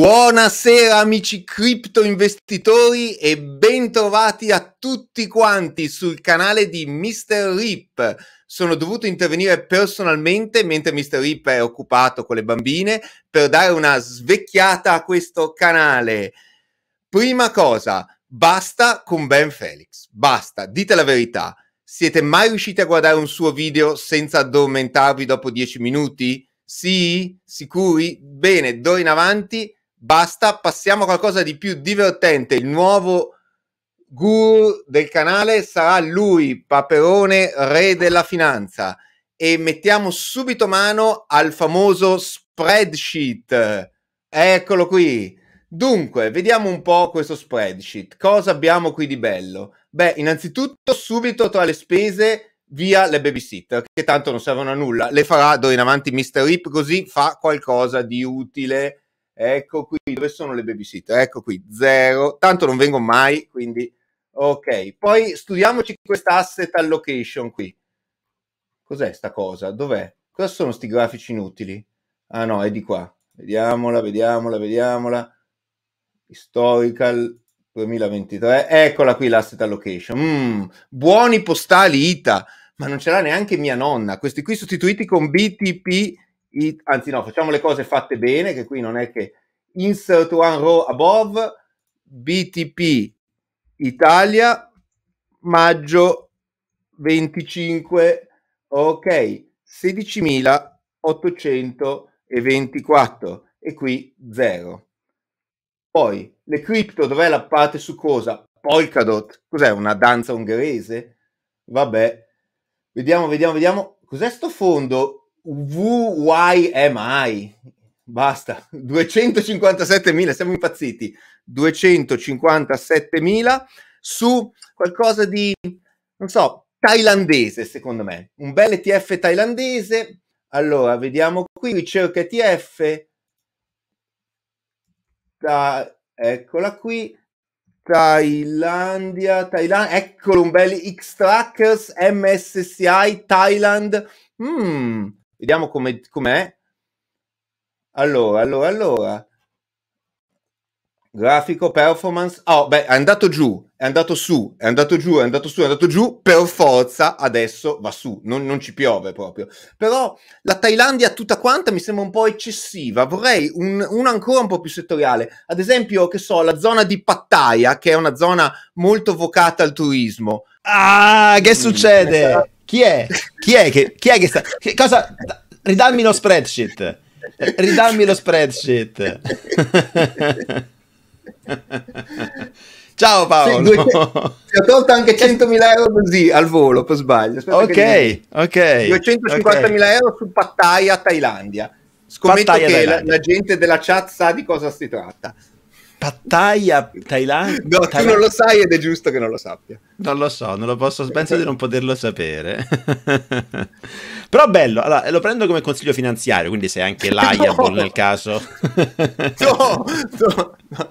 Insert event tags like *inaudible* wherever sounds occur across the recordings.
Buonasera amici cripto investitori e bentrovati a tutti quanti sul canale di Mr. Rip. Sono dovuto intervenire personalmente mentre Mr. Rip è occupato con le bambine per dare una svecchiata a questo canale. Prima cosa, basta con Ben Felix, basta, dite la verità. Siete mai riusciti a guardare un suo video senza addormentarvi dopo 10 minuti? Sì? Sicuri? Bene, d'ora in avanti Basta, passiamo a qualcosa di più divertente. Il nuovo guru del canale sarà lui, Paperone, re della finanza. E mettiamo subito mano al famoso spreadsheet. Eccolo qui. Dunque, vediamo un po' questo spreadsheet. Cosa abbiamo qui di bello? Beh, innanzitutto subito tra le spese via le babysitter, che tanto non servono a nulla. Le farà d'ora in avanti Mr. Rip, così fa qualcosa di utile Ecco qui, dove sono le babysitter? Ecco qui, zero. Tanto non vengo mai, quindi ok. Poi studiamoci questa asset allocation qui. Cos'è sta cosa? Dov'è? Cosa sono questi grafici inutili? Ah no, è di qua. Vediamola, vediamola, vediamola. Historical 2023. Eccola qui l'asset allocation. Mm, buoni postali ITA, ma non ce l'ha neanche mia nonna. Questi qui sostituiti con BTP it, anzi no, facciamo le cose fatte bene, che qui non è che insert one row above, BTP Italia, maggio 25, ok, 16.824 e qui 0. Poi le cripto dov'è la parte su cosa? Polkadot, cos'è una danza ungherese? Vabbè, vediamo, vediamo, vediamo. Cos'è sto fondo why am I? Basta, 257.000, siamo impazziti. 257.000 su qualcosa di, non so, thailandese, secondo me. Un bel ETF thailandese. Allora, vediamo qui, ricerca ETF. Ta- eccola qui. Thailandia, Thailandia, eccolo un bel X-Trackers MSCI Thailand. Mmm, Vediamo come, com'è. Allora, allora, allora. Grafico, performance. Oh, beh, è andato giù, è andato su, è andato giù, è andato su, è andato giù. Per forza adesso va su, non, non ci piove proprio. Però la Thailandia tutta quanta mi sembra un po' eccessiva. Vorrei un, un ancora un po' più settoriale. Ad esempio, che so, la zona di Pattaya, che è una zona molto vocata al turismo. Ah, che mm, succede? Chi è? Chi è che, chi è che sta... Che cosa... Ridammi lo spreadsheet. Ridammi lo spreadsheet. *laughs* Ciao Paolo. Sì, ti ho tolto anche 100.000 euro così al volo per sbaglio. Aspetta ok, ok. 250.000 okay. euro su Pattaya, Thailandia. Scommetto Pattaya, che Thailandia. La, la gente della chat sa di cosa si tratta. Pattaya Thailandia? No, Thailand. tu non lo sai ed è giusto che non lo sappia. Non lo so, non lo posso, penso di non poterlo sapere. *laughs* Però bello, allora, lo prendo come consiglio finanziario, quindi sei anche liable *laughs* no. nel caso. no, *laughs* no, no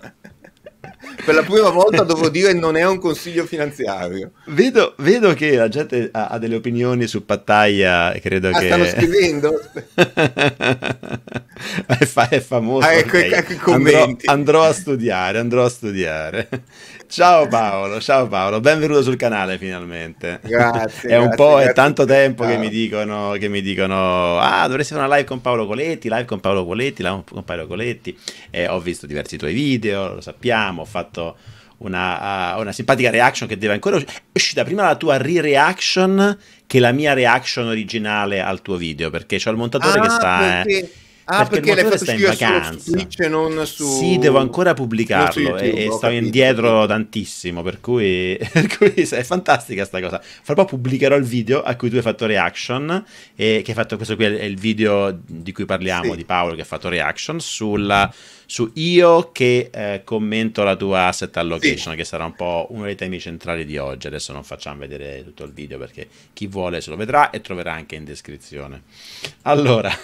per la prima volta devo dire non è un consiglio finanziario. Vedo, vedo che la gente ha, ha, delle opinioni su Pattaya e credo ah, che... stanno scrivendo? *laughs* è, fa, è famoso. Ah, ecco, okay. ecco andrò, andrò a studiare, andrò a studiare. Ciao Paolo, ciao Paolo, benvenuto sul canale finalmente. Grazie. è un grazie, po', grazie, è tanto tempo che mi, dicono, che mi, dicono, ah dovresti fare una live con Paolo Coletti, live con Paolo Coletti, live con Paolo Coletti. Eh, ho visto diversi tuoi video, lo sappiamo, ho fatto una, ah, una simpatica reaction che deve ancora uscire. È uscita prima la tua re-reaction che la mia reaction originale al tuo video, perché c'ho il montatore ah, che sta... Perché... Eh, Ah, perché, perché l'hai fatto uscire solo su Twitch e non su... Sì, devo ancora pubblicarlo YouTube, e, eh, e sto indietro tantissimo, per cui, *laughs* per cui è fantastica sta cosa. Fra poco pubblicherò il video a cui tu hai fatto reaction, e eh, che hai fatto questo qui è il video di cui parliamo, sì. di Paolo che ha fatto reaction, sulla... Mm su io che eh, commento la tua asset allocation, sì. che sarà un po' uno dei temi centrali di oggi. Adesso non facciamo vedere tutto il video perché chi vuole se lo vedrà e troverà anche in descrizione. Allora,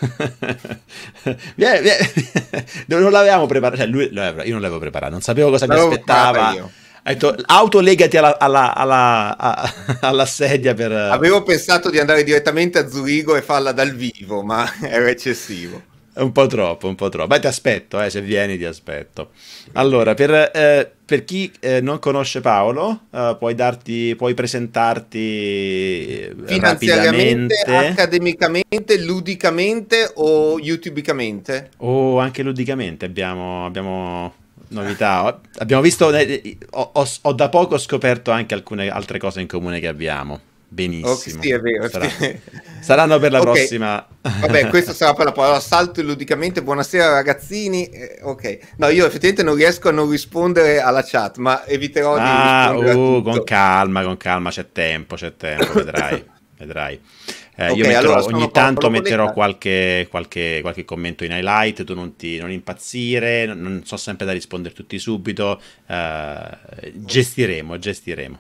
vieni, *laughs* vieni. *laughs* non l'avevamo preparato, cioè lui, io non l'avevo preparato, non sapevo cosa l'avevo mi aspettava. Ha detto, autolegati alla, alla, alla, *laughs* alla, sedia per... Avevo pensato di andare direttamente a Zurigo e farla dal vivo, ma era eccessivo un po' troppo, un po' troppo. Beh, ti aspetto, eh, se vieni ti aspetto. Allora, per, eh, per chi eh, non conosce Paolo, eh, puoi, darti, puoi presentarti eh, finanziariamente, accademicamente, ludicamente o youtubicamente? O oh, anche ludicamente abbiamo, abbiamo novità. Abbiamo visto, eh, ho, ho, ho da poco scoperto anche alcune altre cose in comune che abbiamo benissimo. Okay, sì, è vero. Saranno, saranno per la okay. prossima. Vabbè, *laughs* questo sarà per la parola salto ludicamente. Buonasera ragazzini. Eh, ok. No, io effettivamente non riesco a non rispondere alla chat, ma eviterò ah, di rispondere uh, con calma, con calma, c'è tempo, c'è tempo, vedrai. *laughs* vedrai. Eh, okay, io metterò, allora, ogni tanto metterò qualche, qualche, qualche, commento in highlight, tu non, ti, non impazzire, non, non, so sempre da rispondere tutti subito, eh, gestiremo, gestiremo.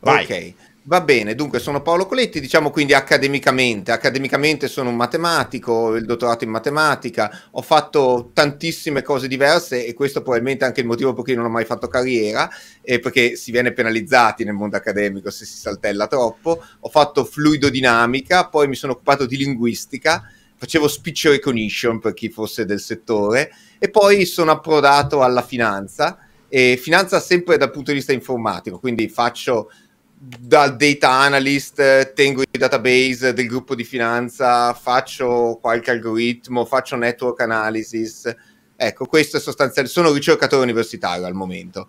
Vai. Ok, Va bene, dunque sono Paolo Coletti, diciamo quindi accademicamente, accademicamente sono un matematico, il dottorato in matematica, ho fatto tantissime cose diverse e questo probabilmente è anche il motivo per cui non ho mai fatto carriera, eh, perché si viene penalizzati nel mondo accademico se si saltella troppo, ho fatto fluidodinamica, poi mi sono occupato di linguistica, facevo speech recognition per chi fosse del settore e poi sono approdato alla finanza, e finanza sempre dal punto di vista informatico, quindi faccio da data analyst, tengo i database del gruppo di finanza, faccio qualche algoritmo, faccio network analysis. Ecco, questo è sostanziale. Sono ricercatore universitario al momento.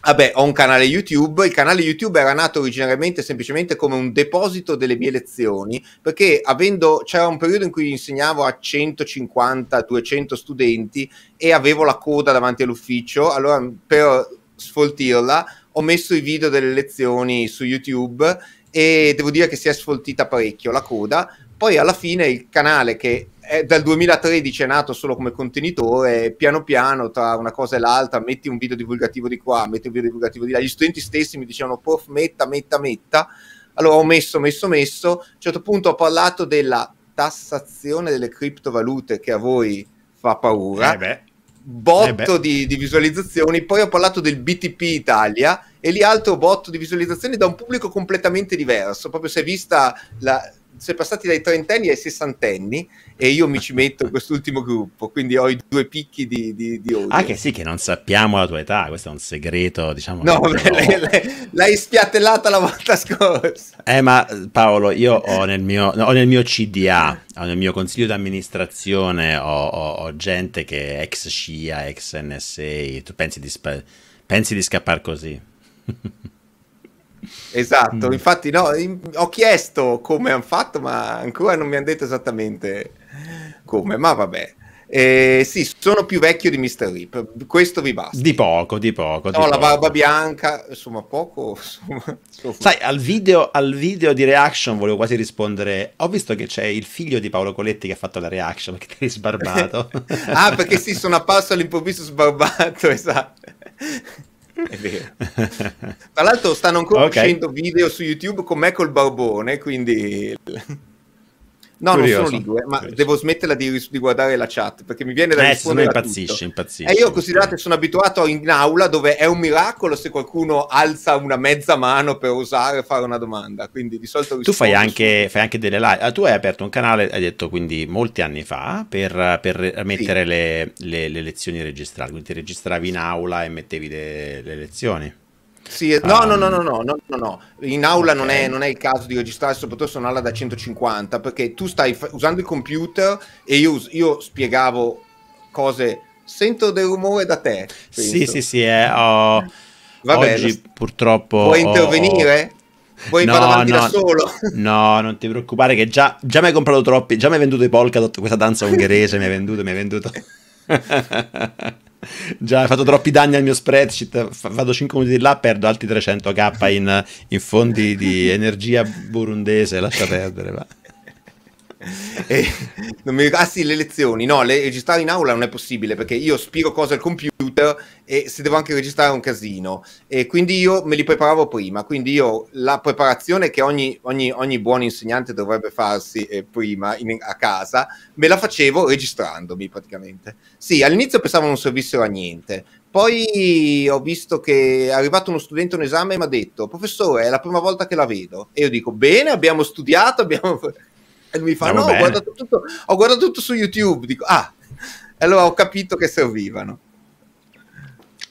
Vabbè, ho un canale YouTube. Il canale YouTube era nato originariamente semplicemente come un deposito delle mie lezioni, perché avendo, c'era un periodo in cui insegnavo a 150-200 studenti e avevo la coda davanti all'ufficio, allora per sfoltirla ho messo i video delle lezioni su YouTube e devo dire che si è sfoltita parecchio la coda. Poi alla fine il canale che dal 2013 è nato solo come contenitore, piano piano tra una cosa e l'altra, metti un video divulgativo di qua, metti un video divulgativo di là. Gli studenti stessi mi dicevano, prof, metta, metta, metta. Allora ho messo, messo, messo. A un certo punto ho parlato della tassazione delle criptovalute che a voi fa paura. Eh eh botto eh di, di, visualizzazioni, poi ho parlato del BTP Italia e lì altro botto di visualizzazioni da un pubblico completamente diverso, proprio si è vista la, si è passati dai trentenni ai sessantenni e io mi ci metto in quest'ultimo gruppo, quindi ho i due picchi di, di, di odio. Ah che sì, che non sappiamo la tua età, questo è un segreto, diciamo. No, beh, *laughs* lei, lei, l'hai spiattellata la volta scorsa. Eh ma Paolo, io ho nel mio, ho nel mio CDA, nel mio consiglio di amministrazione, ho, ho, ho, gente che è ex CIA, ex NSA, tu pensi di, pensi di scappare così? *laughs* Esatto, mm. infatti no, in, ho chiesto come hanno fatto, ma ancora non mi hanno detto esattamente come, ma vabbè. Eh, sì, sono più vecchio di Mr. Rip, questo vi basta. Di poco, di poco. Ho no, la barba bianca, insomma, poco. *laughs* Insomma, insomma. Sai, al video, al video, di reaction volevo quasi rispondere. Ho visto che c'è il figlio di Paolo Coletti che ha fatto la reaction, perché ti hai sbarbato. *laughs* ah, perché sì, sono apparso all'improvviso sbarbato, *laughs* esatto. È vero. Tra l'altro stanno ancora okay. uscendo video su YouTube con me col barbone, quindi... *laughs* No, Curioso. non sono lì ma Curioso. devo smetterla di, di, guardare la chat perché mi viene da eh, rispondere. Impazzisce, impazzisce. E io considerate, sono abituato in aula dove è un miracolo se qualcuno alza una mezza mano per osare fare una domanda. Quindi di solito Tu fai anche, fai anche, delle live. Ah, tu hai aperto un canale, hai detto quindi molti anni fa, per, per mettere sì. le, le, le, lezioni registrate. Quindi ti registravi in aula e mettevi le, le lezioni. Sì, no, um... no, no, no, no, no, no, no, in aula okay. non, è, non, è, il caso di registrare, soprattutto se è un'aula da 150, perché tu stai f- usando il computer e io, io spiegavo cose, sento del rumore da te. Penso. Sì, sì, sì, eh, oh, Vabbè, oggi st- purtroppo... Puoi oh, intervenire? Puoi no, avanti no, da solo. No, non ti preoccupare che già, già mi hai comprato troppi, già mi hai venduto i polka, questa danza ungherese mi hai venduto, mi hai venduto... *laughs* Già, hai fatto troppi danni al mio spreadsheet. Vado 5 minuti di là, perdo altri 300k in, in fondi di energia burundese. Lascia perdere, va. *laughs* e, non mi ricordo, ah sì, le lezioni, no, le, registrare in aula non è possibile perché io spiro cose al computer e se devo anche registrare è un casino. E quindi io me li preparavo prima, quindi io la preparazione che ogni, ogni, ogni buon insegnante dovrebbe farsi eh, prima in, a casa, me la facevo registrandomi praticamente. Sì, all'inizio pensavo non servissero a niente, poi ho visto che è arrivato uno studente un esame e mi ha detto, professore, è la prima volta che la vedo. E io dico, bene, abbiamo studiato, abbiamo... E lui mi fa: Andiamo No, ho guardato, tutto, ho guardato, tutto, su YouTube. Dico: Ah, allora ho capito che servivano.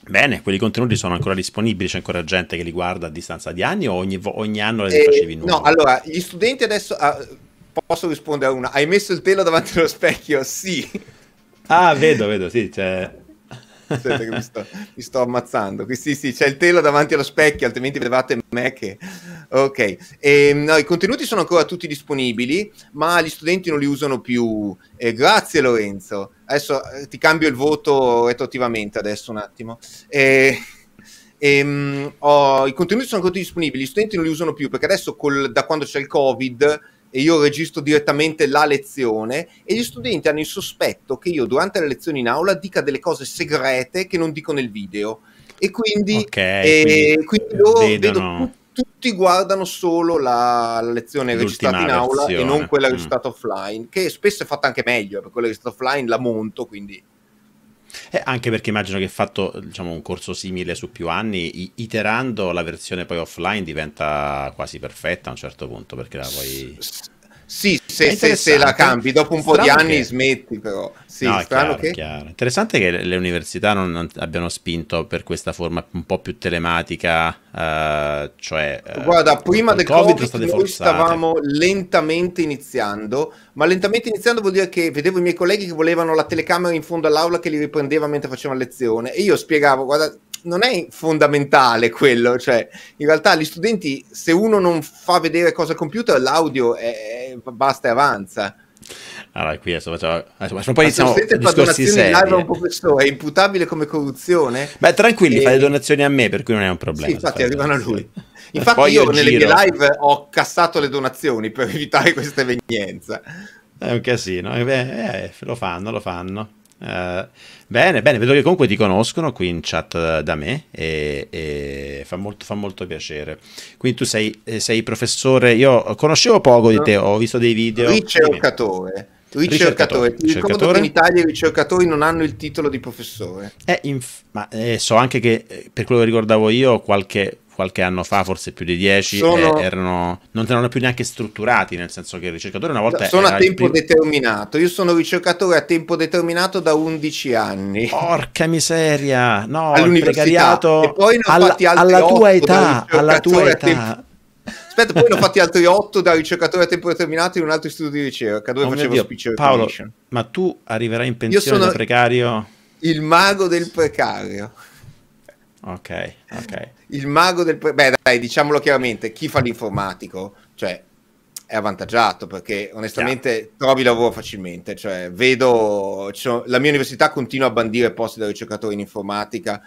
Bene, quei contenuti sono ancora disponibili? C'è ancora gente che li guarda a distanza di anni o ogni, ogni anno le eh, facevi nuove? No, allora gli studenti adesso. Ah, posso rispondere a una: Hai messo il pelo davanti allo specchio? Sì. Ah, vedo, vedo, sì. Cioè... Aspetta *laughs* che mi sto, mi sto, ammazzando. Qui, sì, sì, c'è il telo davanti allo specchio, altrimenti vedevate me che... Ok, e, ehm, no, i contenuti sono ancora tutti disponibili, ma gli studenti non li usano più. Eh, grazie Lorenzo. Adesso eh, ti cambio il voto retroattivamente, adesso un attimo. Eh, ehm, oh, I contenuti sono ancora disponibili, gli studenti non li usano più perché adesso col, da quando c'è il Covid e io registro direttamente la lezione e gli studenti hanno il sospetto che io durante le lezioni in aula dica delle cose segrete che non dico nel video e quindi, okay, eh, quindi, quindi vedo, tutti guardano solo la, la lezione L'ultima registrata in aula lezione. e non quella mm. registrata mm. offline che spesso è fatta anche meglio perché quella registrata offline la monto quindi eh, anche perché immagino che fatto diciamo, un corso simile su più anni, iterando la versione poi offline diventa quasi perfetta a un certo punto, perché la puoi... Sì, se, se, se, la cambi dopo un strano po' di anni che... smetti però. Sì, no, strano chiaro, che... Chiaro. Interessante che le università non, non, abbiano spinto per questa forma un po' più telematica, uh, cioè... Uh, Guarda, prima del Covid, COVID noi forzate. stavamo lentamente iniziando, ma lentamente iniziando vuol dire che vedevo i miei colleghi che volevano la telecamera in fondo all'aula che li riprendeva mentre facevano lezione e io spiegavo, guarda, non è fondamentale quello, cioè in realtà gli studenti se uno non fa vedere cosa il computer l'audio è, basta e avanza. Allora, qui adesso facciamo. Adesso, poi iniziamo a discorsi seri. a un professore è imputabile come corruzione? Beh, tranquilli, e... fai le donazioni a me, per cui non è un problema. Sì, infatti, arrivano a lui. Infatti, poi io, io nelle mie live ho cassato le donazioni per *laughs* evitare questa evenienza. È un casino, eh, eh, lo fanno, lo fanno. Eh, bene, bene, vedo che comunque ti conoscono qui in chat da me e, e fa, molto, fa, molto, piacere. Quindi tu sei, eh, sei, professore, io conoscevo poco di te, ho visto dei video. Ricercatore. Ricercatore, ricercatore. in Italia i ricercatori non hanno il titolo di professore. Eh, inf- ma eh, so anche che eh, per quello che ricordavo io, qualche qualche anno fa, forse più di dieci, sono... erano, non erano più neanche strutturati, nel senso che il ricercatore una volta... Sono a tempo primo... determinato, io sono ricercatore a tempo determinato da 11 anni. Porca miseria, no, il precariato... E poi ne ho alla, fatti altri alla tua età, alla tua età. Tempo... Aspetta, poi ne ho fatti altri 8 da ricercatore a tempo determinato in un altro istituto di ricerca dove oh facevo Dio, speech Paolo, ma tu arriverai in pensione io sono... precario? Il mago del precario. Ok, eh, ok. Il mago del... Beh dai, diciamolo chiaramente, chi fa l'informatico, cioè, è avvantaggiato perché onestamente yeah. trovi lavoro facilmente, cioè, vedo... Cioè, la mia università continua a bandire posti da ricercatori in informatica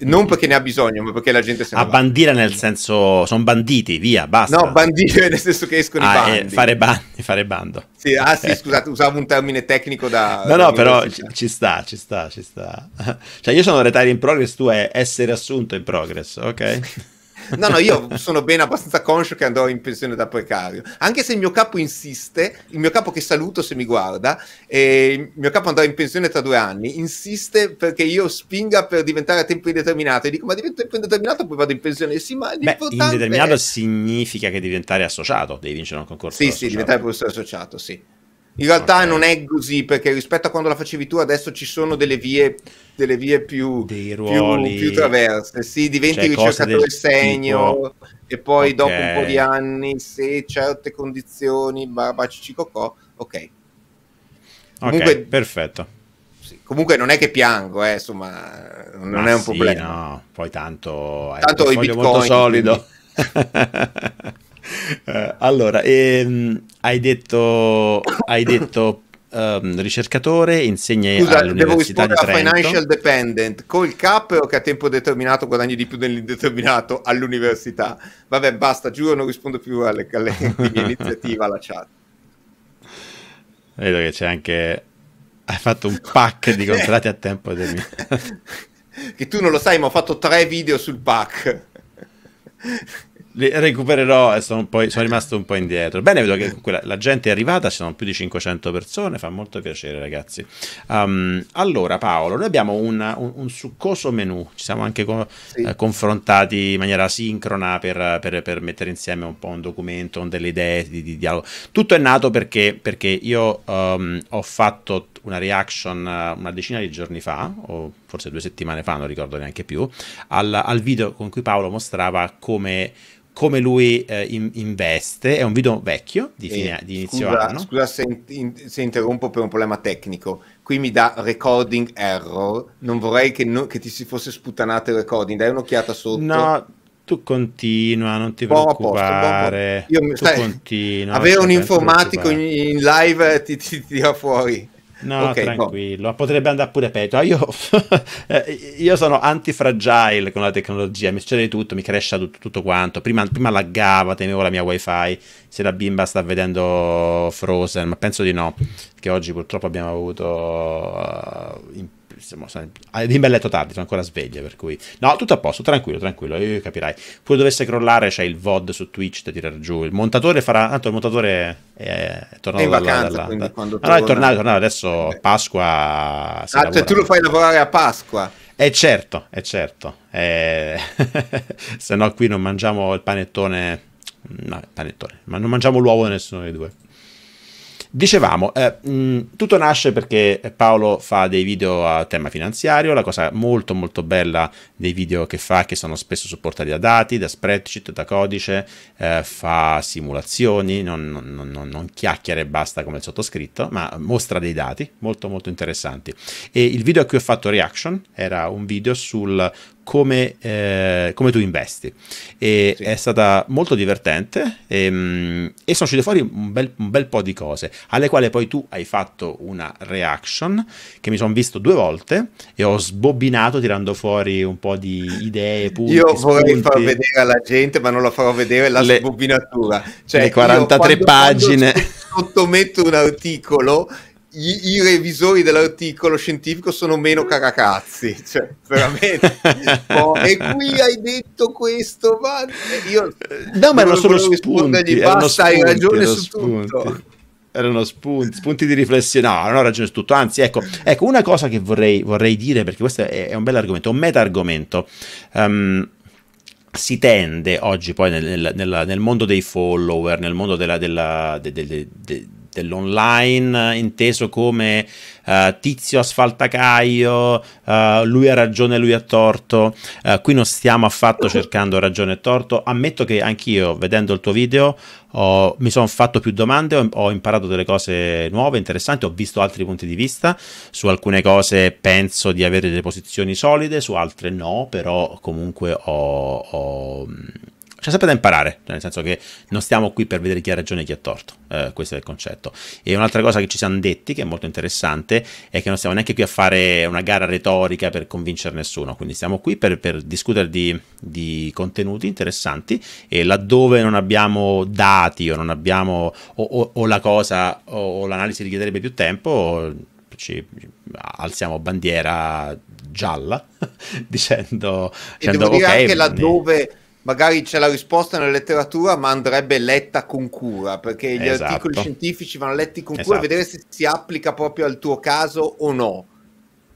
non perché ne ha bisogno, ma perché la gente se ne ah, va. bandire nel senso sono banditi, via, basta. No, bandire nel senso che escono ah, i eh, bandi. fare, bandi, fare bando. Sì, ah sì, eh. scusate, usavo un termine tecnico da... No, no, però ci, ci, sta, ci sta, ci sta. *laughs* Cioè io sono retire in progress, tu è essere assunto in progress, ok? *laughs* No, no, io sono ben abbastanza conscio che andrò in pensione da precario. Anche se il mio capo insiste, il mio capo che saluto se mi guarda, e il mio capo andrà in pensione tra due anni, insiste perché io spinga per diventare a tempo indeterminato. E dico, ma divento a tempo indeterminato poi vado in pensione. Sì, ma Beh, indeterminato significa che diventare associato, devi vincere un concorso. Sì, sì, diventare professore associato, sì. In realtà okay. non è così perché rispetto a quando la facevi tu adesso ci sono delle vie delle vie più, Dei ruoli. più, più traverse. Sì, diventi cioè, ricercatore segno tipo... e poi okay. dopo un po' di anni, se certe condizioni, babaci cocò, ok. Ok, perfetto. Sì, comunque non è che piango, eh, insomma, non Ma è un sì, problema. No, poi tanto, eh, tanto è molto solido. *laughs* Eh, allora, ehm, hai detto, hai detto um, ricercatore, insegna Scusa, all'Università devo di Trento. financial dependent, col cap o che a tempo determinato guadagni di più dell'indeterminato all'università? Vabbè, basta, giuro non rispondo più alle, alle *laughs* mia iniziativa alla chat. Vedo che c'è anche... Hai fatto un pack di contratti a tempo *laughs* determinato. che tu non lo sai, ma ho fatto tre video sul pack. Le recupererò e sono, poi, sono, eh. rimasto un po' indietro. Bene, vedo che quella, la gente è arrivata, ci sono più di 500 persone, fa molto piacere ragazzi. Um, allora Paolo, noi abbiamo una, un, un, succoso menu, ci siamo anche co- sì. eh, confrontati in maniera sincrona per, per, per, mettere insieme un po' un documento, un delle idee di, di, dialogo. Tutto è nato perché, perché io um, ho fatto una reaction eh, una decina di giorni fa, o forse due settimane fa, non ricordo neanche più, al, al video con cui Paolo mostrava come come lui eh, in, investe. È un video vecchio di, eh, fine, eh, di inizio scusa, anno. Scusa se, in, se, interrompo per un problema tecnico. Qui mi dà recording error. Non vorrei che, no, che ti si fosse sputtanato il recording. Dai un'occhiata sotto. No, tu continua, non ti buon preoccupare. Posto, buon posto. Io, tu stai, continua. Avere un informatico in, in live ti, ti, ti tira fuori. No, okay, boh. tranquillo, no. potrebbe andare pure peggio. Ah, io, *laughs* eh, io sono anti-fragile con la tecnologia, mi succede tutto, mi cresce tutto, tutto, quanto. Prima, prima laggava, temevo la mia wifi, se la bimba sta vedendo Frozen, ma penso di no, che oggi purtroppo abbiamo avuto uh, siamo, ah, è in belletto tardi, sono ancora sveglia, per cui... No, tutto a posto, tranquillo, tranquillo, io, eh, capirai. Pure dovesse crollare c'è il VOD su Twitch da tirare giù, il montatore farà... Tanto il montatore è, tornato è in vacanza, dalla, quindi da... quando torna... No, è tornato, è tornato adesso eh. Pasqua... Ah, cioè tu lo fai lavorare a Pasqua? Eh certo, è certo. Eh... *laughs* Se no qui non mangiamo il panettone... No, panettone, ma non mangiamo l'uovo nessuno dei due. Dicevamo, eh, mh, mm, tutto nasce perché Paolo fa dei video a tema finanziario, la cosa molto molto bella dei video che fa, che sono spesso supportati da dati, da spreadsheet, da codice, eh, fa simulazioni, non, non, non, non chiacchiere e basta come il sottoscritto, ma mostra dei dati molto molto interessanti. E il video a cui ho fatto reaction era un video sul come, eh, come tu investi. E sì. è stata molto divertente e, ehm, e sono uscite fuori un bel, un bel, po' di cose, alle quali poi tu hai fatto una reaction che mi sono visto due volte e ho sbobbinato tirando fuori un po' di idee. Punti, Io vorrei spunti. far vedere alla gente, ma non la farò vedere la le, sbobbinatura. Cioè, le 43 quando, pagine. Quando sottometto un articolo i, i, revisori dell'articolo scientifico sono meno caracazzi, cioè veramente. *laughs* oh, e qui hai detto questo, ma io no, ma erano solo spunti, erano basta, spunti, hai ragione su spunti. tutto. Erano spunti, spunti di riflessione, no, non ho ragione su tutto. Anzi, ecco, ecco una cosa che vorrei, vorrei dire, perché questo è, è un bel argomento, un meta-argomento. Um, ehm, si tende oggi poi nel, nel, nel, mondo dei follower, nel mondo della, della, de, de, de, dell'online inteso come uh, tizio asfaltacaio, uh, lui ha ragione, lui ha torto. Uh, qui non stiamo affatto cercando ragione e torto. Ammetto che anch'io, vedendo il tuo video, ho, mi sono fatto più domande, ho, ho, imparato delle cose nuove, interessanti, ho visto altri punti di vista, su alcune cose penso di avere delle posizioni solide, su altre no, però comunque ho, ho c'è sempre da imparare, nel senso che non stiamo qui per vedere chi ha ragione e chi ha torto, eh, questo è il concetto. E un'altra cosa che ci siamo detti, che è molto interessante, è che non stiamo neanche qui a fare una gara retorica per convincere nessuno, quindi stiamo qui per, per discutere di, di, contenuti interessanti e laddove non abbiamo dati o non abbiamo o, o, o la cosa o l'analisi richiederebbe più tempo, ci alziamo bandiera gialla dicendo, *laughs* dicendo e devo dire ok, anche laddove magari c'è la risposta nella letteratura, ma andrebbe letta con cura, perché gli esatto. articoli scientifici vanno letti con esatto. cura e vedere se si applica proprio al tuo caso o no.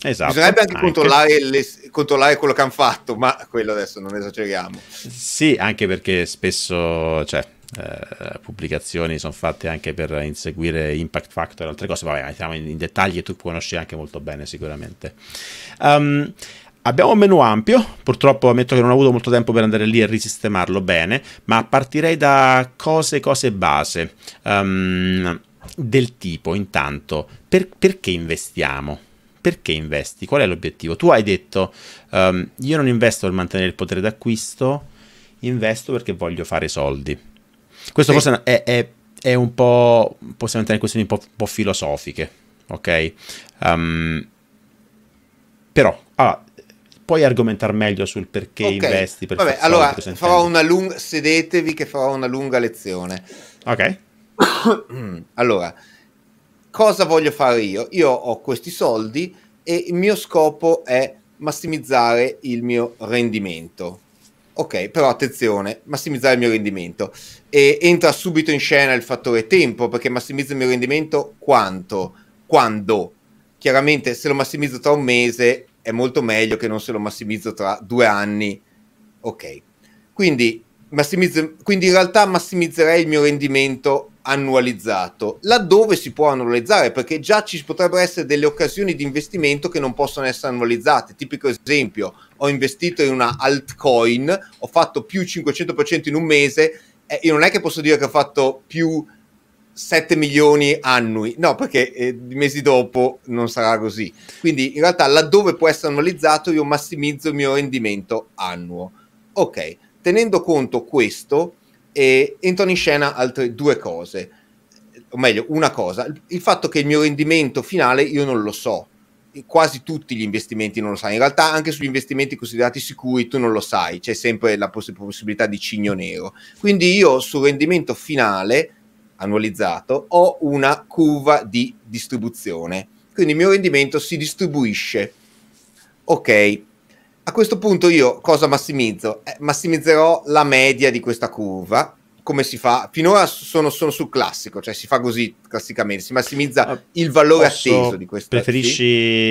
Esatto, Bisognerebbe anche, anche. Controllare, le, controllare, quello che hanno fatto, ma quello adesso non esageriamo. Sì, anche perché spesso, cioè, eh, pubblicazioni sono fatte anche per inseguire impact factor e altre cose, vabbè, siamo in, in dettagli che tu conosci anche molto bene sicuramente. Um, Abbiamo un menu ampio, purtroppo ammetto che non ho avuto molto tempo per andare lì e risistemarlo bene, ma partirei da cose, cose base. Um, del tipo, intanto, per, perché investiamo? Perché investi? Qual è l'obiettivo? Tu hai detto, um, io non investo per mantenere il potere d'acquisto, investo perché voglio fare soldi. Questo sì. forse è, è, è, un po', possiamo entrare in questioni un po', un po filosofiche, ok? Um, però, allora, puoi argomentare meglio sul perché okay. investi. Per Vabbè, allora farò una lunga, sedetevi che farò una lunga lezione. Ok. *coughs* allora, cosa voglio fare io? Io ho questi soldi e il mio scopo è massimizzare il mio rendimento. Ok, però attenzione, massimizzare il mio rendimento. E entra subito in scena il fattore tempo, perché massimizzo il mio rendimento quanto? Quando? Chiaramente se lo massimizzo tra un mese è molto meglio che non se lo massimizzo tra due anni. Ok, quindi, quindi in realtà massimizzerei il mio rendimento annualizzato, laddove si può annualizzare, perché già ci potrebbero essere delle occasioni di investimento che non possono essere annualizzate. Tipico esempio, ho investito in una altcoin, ho fatto più 500% in un mese, e non è che posso dire che ho fatto più 7 milioni annui, no, perché eh, mesi dopo non sarà così. Quindi in realtà laddove può essere analizzato io massimizzo il mio rendimento annuo. Ok, tenendo conto questo, eh, entrano in scena altre due cose, o meglio, una cosa, il fatto che il mio rendimento finale io non lo so, quasi tutti gli investimenti non lo sai. In realtà, anche sugli investimenti considerati sicuri, tu non lo sai, c'è sempre la poss- possibilità di cigno nero. Quindi, io sul rendimento finale annualizzato, ho una curva di distribuzione. Quindi il mio rendimento si distribuisce. Ok, a questo punto io cosa massimizzo? Eh, massimizzerò la media di questa curva. Come si fa? Finora sono, sono sul classico, cioè si fa così classicamente, si massimizza ah, il valore posso, atteso di questa. Preferisci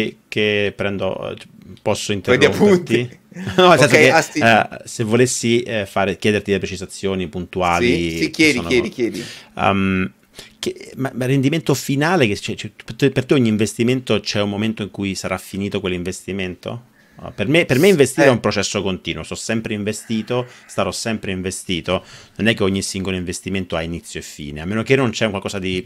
sì? che prendo, cioè, posso interromperti? Prendi appunti no, okay, che, asti... eh, se volessi eh, fare, chiederti delle precisazioni puntuali... Sì, sì chiedi, sono, chiedi, chiedi. Um, che, ma, ma, rendimento finale, che, cioè, cioè per te ogni investimento c'è un momento in cui sarà finito quell'investimento? Per me, per me, investire eh. è un processo continuo, sono sempre investito, starò sempre investito, non è che ogni singolo investimento ha inizio e fine, a meno che non c'è qualcosa di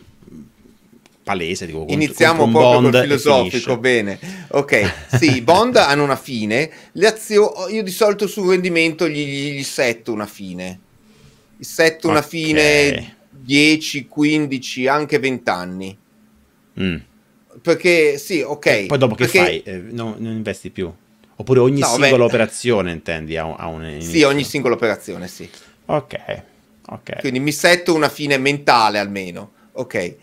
palese. Tipo, Iniziamo con, con proprio col filosofico, bene. Ok, sì, i *laughs* Bond hanno una fine, le azioni, io di solito sul rendimento gli, gli setto una fine. Il setto okay. una fine 10, 15, anche 20 anni. Mm. Perché sì, ok. E eh, poi dopo perché... che fai? Eh, no, non investi più. Oppure ogni no, singola beh. operazione, intendi? Ha, ha un Sì, ogni singola operazione, sì. Ok, ok. Quindi mi setto una fine mentale almeno. Ok.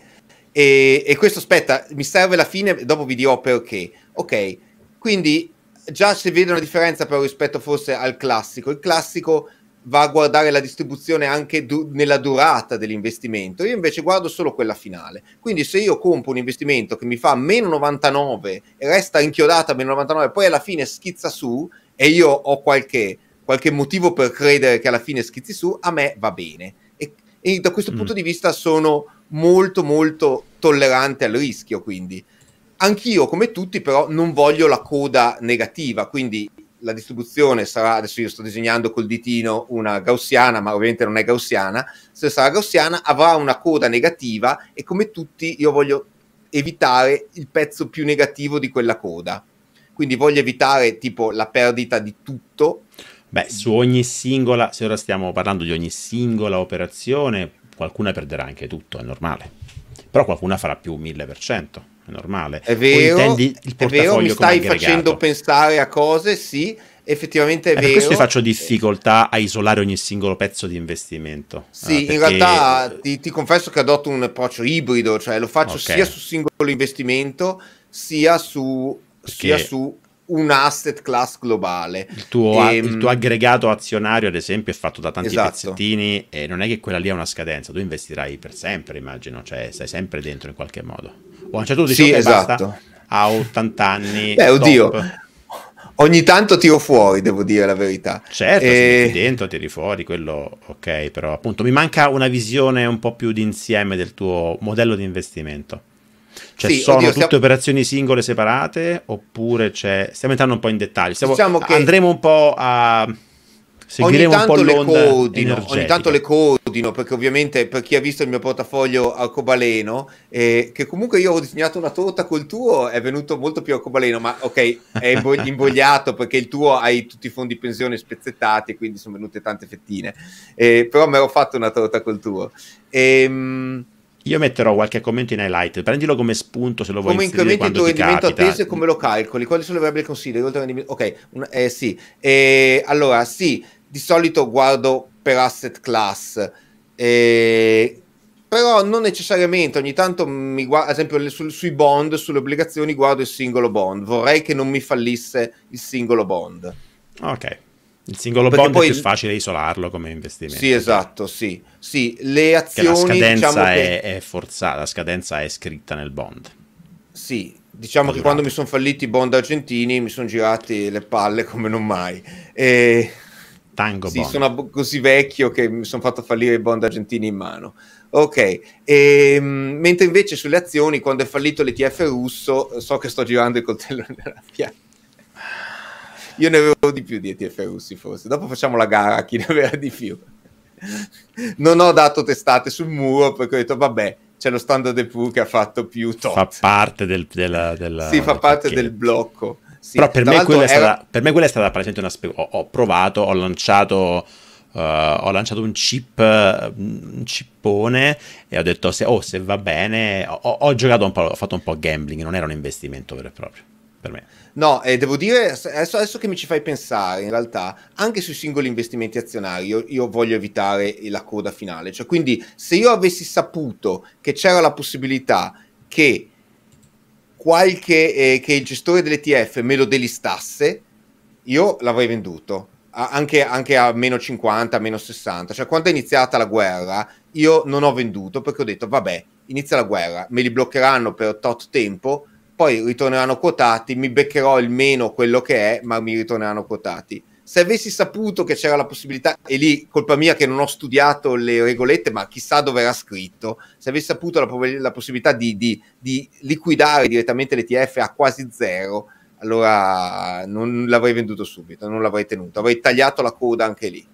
E, e, questo aspetta, mi serve la fine, dopo vi dirò perché. Ok, quindi già si vede una differenza però rispetto forse al classico. Il classico va a guardare la distribuzione anche du- nella durata dell'investimento, io invece guardo solo quella finale. Quindi se io compro un investimento che mi fa meno 99 e resta inchiodata a meno 99, poi alla fine schizza su e io ho qualche, qualche motivo per credere che alla fine schizzi su, a me va bene. E, e da questo mm. punto di vista sono molto molto tollerante al rischio, quindi anch'io come tutti però non voglio la coda negativa, quindi la distribuzione sarà, adesso io sto disegnando col ditino una gaussiana, ma ovviamente non è gaussiana, se sarà gaussiana avrà una coda negativa e come tutti io voglio evitare il pezzo più negativo di quella coda. Quindi voglio evitare tipo la perdita di tutto. Beh, su ogni singola, se ora stiamo parlando di ogni singola operazione, qualcuna perderà anche tutto, è normale. Però qualcuna farà più 1000%, è normale. È vero, il è vero mi stai facendo pensare a cose, sì, effettivamente è, è ecco, vero. Per questo faccio difficoltà a isolare ogni singolo pezzo di investimento. Ah, sì, perché... in realtà ti, ti, confesso che adotto un approccio ibrido, cioè lo faccio okay. sia su singolo investimento sia su, perché... sia su un asset class globale. Il tuo, e, il ehm, tuo, aggregato azionario, ad esempio, è fatto da tanti esatto. pezzettini e non è che quella lì ha una scadenza, tu investirai per sempre, immagino, cioè stai sempre dentro in qualche modo. O a tu certo dici punto sì, esatto. a 80 anni. *laughs* Beh, oddio. Ogni tanto tiro fuori, devo dire la verità. Certo, e... dentro, tiri fuori, quello ok, però appunto mi manca una visione un po' più d'insieme del tuo modello di investimento. Cioè, sì, sono oddio, tutte stiamo... operazioni singole separate oppure c'è... Stiamo entrando un po' in dettagli. Stiamo... Diciamo che... Andremo un po' a... Seguiremo ogni tanto, le codino, ogni tanto le codino, perché ovviamente per chi ha visto il mio portafoglio arcobaleno, eh, che comunque io ho disegnato una torta col tuo, è venuto molto più a cobaleno, ma ok, è imbogliato *laughs* perché il tuo hai tutti i fondi pensione spezzettati, quindi sono venute tante fettine, eh, però mi ero fatto una torta col tuo. Ehm io metterò qualche commento in highlight, prendilo come spunto se lo vuoi come inserire quando ti capita. Come rendimento atteso e come lo calcoli, quali sono le variabili considerate? Ok, eh, sì, eh, allora sì, di solito guardo per asset class, eh, però non necessariamente, ogni tanto mi guardo, ad esempio su, sui bond, sulle obbligazioni guardo il singolo bond, vorrei che non mi fallisse il singolo bond. Ok, il singolo Perché bond poi... è più facile isolarlo come investimento. Sì, esatto, sì. sì le azioni... Che la diciamo scadenza diciamo è, che... è, forzata, la scadenza è scritta nel bond. Sì, diciamo che quando mi sono falliti i bond argentini mi sono girati le palle come non mai. E... Tango sì, bond. sono così vecchio che mi sono fatto fallire i bond argentini in mano. Ok, e, ehm, mentre invece sulle azioni, quando è fallito l'ETF russo, so che sto girando il coltello *laughs* nella pianta. Io ne avevo di più di ETF russi forse. Dopo facciamo la gara a chi ne aveva di più. Non ho dato testate sul muro perché ho detto vabbè, c'è lo standard Poor's che ha fatto più tot. Fa parte del, della, della, sì, fa parte del blocco. Sì. Però per me, era... stata, per me, quella è stata praticamente una speculazione. Ho, ho, provato, ho lanciato... Uh, ho lanciato un chip, mm, un chippone e ho detto se, oh, se va bene, ho, ho giocato un po', ho fatto un po' gambling, non era un investimento vero e proprio per me. No, eh, devo dire, adesso, adesso, che mi ci fai pensare, in realtà, anche sui singoli investimenti azionari, io, io, voglio evitare la coda finale. Cioè, quindi, se io avessi saputo che c'era la possibilità che, qualche, eh, che il gestore dell'ETF me lo delistasse, io l'avrei venduto. Anche, anche, a meno 50, meno 60. Cioè, quando è iniziata la guerra, io non ho venduto perché ho detto, vabbè, inizia la guerra, me li bloccheranno per tot tempo, poi ritorneranno quotati, mi beccherò il meno quello che è, ma mi ritorneranno quotati. Se avessi saputo che c'era la possibilità, e lì colpa mia che non ho studiato le regolette, ma chissà dove era scritto, se avessi saputo la, la possibilità di, di, di, liquidare direttamente l'ETF a quasi zero, allora non l'avrei venduto subito, non l'avrei tenuto, avrei tagliato la coda anche lì.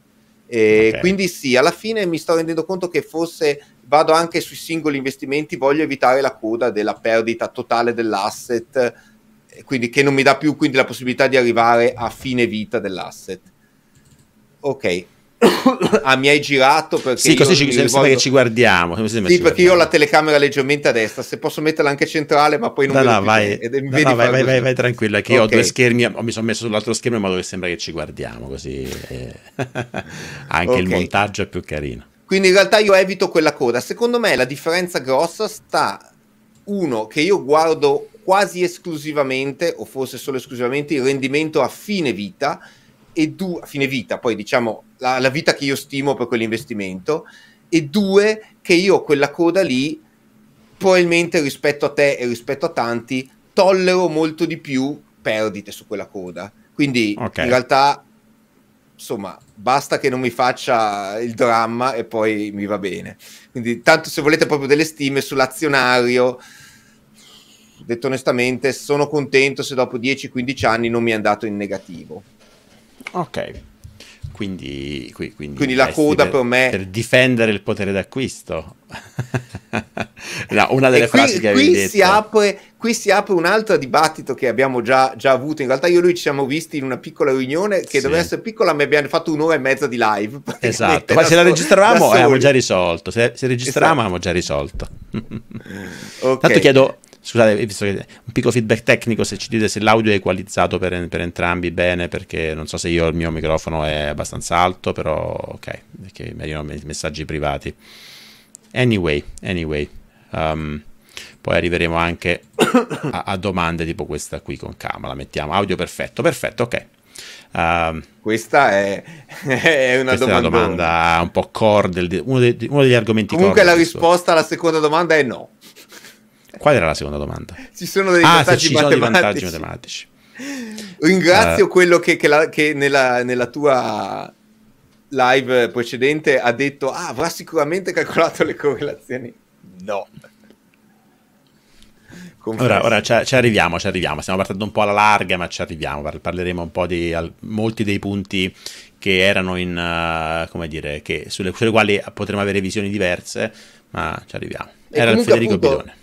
Okay. Quindi sì, alla fine mi sto rendendo conto che forse vado anche sui singoli investimenti, voglio evitare la coda della perdita totale dell'asset, quindi che non mi dà più quindi, la possibilità di arrivare a fine vita dell'asset. Ok, ah, mi hai girato perché sì, così ci, rivolgo... che ci guardiamo. Sì, perché guardiamo. io ho la telecamera leggermente a destra, se posso metterla anche centrale, ma poi non no, no, vai, no, no, vai, vai, vai, vai, tranquilla, che okay. io ho due schermi, mi sono messo sull'altro schermo in modo che sembra che ci guardiamo, così eh. *laughs* anche okay. il montaggio è più carino. Quindi in realtà io evito quella coda. Secondo me la differenza grossa sta uno che io guardo quasi esclusivamente o forse solo esclusivamente il rendimento a fine vita e due a fine vita, poi diciamo la, la vita che io stimo per quell'investimento e due che io quella coda lì probabilmente rispetto a te e rispetto a tanti tollero molto di più perdite su quella coda quindi okay. in realtà insomma basta che non mi faccia il dramma e poi mi va bene quindi tanto se volete proprio delle stime sull'azionario detto onestamente sono contento se dopo 10-15 anni non mi è andato in negativo ok quindi, qui, quindi, quindi la coda per, per me... Per difendere il potere d'acquisto. no, *laughs* una delle qui, frasi che qui detto... si, apre, qui si apre un altro dibattito che abbiamo già, già, avuto. In realtà, io e lui ci siamo visti in una piccola riunione che sì. doveva essere piccola, ma abbiamo fatto un'ora e mezza di live. *laughs* Esatto, ma se la registravamo, avevamo già risolto. Se, se registravamo, esatto. avevamo già risolto. *laughs* okay. Tanto chiedo, Scusate, eh, visto che un piccolo feedback tecnico, se ci dite se l'audio è equalizzato per, per, entrambi bene, perché non so se io il mio microfono è abbastanza alto, però ok, perché mi arrivano messaggi privati. Anyway, anyway. Um, poi arriveremo anche a, a, domande tipo questa qui con calma, la mettiamo. Audio perfetto, perfetto, ok. Um, questa è, *laughs* è, una, questa è una, domanda un po' core, del, uno, de, uno, degli argomenti Comunque la risposta alla seconda domanda è no. Qual era la seconda domanda? Ci sono dei ah, vantaggi, ci sono dei vantaggi matematici. Ringrazio uh, quello che, che, la, che nella, nella, tua live precedente ha detto, ah, avrà sicuramente calcolato le correlazioni. No. Confesso. Ora, ora ci, ci, arriviamo, ci arriviamo, stiamo partendo un po' alla larga, ma ci arriviamo, parleremo un po' di al, molti dei punti che erano in, uh, come dire, che, sulle, sulle, quali potremmo avere visioni diverse, ma ci arriviamo. Era il Federico appunto, Bidone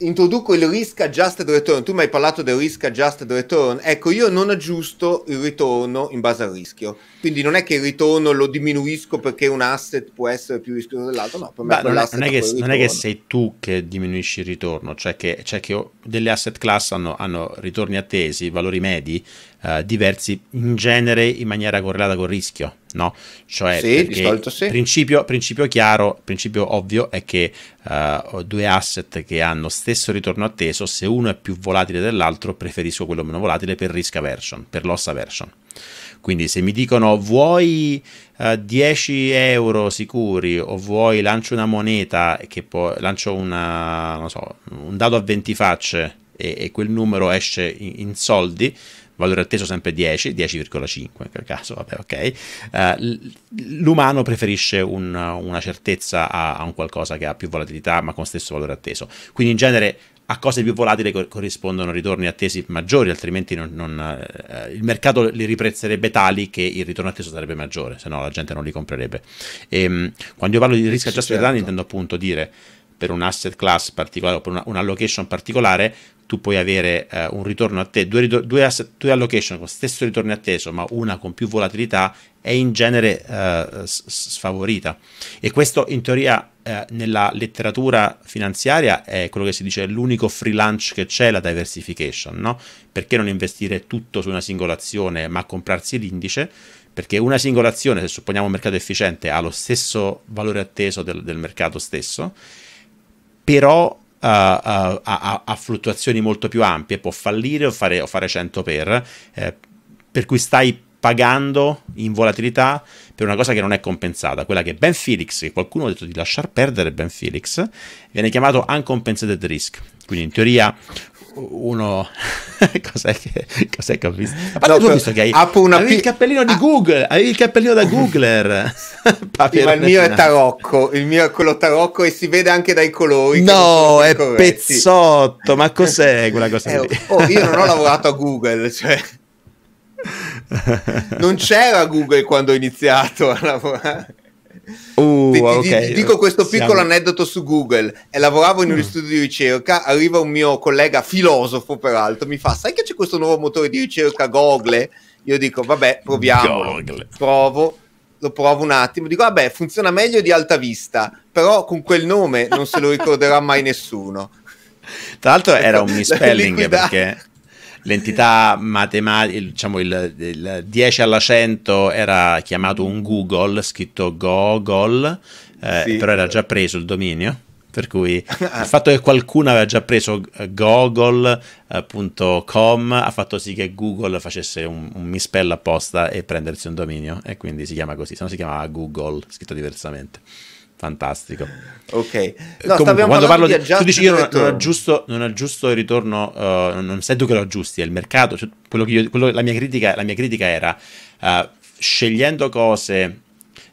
introduco il risk adjusted return. Tu mi hai parlato del risk adjusted return. Ecco, io non aggiusto il ritorno in base al rischio. Quindi non è che il ritorno lo diminuisco perché un asset può essere più rischioso dell'altro. No, per me non è, non, è che, non, è che, sei tu che diminuisci il ritorno, cioè che, cioè che delle asset class hanno, hanno ritorni attesi, valori medi eh, diversi in genere in maniera correlata col rischio, no? Cioè, sì, di solito sì. Principio, principio, chiaro, principio ovvio è che eh, ho due asset che hanno stesso ritorno atteso, se uno è più volatile dell'altro, preferisco quello meno volatile per risk aversion, per loss aversion. Quindi se mi dicono vuoi uh, eh, 10 euro sicuri o vuoi lancio una moneta che può lancio una, so, un dado a 20 facce e, e quel numero esce in, in soldi, valore atteso sempre 10, 10,5 in quel caso, vabbè, ok. Uh, l'umano preferisce un, una certezza a, a, un qualcosa che ha più volatilità ma con stesso valore atteso. Quindi in genere a cose più volatili cor- corrispondono ritorni attesi maggiori, altrimenti non, non, uh, il mercato li riprezzerebbe tali che il ritorno atteso sarebbe maggiore, se no la gente non li comprerebbe. E, um, quando io parlo di rischio sì, certo. intendo appunto dire per un asset class particolare o per una, una location particolare tu puoi avere eh, un ritorno a te, due, due, asset, due, allocation con stesso ritorno atteso, ma una con più volatilità è in genere eh, sfavorita. E questo in teoria eh, nella letteratura finanziaria è quello che si dice l'unico free lunch che c'è, la diversification, no? Perché non investire tutto su una singola azione, ma comprarsi l'indice? Perché una singola azione, se supponiamo un mercato efficiente, ha lo stesso valore atteso del, del mercato stesso, però eh, eh, a, a, fluttuazioni molto più ampie, può fallire o fare, o fare 100 per, eh, per cui stai pagando in volatilità per una cosa che non è compensata, quella che Ben Felix, che qualcuno ha detto di lasciar perdere Ben Felix, viene chiamato uncompensated risk. Quindi in teoria uno *laughs* cos'è che, cos'è che ho visto? A no, tu ho visto che hai una avevi pi- il cappellino di ah. Google, avevi il cappellino da Googler. *laughs* ma il mio è tarocco, il mio è quello tarocco e si vede anche dai colori. No, è corretti. pezzotto, ma cos'è *laughs* quella cosa eh, oh, oh, io non ho lavorato a Google, cioè non c'era Google quando ho iniziato a lavorare. Uh, ti, okay. ti dico questo piccolo Siamo... aneddoto su Google. E eh, lavoravo in uno mm. studio di ricerca, arriva un mio collega filosofo, peraltro, mi fa, sai che c'è questo nuovo motore di ricerca, Google? Io dico, vabbè, proviamo. Provo, lo provo un attimo, dico, vabbè, funziona meglio di Alta Vista, però con quel nome non se lo ricorderà mai nessuno. Tra l'altro era un *laughs* misspelling perché l'entità matematica, diciamo il, il 10 alla 100 era chiamato un Google, scritto Gogol, eh, sì. però era già preso il dominio. Per cui *laughs* il fatto che qualcuno aveva già preso eh, google.com ha fatto sì che Google facesse un, un mispello apposta e prendersi un dominio e quindi si chiama così, se no si chiamava Google, scritto diversamente. Fantastico. Ok. No, eh, Comunque, quando parlo di tu dici io non, non, aggiusto, non aggiusto il ritorno, uh, non tu che lo aggiusti, è il mercato. Cioè, quello che io, quello, la, mia critica, la mia critica era uh, scegliendo cose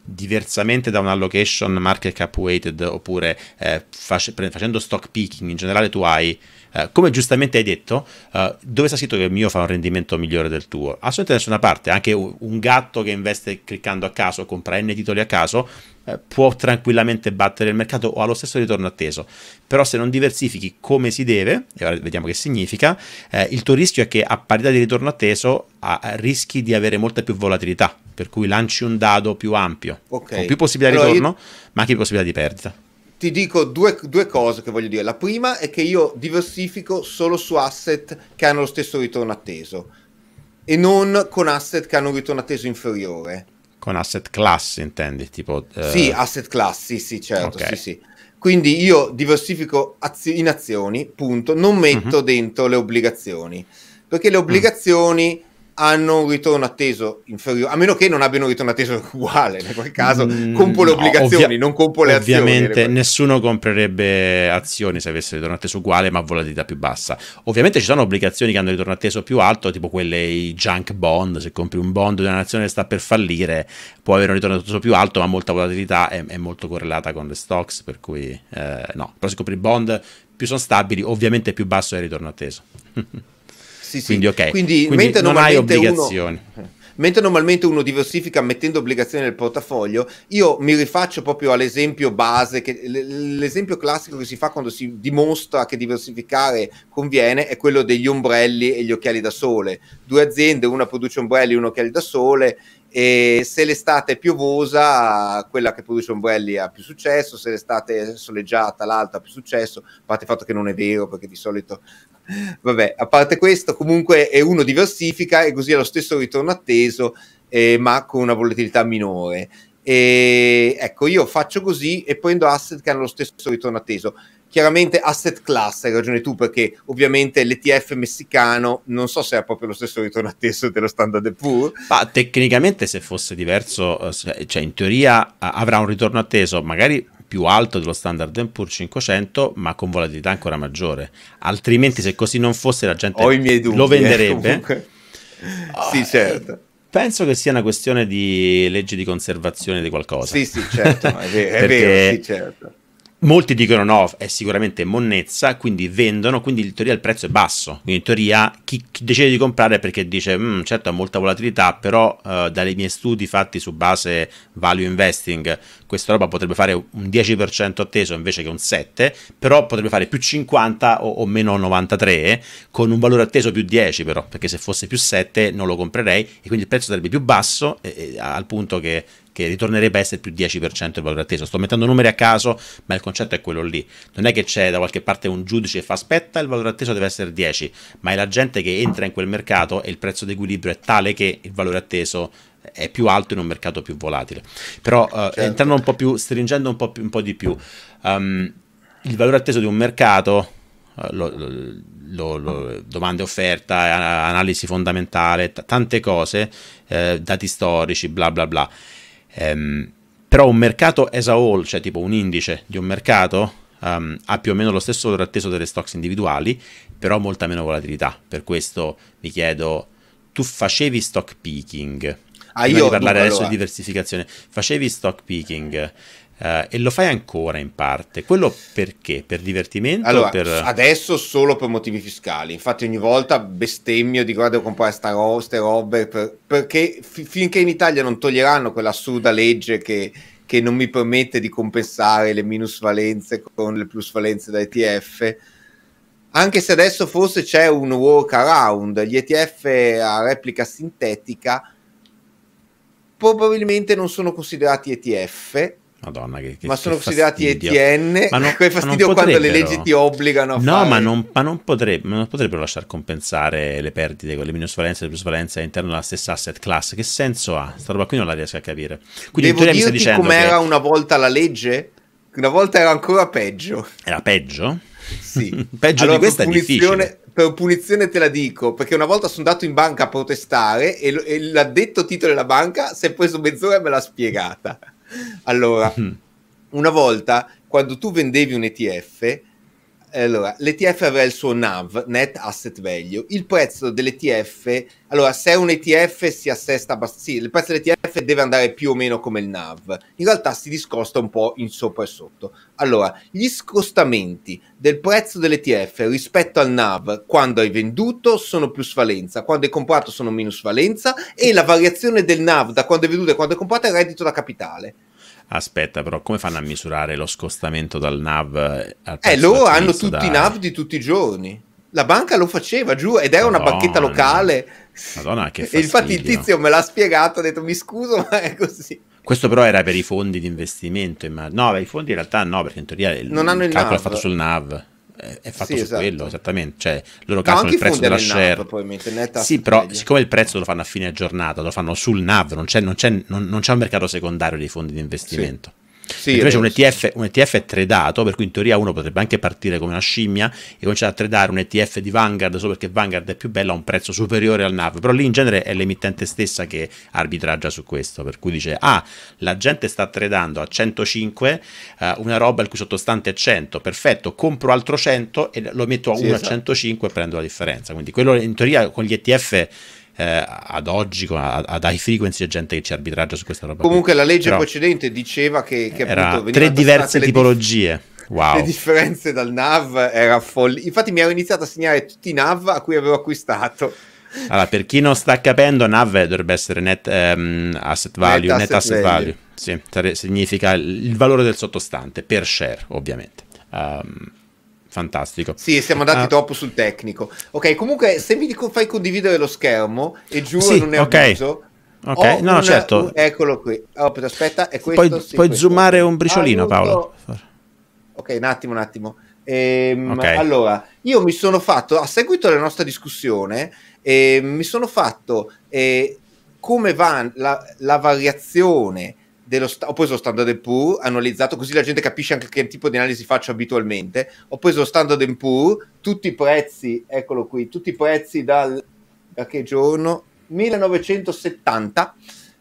diversamente da una location market cap weighted oppure eh, face, facendo stock picking in generale tu hai eh, come giustamente hai detto, eh, dove sta scritto che il mio fa un rendimento migliore del tuo? Assolutamente da nessuna parte, anche un gatto che investe cliccando a caso, compra n titoli a caso, eh, può tranquillamente battere il mercato o ha lo stesso ritorno atteso. Però se non diversifichi come si deve, e ora vediamo che significa, eh, il tuo rischio è che a parità di ritorno atteso a, a rischi di avere molta più volatilità, per cui lanci un dado più ampio, okay. con più possibilità di allora, ritorno, io... ma anche più possibilità di perdita ti dico due, due, cose che voglio dire. La prima è che io diversifico solo su asset che hanno lo stesso ritorno atteso e non con asset che hanno un ritorno atteso inferiore. Con asset class intendi? Tipo, uh... Sì, asset class, sì, sì, certo, okay. sì, sì. Quindi io diversifico azio- in azioni, punto, non metto uh-huh. dentro le obbligazioni, perché le obbligazioni... uh hanno un ritorno atteso inferiore, a meno che non abbiano un ritorno atteso *laughs* uguale, nel quel caso mm, compro le obbligazioni, ovvia- non compro le ovviamente azioni. Ovviamente nessuno comprerebbe azioni se avesse ritorno atteso uguale ma volatilità più bassa. Ovviamente ci sono obbligazioni che hanno ritorno atteso più alto, tipo quelle i junk bond, se compri un bond di una nazione che sta per fallire può avere un ritorno atteso più alto ma molta volatilità è, è molto correlata con le stocks, per cui eh, no, però se compri bond più sono stabili ovviamente più basso è il ritorno atteso. *laughs* Sì, sì. Quindi, ok. Quindi, Quindi mentre non hai obbligazioni. Uno... Mentre normalmente uno diversifica mettendo obbligazioni nel portafoglio, io mi rifaccio proprio all'esempio base, che, l'esempio classico che si fa quando si dimostra che diversificare conviene è quello degli ombrelli e gli occhiali da sole. Due aziende, una produce ombrelli e un occhiali da sole, e se l'estate è piovosa quella che produce ombrelli ha più successo se l'estate è soleggiata l'altra ha più successo a parte il fatto che non è vero perché di solito Vabbè, a parte questo, comunque è uno diversifica e così ha lo stesso ritorno atteso, eh, ma con una volatilità minore. E, ecco, io faccio così e prendo asset che hanno lo stesso ritorno atteso. Chiaramente asset class, hai ragione tu, perché ovviamente l'ETF messicano non so se ha proprio lo stesso ritorno atteso dello Standard Poor's. Ma tecnicamente se fosse diverso, eh, cioè in teoria avrà un ritorno atteso magari più alto dello standard Poor's 500 ma con volatilità ancora maggiore altrimenti se così non fosse la gente dubbi, lo eh, venderebbe eh, sì ah, certo Penso che sia una questione di leggi di conservazione di qualcosa. Sì, sì, certo, è vero, Perché... sì, certo Molti dicono no, è sicuramente monnezza, quindi vendono, quindi in teoria il prezzo è basso. Quindi in teoria chi, chi decide di comprare perché dice mm, certo ha molta volatilità, però eh, dai miei studi fatti su base value investing questa roba potrebbe fare un 10% atteso invece che un 7%, però potrebbe fare più 50 o, o meno 93 con un valore atteso più 10 però, perché se fosse più 7 non lo comprerei e quindi il prezzo sarebbe più basso eh, al punto che che ritornerebbe a essere più 10% il valore atteso. Sto mettendo numeri a caso, ma il concetto è quello lì. Non è che c'è da qualche parte un giudice che fa aspetta, il valore atteso deve essere 10, ma è la gente che entra in quel mercato e il prezzo di equilibrio è tale che il valore atteso è più alto in un mercato più volatile. Però eh, certo. entrando un po' più, stringendo un po', più, un po di più, um, il valore atteso di un mercato eh, lo, lo, lo, domande offerta, analisi fondamentale, t- tante cose, eh, dati storici, bla bla bla. Um, però un mercato as a whole, cioè tipo un indice di un mercato, um, ha più o meno lo stesso valore atteso delle stocks individuali, però molta meno volatilità. Per questo mi chiedo, tu facevi stock picking? Ah, Prima io, di parlare adesso allora. di diversificazione, facevi stock picking? Uh, e lo fai ancora in parte. Quello perché? Per divertimento? Allora, per... adesso solo per motivi fiscali. Infatti ogni volta bestemmio, dico guarda devo comprare sta ro- ste robe, per... perché fi- finché in Italia non toglieranno quell'assurda legge che, che non mi permette di compensare le minusvalenze con le plusvalenze da ETF, anche se adesso forse c'è un workaround, gli ETF a replica sintetica probabilmente non sono considerati ETF Madonna, che, che ma sono considerati fastidio. ETN. Ma non, quel fastidio quando le leggi ti obbligano a no, fare. ma, non, ma non, potrebbero, non, potrebbero lasciar compensare le perdite con le minusvalenze e le plusvalenze all'interno della stessa asset class. Che senso ha? Sta roba qui non la riesco a capire. Quindi Devo dirti mi dicendo com'era che... una volta la legge? Una volta era ancora peggio. Era peggio? Sì. *laughs* peggio allora, di questa punizione... è difficile per punizione te la dico, perché una volta sono andato in banca a protestare e, l- e l'addetto titolo della banca si è preso mezz'ora e me l'ha spiegata. Allora, mm. una volta quando tu vendevi un ETF, eh, allora, l'ETF avrà il suo NAV, Net Asset Value. Il prezzo dell'ETF, allora, se è un ETF si assesta abbastanza, sì, il prezzo dell'ETF deve andare più o meno come il NAV. In realtà si discosta un po' in sopra e sotto. Allora, gli scostamenti del prezzo dell'ETF rispetto al NAV, quando hai venduto sono più svalenza, quando hai comprato sono meno valenza e la variazione del NAV da quando hai venduto e quando hai comprato è reddito da capitale. Aspetta, però, come fanno a misurare lo scostamento dal NAV? eh, loro hanno tutti da... i NAV di tutti i giorni. La banca lo faceva giù ed era una banchetta locale. Madonna, che *laughs* E infatti il tizio me l'ha spiegato, ha detto mi scuso, ma è così. Questo però era per i fondi di investimento. Ma... No, beh, i fondi in realtà no, perché in teoria non il hanno il calcolo NAV. fatto sul NAV. Eh, è, fatto sì, su esatto. quello, esattamente. Cioè, loro calcolano il prezzo della share. NAV, sì, però media. siccome il prezzo lo fanno a fine giornata, lo fanno sul NAV, non c'è, non c'è, non, non c'è un mercato secondario dei fondi di investimento. Sì. Sì, Invece un ETF, un ETF, è tredato, per cui in teoria uno potrebbe anche partire come una scimmia e cominciare a tredare un ETF di Vanguard solo perché Vanguard è più bella a un prezzo superiore al NAV, però lì in genere è l'emittente stessa che arbitraggia su questo, per cui dice ah, la gente sta tredando a 105 eh, una roba il cui sottostante è 100, perfetto, compro altro 100 e lo metto a sì, 1 esatto. a 105 e prendo la differenza, quindi quello in teoria con gli ETF eh, ad oggi con, ad, ad high frequency c'è gente che ci arbitraggia su questa roba. Comunque qui. la legge Però precedente diceva che, che appunto tre diverse tipologie. Wow. Le differenze dal NAV era folle. Infatti mi ero iniziato a segnare tutti i NAV a cui avevo acquistato. Allora, per chi non sta capendo, NAV dovrebbe essere net um, asset value, net, net asset, asset value. Sì, significa il valore del sottostante per share, ovviamente. Um, fantastico. Sì, siamo andati uh, troppo sul tecnico. Ok, comunque se mi dico, fai condividere lo schermo, e giuro sì, non ne okay. abuso, Ok, ho no, una, certo. Un, eccolo qui. Oh, aspetta, è questo. Puoi, sì, puoi questo. zoomare un briciolino, ah, Paolo. Ok, un attimo, un attimo. Ehm, okay. Allora, io mi sono fatto, a seguito della nostra discussione, eh, mi sono fatto eh, come va la, la variazione dello, ho preso lo standard poor, analizzato così la gente capisce anche che tipo di analisi faccio abitualmente. Ho preso lo standard poor, tutti i prezzi, eccolo qui, tutti i prezzi dal da che giorno? 1970.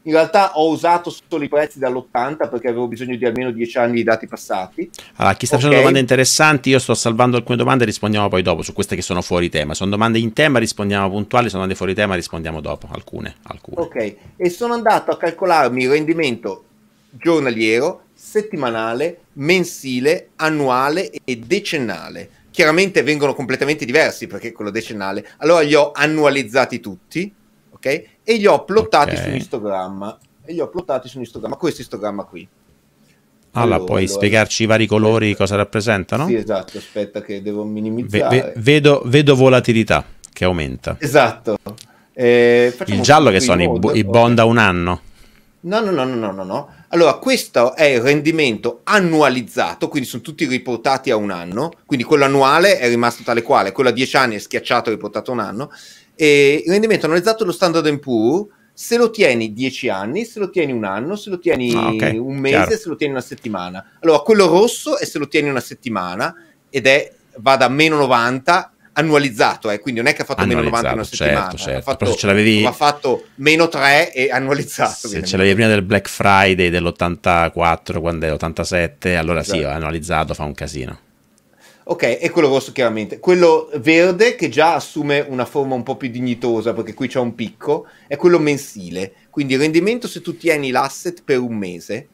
In realtà ho usato solo i prezzi dall'80 perché avevo bisogno di almeno 10 anni di dati passati. Allora, chi sta okay. facendo domande interessanti, io sto salvando alcune domande e rispondiamo poi dopo su queste che sono fuori tema. Sono domande in tema, rispondiamo puntuali, sono domande fuori tema, rispondiamo dopo, alcune. alcune. Ok, e sono andato a calcolarmi il rendimento giornaliero, settimanale, mensile, annuale e decennale. Chiaramente vengono completamente diversi perché quello decennale. Allora li ho annualizzati tutti, ok? E li ho plottati okay. su un istogramma. E li ho plottati su un istogramma, questo istogramma qui. Allora, ah, allora puoi allora, spiegarci i vari colori cosa rappresentano? Sì, esatto, aspetta che devo minimizzare. Ve, ve, vedo, vedo volatilità che aumenta. Esatto. Eh, il giallo che sono i, i bond a un anno. No, no, no, no, no, no, no. Allora, questo è il rendimento annualizzato, quindi sono tutti riportati a un anno, quindi quello annuale è rimasto tale quale, quello a 10 anni è schiacciato e riportato a un anno, e il rendimento annualizzato lo Standard Poor's se lo tieni 10 anni, se lo tieni un anno, se lo tieni ah, okay, un mese, chiaro. se lo tieni una settimana. Allora, quello rosso è se lo tieni una settimana ed è va da meno 90 annualizzato, eh, quindi non è che ha fatto meno 90 in una certo, settimana, certo, certo. ha, fatto, se l'avevi... ha fatto meno 3 e annualizzato. Se ce l'avevi prima del Black Friday dell'84, quando è 87, allora esatto. sì, annualizzato fa un casino. Ok, e quello rosso chiaramente. Quello verde che già assume una forma un po' più dignitosa perché qui c'è un picco, è quello mensile, quindi rendimento se tu tieni l'asset per un mese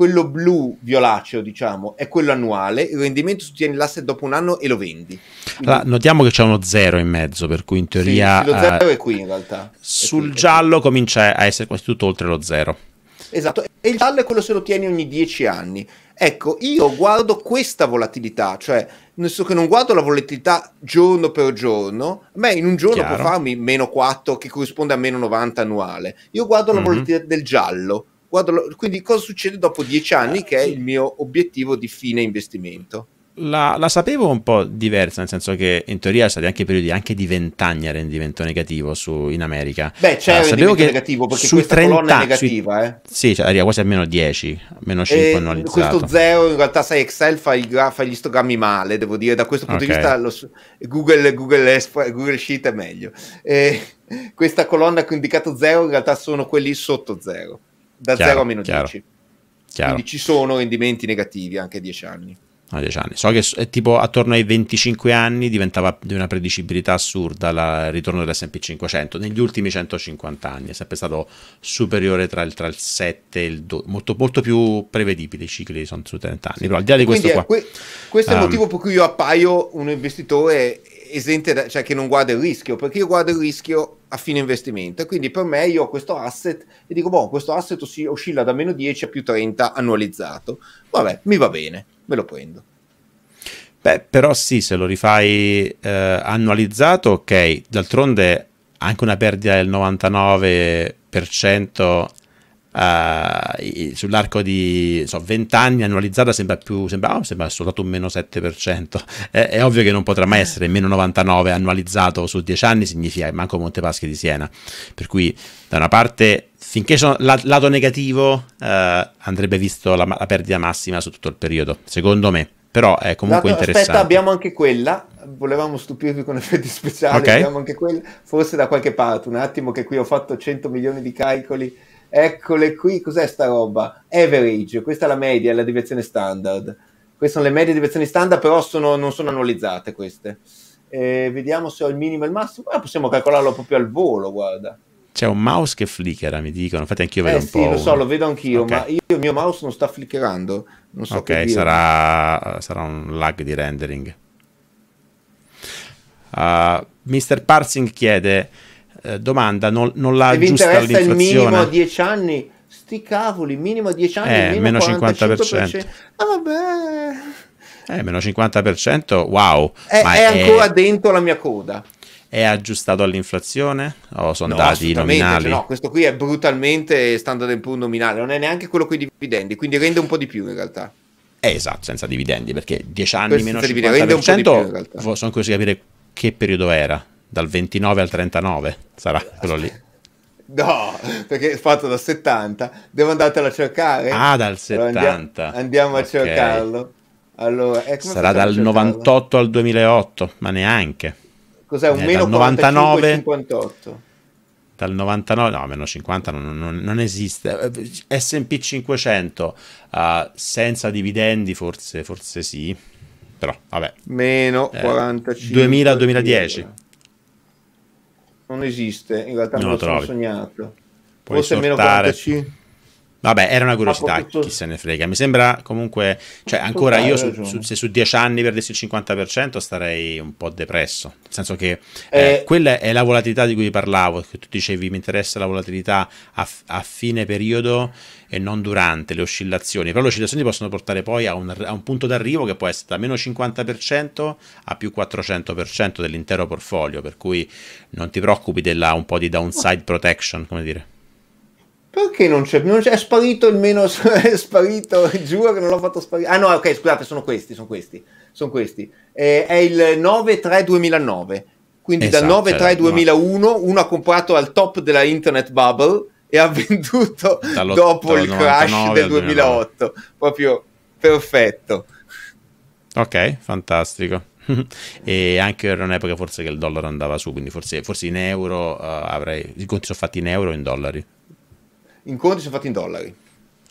quello blu violaceo, diciamo, è quello annuale, il rendimento sostiene l'asset dopo un anno e lo vendi. Allora, notiamo che c'è uno zero in mezzo, per cui in teoria... Sì, lo eh, zero eh, è qui in realtà. Sul qui, giallo comincia a essere quasi tutto oltre lo zero. Esatto, e il giallo è quello se lo tieni ogni 10 anni. Ecco, io guardo questa volatilità, cioè nel senso che non guardo la volatilità giorno per giorno, beh, in un giorno Chiaro. può farmi meno 4 che corrisponde a meno 90 annuale. Io guardo la mm-hmm. volatilità del giallo, Guardo, quindi cosa succede dopo dieci anni eh, che è il mio obiettivo di fine investimento? La, la, sapevo un po' diversa, nel senso che in teoria sono stati anche periodi anche di vent'anni a rendimento negativo su, in America. Beh, c'è uh, rendimento che negativo perché questa 30, colonna è negativa. Sui, eh. Sì, cioè, arriva quasi a meno 10, meno 5 eh, annualizzato. Questo 0 in realtà sai Excel fa, i fa gli histogrammi male, devo dire, da questo punto okay. di vista lo, Google, Google, Google Sheet è meglio. Eh, questa colonna che ho indicato zero, in realtà sono quelli sotto zero da chiaro, 0 a meno chiaro, 10. Chiaro. Quindi ci sono rendimenti negativi anche a 10 anni. A 10 anni. So che è tipo attorno ai 25 anni diventava di una predicibilità assurda il ritorno dell'SP 500. Negli ultimi 150 anni è sempre stato superiore tra il, tra il 7 e il 12, molto, molto, più prevedibile i cicli sono su 30 anni. Però al di là di questo, Quindi, qua, que- questo um, è il um, motivo per cui io appaio un investitore esente, da, cioè che non guarda il rischio, perché io guardo il rischio a fine investimento. quindi per me io ho questo asset e dico, boh, questo asset osc- oscilla da meno 10 a più 30 annualizzato. Vabbè, mi va bene, me lo prendo. Beh, però sì, se lo rifai eh, annualizzato, ok, d'altronde anche una perdita del 99% Uh, sull'arco di so, 20 anni annualizzata sembra più sembra, oh, sembra soltanto un meno 7% *laughs* è, è, ovvio che non potrà mai essere meno 99 annualizzato su 10 anni significa che manco Montepaschi di Siena per cui da una parte finché sono la, lato negativo uh, andrebbe visto la, la, perdita massima su tutto il periodo secondo me però è comunque lato, interessante aspetta abbiamo anche quella volevamo stupirvi con effetti speciali okay. abbiamo anche quella forse da qualche parte un attimo che qui ho fatto 100 milioni di calcoli Eccole qui, cos'è sta roba? Average, questa è la media, la deviazione standard. Queste sono le medie deviazioni standard, però sono, non sono annualizzate queste. Eh, vediamo se ho il minimo e il massimo. Ah, possiamo calcolarlo proprio al volo, guarda. C'è un mouse che flickera, mi dicono. Infatti, anch'io vedo eh, un sì, po'. Sì, lo so, lo vedo anch'io, okay. ma io, il mio mouse non sta flickerando. Non so ok, sarà, sarà, un lag di rendering. Uh, Mr. Parsing chiede eh, domanda non, non la aggiusta all'inflazione. Se vi interessa il minimo a 10 anni, sti cavoli, minimo 10 anni, eh, meno, meno 50%. Ah vabbè. Eh, meno 50%, wow. È, è ancora è... dentro la mia coda è aggiustato all'inflazione o sono no, dati nominali? Cioè no, questo qui è brutalmente standard in punto nominale, non è neanche quello con i dividendi, quindi rende un po' di più in realtà. Eh, esatto, senza dividendi, perché 10 anni questo meno 50% rende un po' di più in realtà. Sono così a capire che periodo era dal 29 al 39 sarà quello lì. No, perché è fatto dal 70, devo andartelo a cercare. Ah, dal 70. Allora andiamo a cercarlo. Allora, eh, sarà dal 98 al 2008, ma neanche. Cos'è un eh, meno 99 58? Dal 99, no, meno 50 non, non, non esiste. SP 500 uh, senza dividendi, forse, forse sì, però vabbè. Meno eh, 2000-2010 non esiste, in realtà non me lo trovi. sono sognato. Puoi Forse meno 45. Vabbè, era una curiosità, chi se ne frega. Mi sembra comunque, cioè ancora io su, su, se su 10 anni perdessi il 50% starei un po' depresso, nel senso che eh, eh... quella è la volatilità di cui parlavo, che tu dicevi mi interessa la volatilità a, a fine periodo e non durante le oscillazioni, però le oscillazioni possono portare poi a un, a un punto d'arrivo che può essere da meno 50% a più 400% dell'intero portfolio, per cui non ti preoccupi della un po' di downside protection, come dire. Perché non c'è? Non c'è è sparito il meno. *laughs* È sparito, giuro che non l'ho fatto sparire. Ah no, ok, scusate, sono questi, sono questi. Sono questi. Eh, è il 9-3-2009. Quindi esatto, dal 9-3-2001 uno ha comprato al top della internet bubble e ha venduto Dallo, dopo il crash del 2008. 2008. Proprio perfetto. Ok, fantastico. *laughs* e anche era un'epoca forse che il dollaro andava su, quindi forse, forse in euro uh, avrei... I conti sono fatti in euro o in dollari? I conti sono fatti in dollari.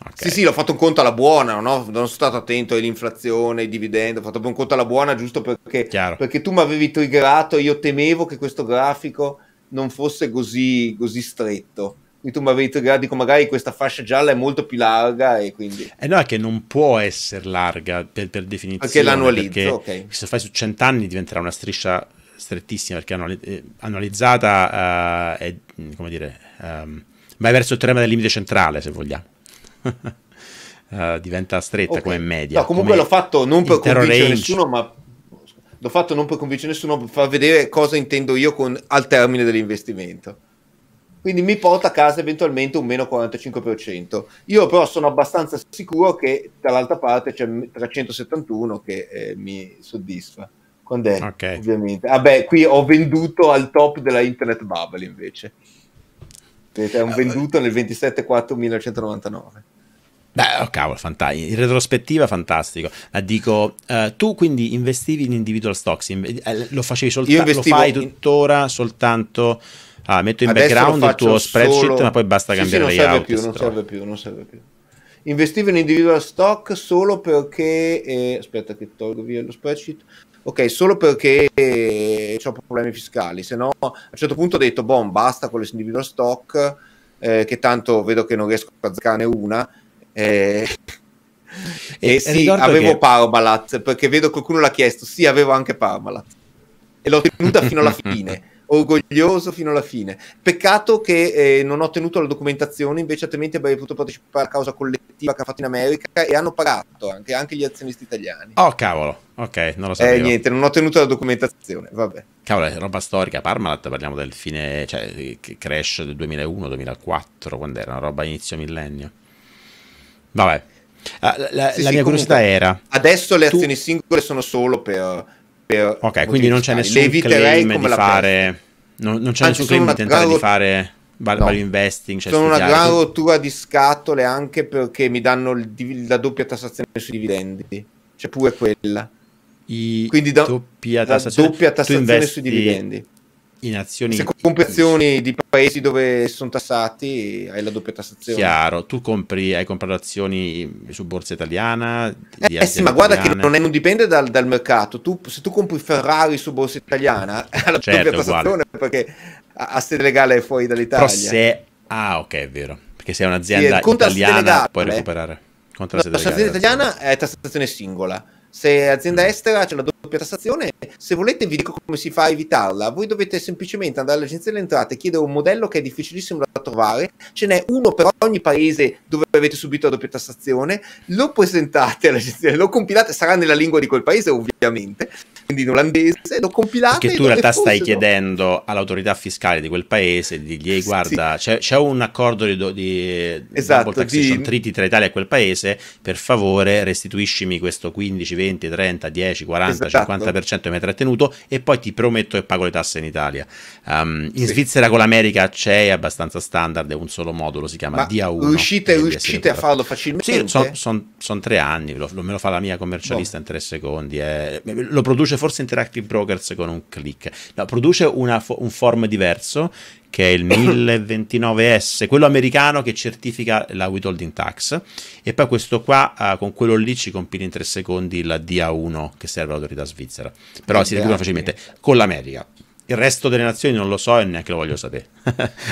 Okay. Sì, sì, l'ho fatto un conto alla buona, no? non sono stato attento all'inflazione, ai dividendi, ho fatto un conto alla buona giusto perché, perché tu mi avevi triggerato e io temevo che questo grafico non fosse così, così stretto quindi tu mi avevi detto dico, magari questa fascia gialla è molto più larga e quindi... Eh no, è che non può essere larga per, per definizione. Perché l'annualizzo, perché ok. Se fai su 100 anni diventerà una striscia strettissima perché annuali- eh, annualizzata uh, è, mm, come dire, um, vai verso il teorema del limite centrale se vogliamo. uh, *laughs* diventa stretta okay. come media. No, comunque come l'ho fatto non per convincere nessuno, ma l'ho fatto non per convincere nessuno, per far vedere cosa intendo io con, al termine dell'investimento quindi mi porta a casa eventualmente un meno 45%. Io però sono abbastanza sicuro che dall'altra parte c'è 371 che eh, mi soddisfa. Quando è? Okay. Ovviamente. Vabbè, ah, qui ho venduto al top della Internet Bubble invece. È un ah, venduto nel 27.4.1999. Beh, oh cavolo, fanta- in retrospettiva fantastico. dico, eh, tu quindi investivi in individual stocks, in- eh, lo facevi soltanto, lo fai tuttora soltanto Ah, metto in Adesso background il tuo spreadsheet, solo... ma poi basta cambiare sì, non layout. Serve più, non serve più, non serve più. Investivo in individual stock solo perché... Eh, aspetta che tolgo via lo spreadsheet. Ok, solo perché eh, ho problemi fiscali, se no a un certo punto ho detto, boh, basta con l'individual stock, eh, che tanto vedo che non riesco a zicare una. Eh, e, e sì, avevo che... Parmalat, perché vedo qualcuno l'ha chiesto, sì, avevo anche Parmalat. E l'ho tenuta fino alla *laughs* fine orgoglioso fino alla fine. Peccato che eh, non ho ottenuto la documentazione, invece altrimenti avrei potuto partecipare alla causa collettiva che ha fatto in America e hanno pagato anche, anche gli azionisti italiani. Oh cavolo, ok, non lo so. Eh niente, non ho ottenuto la documentazione, vabbè. Cavolo, è roba storica, Parmalat parliamo del fine, cioè crash del 2001-2004, quando era una roba inizio millennio. Vabbè. Ah, la, la, sì, la sì, mia curiosità era... Adesso le tu... azioni singole sono solo per per ok, quindi non c'è nessun claim di fare... Non, non, c'è Anzi, nessun claim di tentare gran... di fare value no. investing. Cioè sono studiare. una gran rottura di scatole anche perché mi danno il, la doppia tassazione sui dividendi. C'è pure quella. I Quindi da, doppia tassazione, doppia tassazione sui dividendi in azioni... Se compri azioni di paesi dove sono tassati, hai la doppia tassazione. Chiaro, tu compri, hai comprato azioni su borsa italiana? Eh, eh sì, ma italiana. guarda che non, è, non dipende dal, dal mercato. Tu, se tu compri Ferrari su borsa italiana, hai *laughs* la certo, doppia tassazione perché ha sede legale fuori dall'Italia. Però se... Ah, ok, è vero. Perché se è un'azienda sì, italiana legale, puoi recuperare. Contro la, la sede legale, italiana è tassazione singola. Se è azienda mm. estera c'è la doppia tassazione, se volete vi dico come si fa a evitarla. Voi dovete semplicemente andare all'agenzia delle entrate e chiedere un modello che è difficilissimo da trovare, ce n'è uno per ogni paese dove avete subito la doppia tassazione, lo presentate all'agenzia, lo compilate, sarà nella lingua di quel paese ovviamente, quindi in olandese, lo compilate. Perché tu in realtà stai fossero. chiedendo all'autorità fiscale di quel paese di dire guarda sì. c'è, c'è, un accordo di, di esatto, taxation di... treaty tra Italia e quel paese, per favore restituiscimi questo 15, 20, 30, 10, 40, esatto esatto. 50% mi hai trattenuto e poi ti prometto che pago le tasse in Italia. Um, in sì. Svizzera con l'America c'è, abbastanza standard, è un solo modulo, si chiama Ma DA1. Riuscite, riuscite a farlo facilmente? Sì, sono son, son tre anni, lo, me lo fa la mia commercialista no. Boh. in tre secondi. Eh. Lo produce forse Interactive Brokers con un click. No, produce una, un form diverso che è il 1029S, *coughs* quello americano che certifica la withholding tax, e poi questo qua uh, con quello lì ci compila in 3 secondi la DA1 che serve all'autorità svizzera, però si recupera facilmente con l'America. Il resto delle nazioni non lo so e neanche lo voglio sapere.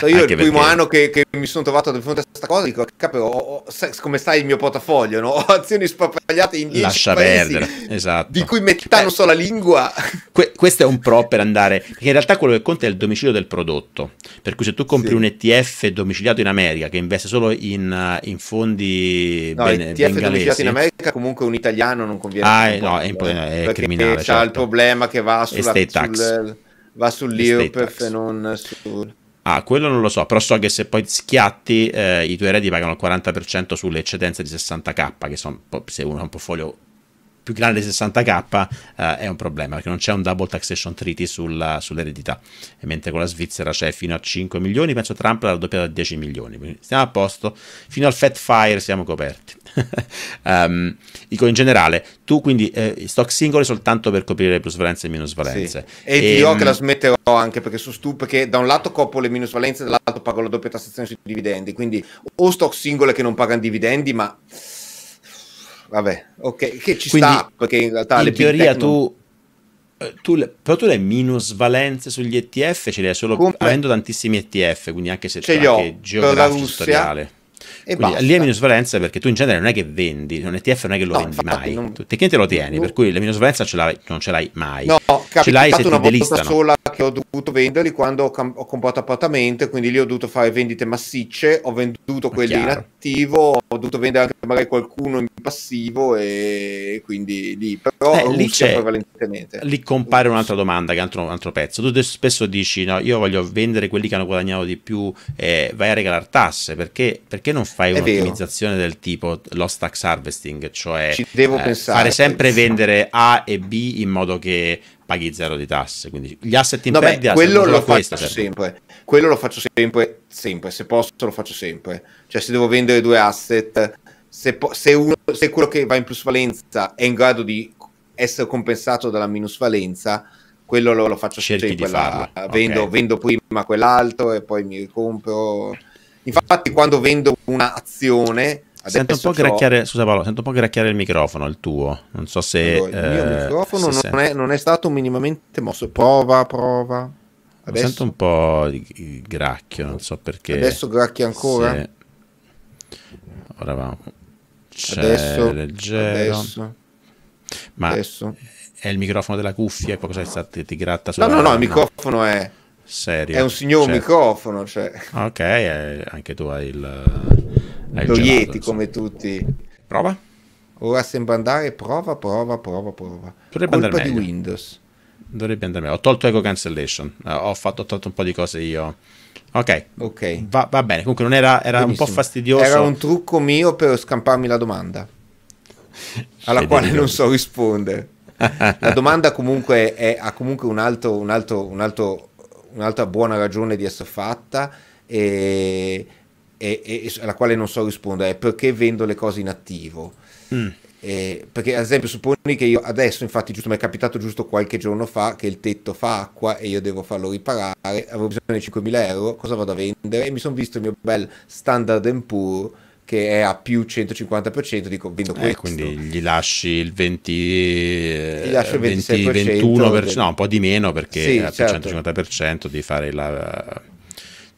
Io *laughs* il primo perché... anno che, che, mi sono trovato di fronte a questa cosa dico, capo, come stai il mio portafoglio, no? *laughs* Ho azioni spapagliate in 10 Lascia paesi, perdere, esatto. Di cui metà eh, non so la lingua. *laughs* Que- questo è un pro per andare, perché in realtà quello che conta è il domicilio del prodotto. Per cui se tu compri sì. un ETF domiciliato in America che investe solo in, in fondi no, ben, ETF bengalesi. domiciliato in America comunque un italiano non conviene. Ah, no, è, impo- è eh, criminale. C'ha certo. il problema che va sulla... Estate tax. Sul, va sull'IOPEF e non sul... Ah, quello non lo so, però so che se poi schiatti eh, i tuoi eredi pagano il 40% sulle eccedenze di 60k, che sono, se uno ha un portfolio più grande di 60k eh, è un problema, perché non c'è un double taxation treaty sulla, sull'eredità, e mentre con la Svizzera c'è fino a 5 milioni, penso Trump l'ha doppiato a 10 milioni, quindi stiamo a posto, fino al Fat Fire siamo coperti um, *laughs* dico in generale, tu quindi eh, stock singoli soltanto per coprire le plusvalenze e minusvalenze. Sì. E, e io um... che la smetterò anche perché sono stupido, che da un lato copro le minusvalenze, dall'altro pago la doppia tassazione sui dividendi, quindi o stock singole che non pagano dividendi, ma vabbè, ok, che ci quindi, sta perché in realtà in le teoria tu eh, tu le, però tu le minusvalenze sugli ETF ce le hai solo Comple- avendo tantissimi ETF, quindi anche se ce li ho, anche geografico Russia, e Quindi basta. lì la minusvalenza perché tu in genere non è che vendi, un ETF non è che lo no, vendi mai, non... tecnicamente lo tieni, per cui la minusvalenza ce non ce l'hai mai. No, ce l'hai se ti delistano. sola che ho dovuto venderli quando ho, cam- ho comprato appartamento, quindi lì ho dovuto fare vendite massicce, ho venduto ah, quelli in attivo, ho dovuto vendere anche magari qualcuno in passivo e quindi lì, però Beh, lì c'è, prevalentemente. Lì compare un'altra domanda, che è un altro, pezzo. Tu spesso dici, no, io voglio vendere quelli che hanno guadagnato di più, eh, vai a regalare tasse, perché, perché non fai un'ottimizzazione del tipo lost tax harvesting, cioè eh, fare sempre vendere A e B in modo che paghi zero di tasse. Quindi gli asset in no, perdita quello lo questo, faccio certo. sempre. Quello lo faccio sempre, sempre. Se posso, lo faccio sempre. Cioè, se devo vendere due asset, se, po- se, uno, se quello che va in plusvalenza è in grado di essere compensato dalla minusvalenza, quello lo, lo faccio Cerchi sempre. Quella, vendo, okay. vendo prima quell'altro e poi mi ricompro. Infatti, quando vendo un'azione Sento un, ciò... scusa Paolo, sento un po' gracchiare, il microfono, il tuo. Non so se... Allora, il mio eh, microfono se non, è, non, è, stato minimamente mosso. Prova, prova. Adesso... Sento un po' il gracchio, non so perché. Adesso gracchia ancora? Se... Ora va. C'è adesso, leggero. Adesso. Ma adesso. è il microfono della cuffia? Qualcosa che sta, ti, ti gratta sulla... No, no, no, il microfono è serio. È un signor cioè... microfono, cioè. Ah, ok, eh, anche tu hai il... Hai Lo Yeti come tutti. Prova. Ora sembra andare, prova, prova, prova, prova. Dovrebbe Colpa andare meglio. Windows. Dovrebbe andare meglio. Ho tolto Eco Cancellation, uh, ho, fatto, ho tolto un po' di cose io. Ok, okay. Va, va, bene. Comunque non era, era un po' fastidioso. Era un trucco mio per scamparmi la domanda, alla Federico. quale non so rispondere. la domanda comunque è, ha comunque un altro, un altro, un altro un'altra buona ragione di essere fatta e, e, e, alla quale non so rispondere è perché vendo le cose in attivo. Mm. Eh, perché ad esempio supponi che io adesso infatti giusto mi è capitato giusto qualche giorno fa che il tetto fa acqua e io devo farlo riparare avevo bisogno di 5.000 euro cosa vado a vendere e mi sono visto il mio bel standard and poor che è a più 150%, dico vendo eh, questo. Eh, quindi gli lasci il 20, gli lascio il 20, eh, 21%, del... no, un po' di meno perché sì, è a più certo. 150% di fare la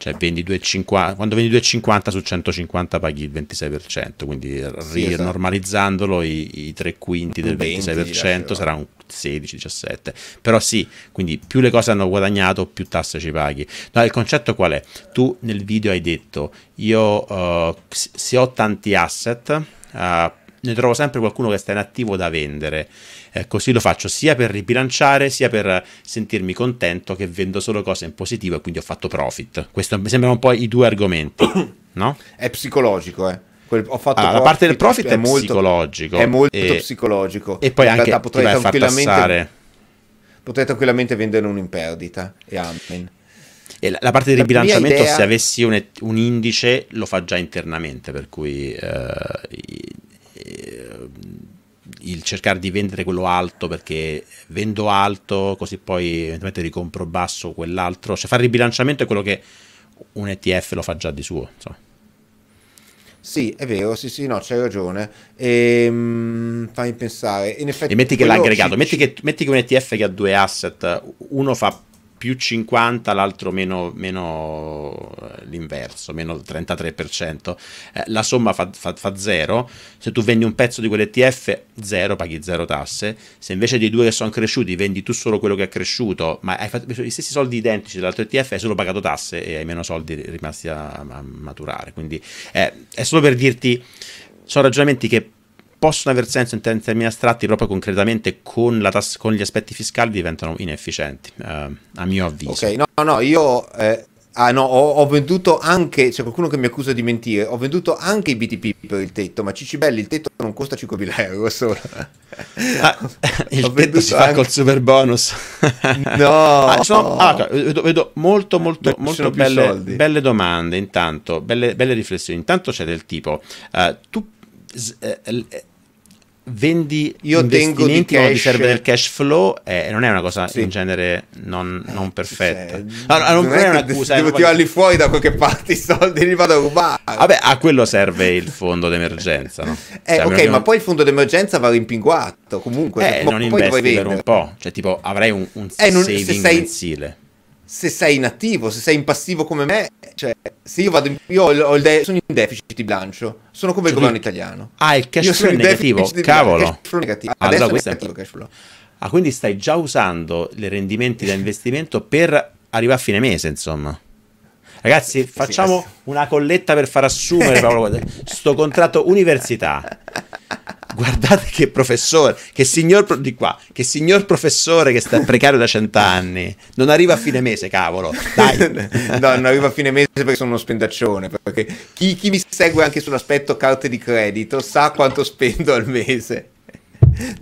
cioè vendi 2,50, quando vendi 2,50 su 150 paghi il 26%, quindi sì, esatto. rinormalizzandolo esatto. i, i, tre quinti del 26% sarà un 16-17%, però sì, quindi più le cose hanno guadagnato più tasse ci paghi. No, il concetto qual è? Tu nel video hai detto, io uh, se ho tanti asset, uh, ne trovo sempre qualcuno che sta in attivo da vendere eh, così lo faccio sia per ribilanciare sia per sentirmi contento che vendo solo cose in positivo e quindi ho fatto profit. Questo mi sembrano un po' i due argomenti, *coughs* no? È psicologico, eh. Quel, ho fatto allora, ah, la parte del profit è, è molto psicologico. È molto e, psicologico. E poi In anche potrei tranquillamente, potrei tranquillamente vendere un in perdita e amen. E la, la parte del ribilanciamento, idea... se avessi un, un, indice, lo fa già internamente, per cui eh, eh il cercare di vendere quello alto perché vendo alto così poi eventualmente ricompro basso quell'altro, cioè fare il bilanciamento è quello che un ETF lo fa già di suo. Insomma. Sì, è vero, sì, sì, no, c'hai ragione. Ehm, fammi pensare. In effetti, e metti che l'aggregato, ci, metti, che, metti, che, un ETF che ha due asset, uno fa più 50, l'altro meno, meno eh, l'inverso, meno 33%. Eh, la somma fa, fa, fa, zero. Se tu vendi un pezzo di quell'ETF, zero, paghi zero tasse. Se invece dei due che sono cresciuti vendi tu solo quello che è cresciuto, ma hai fatto gli stessi soldi identici dell'altro ETF, hai solo pagato tasse e hai meno soldi rimasti a, a maturare. Quindi eh, è solo per dirti, sono ragionamenti che possono aver senso in termini astratti, proprio concretamente con, tas- con gli aspetti fiscali diventano inefficienti, eh, a mio avviso. Ok, no, no, io eh, ah, no, ho, ho, venduto anche, c'è qualcuno che mi accusa di mentire, ho venduto anche i BTP per il tetto, ma Cicibelli il tetto non costa 5.000 euro solo. *laughs* Ah, *laughs* il tetto si fa anche... col super bonus. no! *laughs* Ah, sono, allora, ah, vedo, vedo, molto, molto, molto belle, belle, domande, intanto, belle, belle, riflessioni. Intanto c'è del tipo, uh, tu S- eh, eh vendi Io investimenti quando ti serve del cash flow eh, non è una cosa sì. in genere non, non eh, perfetta cioè, allora, non, non è, è un'accusa devo eh, tirarli fuori da qualche parte i soldi li vado a rubare vabbè a quello serve il fondo d'emergenza no? eh, cioè, ok mio... ma poi il fondo d'emergenza va rimpinguato comunque eh, non investi per un po' cioè tipo avrai un, un eh, saving se sei... mensile se sei inattivo, se sei in passivo come me, cioè, se io vado in, io ho, ho de- sono in deficit di bilancio, sono come cioè, il governo italiano. Ah, il cash flow è negativo, cavolo. Cash flow negativo. Allora, Adesso questo è negativo cash flow. Ah, quindi stai già usando i rendimenti da investimento per arrivare a fine mese, insomma. Ragazzi, facciamo una colletta per far assumere *laughs* Paolo, sto contratto università guardate che professore, che signor pro- di qua, che signor professore che sta *laughs* precario da cent'anni, non arriva a fine mese, cavolo, dai. *laughs* no, non arriva a fine mese perché sono uno spendaccione, perché chi, chi mi segue anche sull'aspetto carte di credito sa quanto spendo al mese.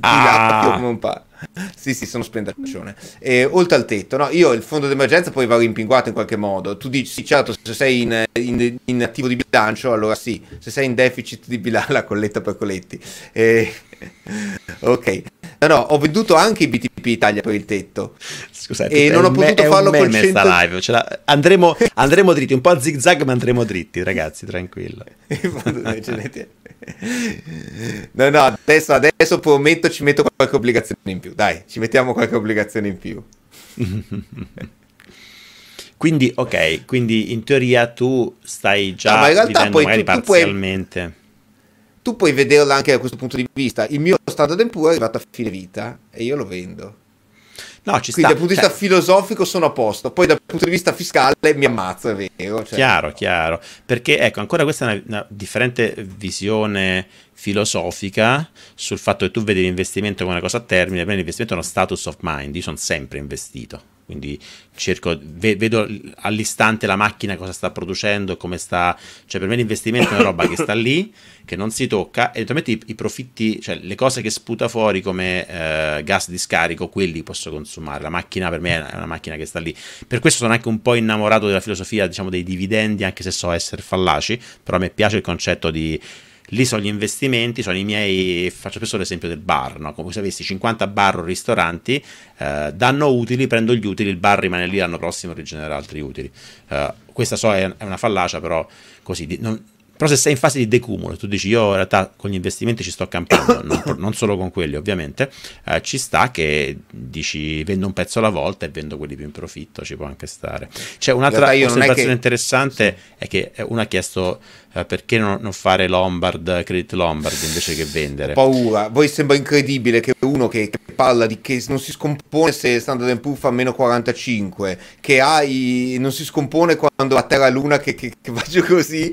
Ah. Di là, ah. *laughs* sì, sì, sono spendaccione. E, oltre al tetto, no? Io il fondo d'emergenza poi va rimpinguato in qualche modo. Tu dici, sì, certo, se sei in, in, in, attivo di bilancio, allora sì. Se sei in deficit di bilancio, *laughs* la colletta per coletti. E... *laughs* ok. No, no, ho venduto anche i BTP Italia per il tetto. Scusate, e non ho potuto me- farlo con 100... live. La... Andremo, andremo dritti, un po' a zig zag, ma andremo dritti, ragazzi, tranquillo. *laughs* no, no, adesso, adesso prometto ci metto qualche obbligazione in più. Dai, ci mettiamo qualche obbligazione in più. *laughs* quindi, ok, quindi in teoria tu stai già no, ma in realtà poi tu, tu, parzialmente... Puoi tu puoi vederla anche da questo punto di vista. Il mio standard Poor's è arrivato a fine vita e io lo vendo. No, ci Quindi sta. dal punto di cioè vista cioè... filosofico sono a posto, poi dal punto di vista fiscale mi ammazzo, è vero. Cioè... Chiaro, chiaro. Perché ecco, ancora questa è una, una differente visione filosofica sul fatto che tu vedi l'investimento come una cosa a termine, per l'investimento è uno status of mind, io sono sempre investito quindi cerco, vedo all'istante la macchina cosa sta producendo, come sta, cioè per me l'investimento è una roba che sta lì, *laughs* che non si tocca e naturalmente i, i, profitti, cioè le cose che sputa fuori come eh, gas di scarico, quelli posso consumare, la macchina per me è una, è una, macchina che sta lì, per questo sono anche un po' innamorato della filosofia diciamo dei dividendi, anche se so essere fallaci, però a me piace il concetto di lì sono gli investimenti, sono i miei, faccio spesso l'esempio del bar, no? come se avessi 50 bar o ristoranti, eh, danno utili, prendo gli utili, il bar rimane lì l'anno prossimo e rigenera altri utili. Eh, questa so è, è una fallacia, però così, non, però se sei in fase di decumulo, tu dici io in realtà con gli investimenti ci sto campando, non, non solo con quelli ovviamente, eh, ci sta che dici vendo un pezzo alla volta e vendo quelli più in profitto, ci può anche stare. C'è un'altra osservazione che... interessante, è che eh, uno ha chiesto eh, perché non, non, fare Lombard, Credit Lombard invece che vendere. Paura, voi sembra incredibile che uno che, che parla di che non si scompone se Standard Poor's fa meno 45, che ha i, non si scompone quando a terra luna che, che, che faccio così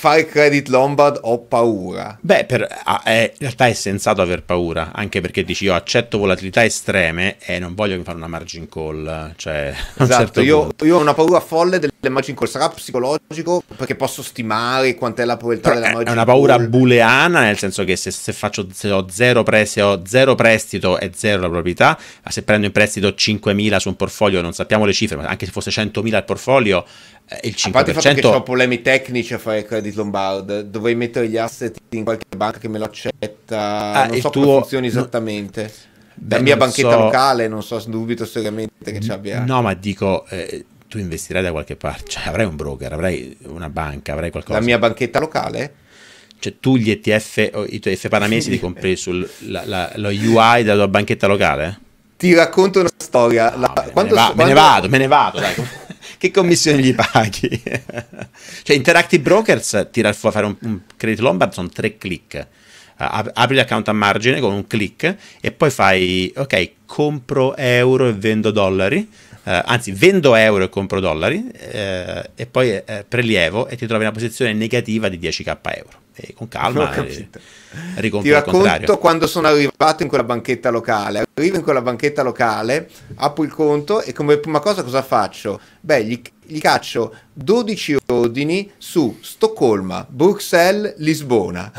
fare credit Lombard ho paura. Beh, per, è, in realtà è sensato aver paura, anche perché dici io accetto volatilità estreme e non voglio fare una margin call. Cioè, *laughs* esatto, certo io, io, ho una paura folle delle margin call, sarà psicologico perché posso stimare quant'è la probabilità Però della margin call. È una paura call. booleana, nel senso che se, se, faccio, se, ho zero pre, se ho zero prestito è zero la probabilità, ma se prendo in prestito 5.000 su un portfolio, non sappiamo le cifre, ma anche se fosse 100.000 il portfolio, eh, il 5%... A parte il fatto che ho problemi tecnici a fare credit di Lombard, dovrei mettere gli asset in qualche banca che me lo accetta, ah, non so tuo... come funzioni esattamente. Beh, la mia banchetta so... locale, non so, dubito seriamente che ci abbia. No, ma dico, eh, tu investirai da qualche parte, cioè avrai un broker, avrai una banca, avrai qualcosa. La mia banchetta locale? Cioè tu gli ETF, o i tuoi ETF panamesi li *laughs* compri sullo UI della tua banchetta locale? Ti racconto una storia. No, la... me, ne va, quando... me, ne vado, me ne vado, dai. *laughs* che commissioni gli paghi? *laughs* cioè, Interactive Brokers tira fuori fare un, un credit Lombard sono tre click. Uh, apri l'account a margine con un click e poi fai ok compro euro e vendo dollari Uh, anzi vendo euro e compro dollari uh, e poi uh, prelievo e ti trovi in una posizione negativa di 10k euro e con calma no, ti racconto quando sono arrivato in quella banchetta locale. Arrivo in quella banchetta locale, apro il conto e come prima cosa cosa faccio? Beh, gli, gli caccio 12 ordini su Stoccolma, Bruxelles, Lisbona.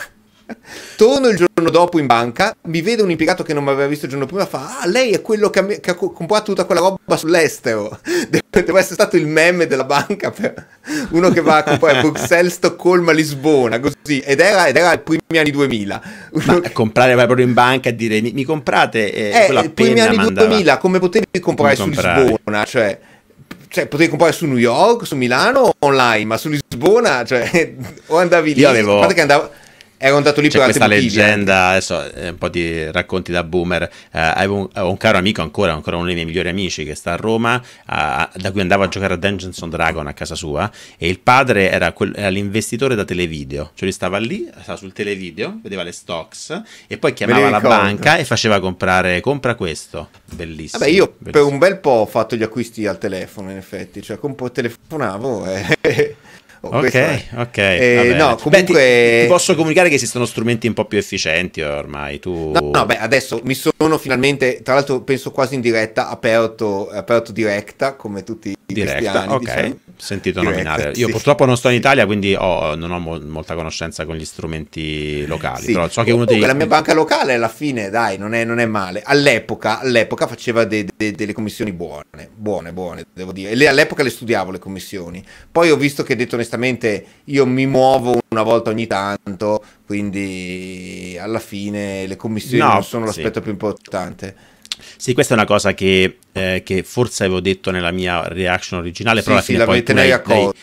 Torno il giorno dopo in banca, mi vede un impiegato che non mi aveva visto il giorno prima, fa, ah, lei è quello che ha, che ha comprato tutta quella roba sull'estero. *laughs* Deve essere stato il meme della banca per *laughs* uno che va a comprare *laughs* Bruxelles, Stoccolma, Lisbona, così. Ed era, ed era i primi anni 2000. Che... comprare proprio in banca e dire, mi, mi comprate eh, eh, quella primi anni 2000, come potevi comprare come su comprare. Lisbona? Cioè cioè, potevi comprare su New York, su Milano online, ma su Lisbona, cioè, o andavi lì. Io avevo... Guarda che andavo, era andato lì C'è per questa motivi, leggenda, anche. Eh. adesso eh, un po' di racconti da boomer, eh, avevo, un, avevo, un, caro amico ancora, ancora uno dei miei migliori amici che sta a Roma, a, da cui andavo a giocare a Dungeons and Dragon a casa sua e il padre era, quel, era l'investitore da televideo, cioè lui stava lì, stava sul televideo, vedeva le stocks e poi chiamava la banca e faceva comprare, compra questo, bellissimo. Vabbè io bellissimo. per un bel po' ho fatto gli acquisti al telefono in effetti, cioè telefonavo e... Eh. Oh, ok, è. ok. Eh, no, comunque... Beh, ti, ti, posso comunicare che esistono strumenti un po' più efficienti ormai. Tu... No, no, beh, adesso mi sono finalmente, tra l'altro penso quasi in diretta, aperto, aperto diretta come tutti i diretta, ok. Diciamo. Sentito diretta, nominare. Io sì. purtroppo non sto in Italia, quindi ho, non ho mo- molta conoscenza con gli strumenti locali. Sì. Però so che uno dei... La mia banca locale alla fine, dai, non è, non è male. All'epoca, all'epoca faceva de- de- delle commissioni buone, buone, buone, devo dire. le, all'epoca le studiavo le commissioni. Poi ho visto che detto onestamente onestamente io mi muovo una volta ogni tanto, quindi alla fine le commissioni no, non sono l'aspetto più importante. Sì, questa è una cosa che, eh, che, forse avevo detto nella mia reaction originale, sì, però alla fine sì, poi l'hai,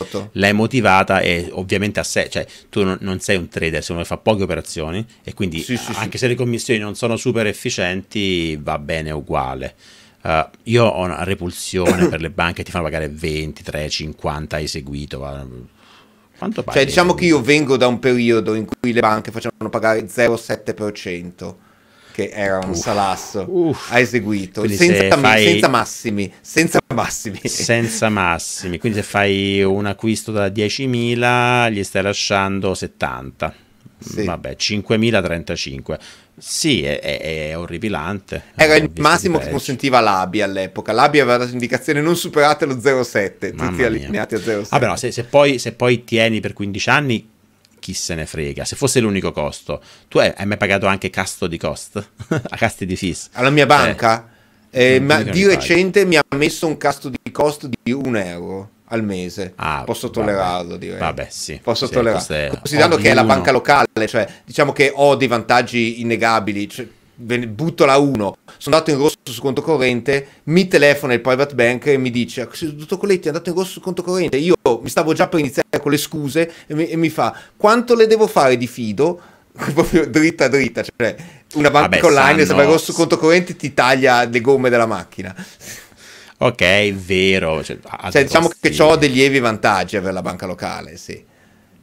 l'hai, l'hai, motivata e ovviamente a sé, cioè tu non, non sei un trader, se uno fa poche operazioni e quindi sì, sì, anche se le commissioni non sono super efficienti va bene uguale. Uh, io ho una repulsione *coughs* per le banche che ti fanno pagare 20, 23, 50 eseguito, quanto cioè, diciamo che io vengo da un periodo in cui le banche facevano pagare 0,7%, che era un uff, salasso uff. ha eseguito senza, se fai... senza, massimi, senza massimi. Senza massimi. Quindi se fai un acquisto da 10.000 gli stai lasciando 70 sì. vabbè, 5.035. Sì, è, è, è orripilante. Era ecco, il massimo che consentiva l'ABI all'epoca. L'ABI aveva dato indicazione non superate lo 0,7, Mamma tutti allineati a 0,7. Vabbè, no, se, se, poi, se poi tieni per 15 anni, chi se ne frega. Se fosse l'unico costo, tu hai, hai mai pagato anche casto di cost? *laughs* a casti di fis? Alla mia banca? Eh, eh, ma di recente mi ha messo un casto di costo di 1 euro al mese. Ah, Posso tollerarlo, direi. Eh. Vabbè, sì. Posso sì, tollerarlo. È... Considerando Ognuno. che è la banca locale, cioè diciamo che ho dei vantaggi innegabili. Cioè, butto la 1, sono andato in rosso su conto corrente, mi telefona il private bank e mi dice dottor Coletti è andato in rosso su conto corrente, io mi stavo già per iniziare con le scuse e mi, e mi fa quanto le devo fare di fido? *laughs* Proprio dritta dritta, cioè una banca Vabbè, online sanno... se vai rosso su conto corrente ti taglia le gomme della macchina. Ok, vero. Cioè, cioè, diciamo che ho degli lievi vantaggi avere la banca locale, sì.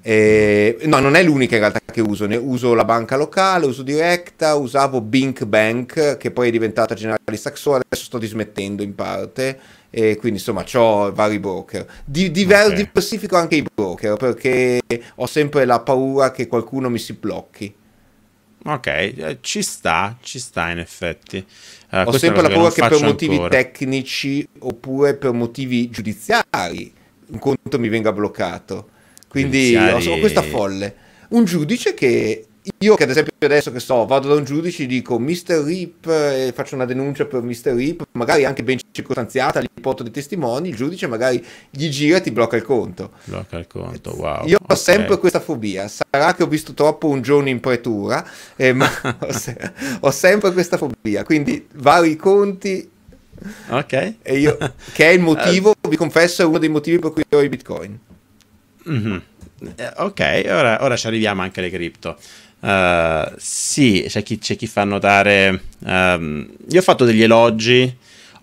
E, no, non è l'unica in realtà che uso, ne uso la banca locale, uso Directa, usavo Bink Bank che poi è diventata Generali Saxo, adesso sto dismettendo in parte, e quindi insomma ho vari broker. Di, diver- okay. Diversifico anche i broker perché ho sempre la paura che qualcuno mi si blocchi. Ok, eh, ci sta, ci sta in effetti. Uh, Ho sempre la paura che, che per motivi ancora. tecnici oppure per motivi giudiziari un conto mi venga bloccato. Quindi ho, ho questa folle. Un giudice che io che ad esempio adesso che so, vado da un giudice e dico Mr. Rip e faccio una denuncia per Mr. Rip, magari anche ben circostanziata, gli porto dei testimoni, il giudice magari gli gira e ti blocca il conto. Blocca il conto, wow. Io okay. ho sempre questa fobia, sarà che ho visto troppo un giorno in pretura, eh, ma *laughs* ho, se- ho sempre questa fobia, quindi vari conti Ok. E io, che è il *laughs* motivo, vi confesso, è uno dei motivi per cui ho i bitcoin. Mm-hmm. Ok, ora, ora ci arriviamo anche alle cripto. Eh, sì, c'è chi, c'è chi, fa notare. Um, io ho fatto degli elogi.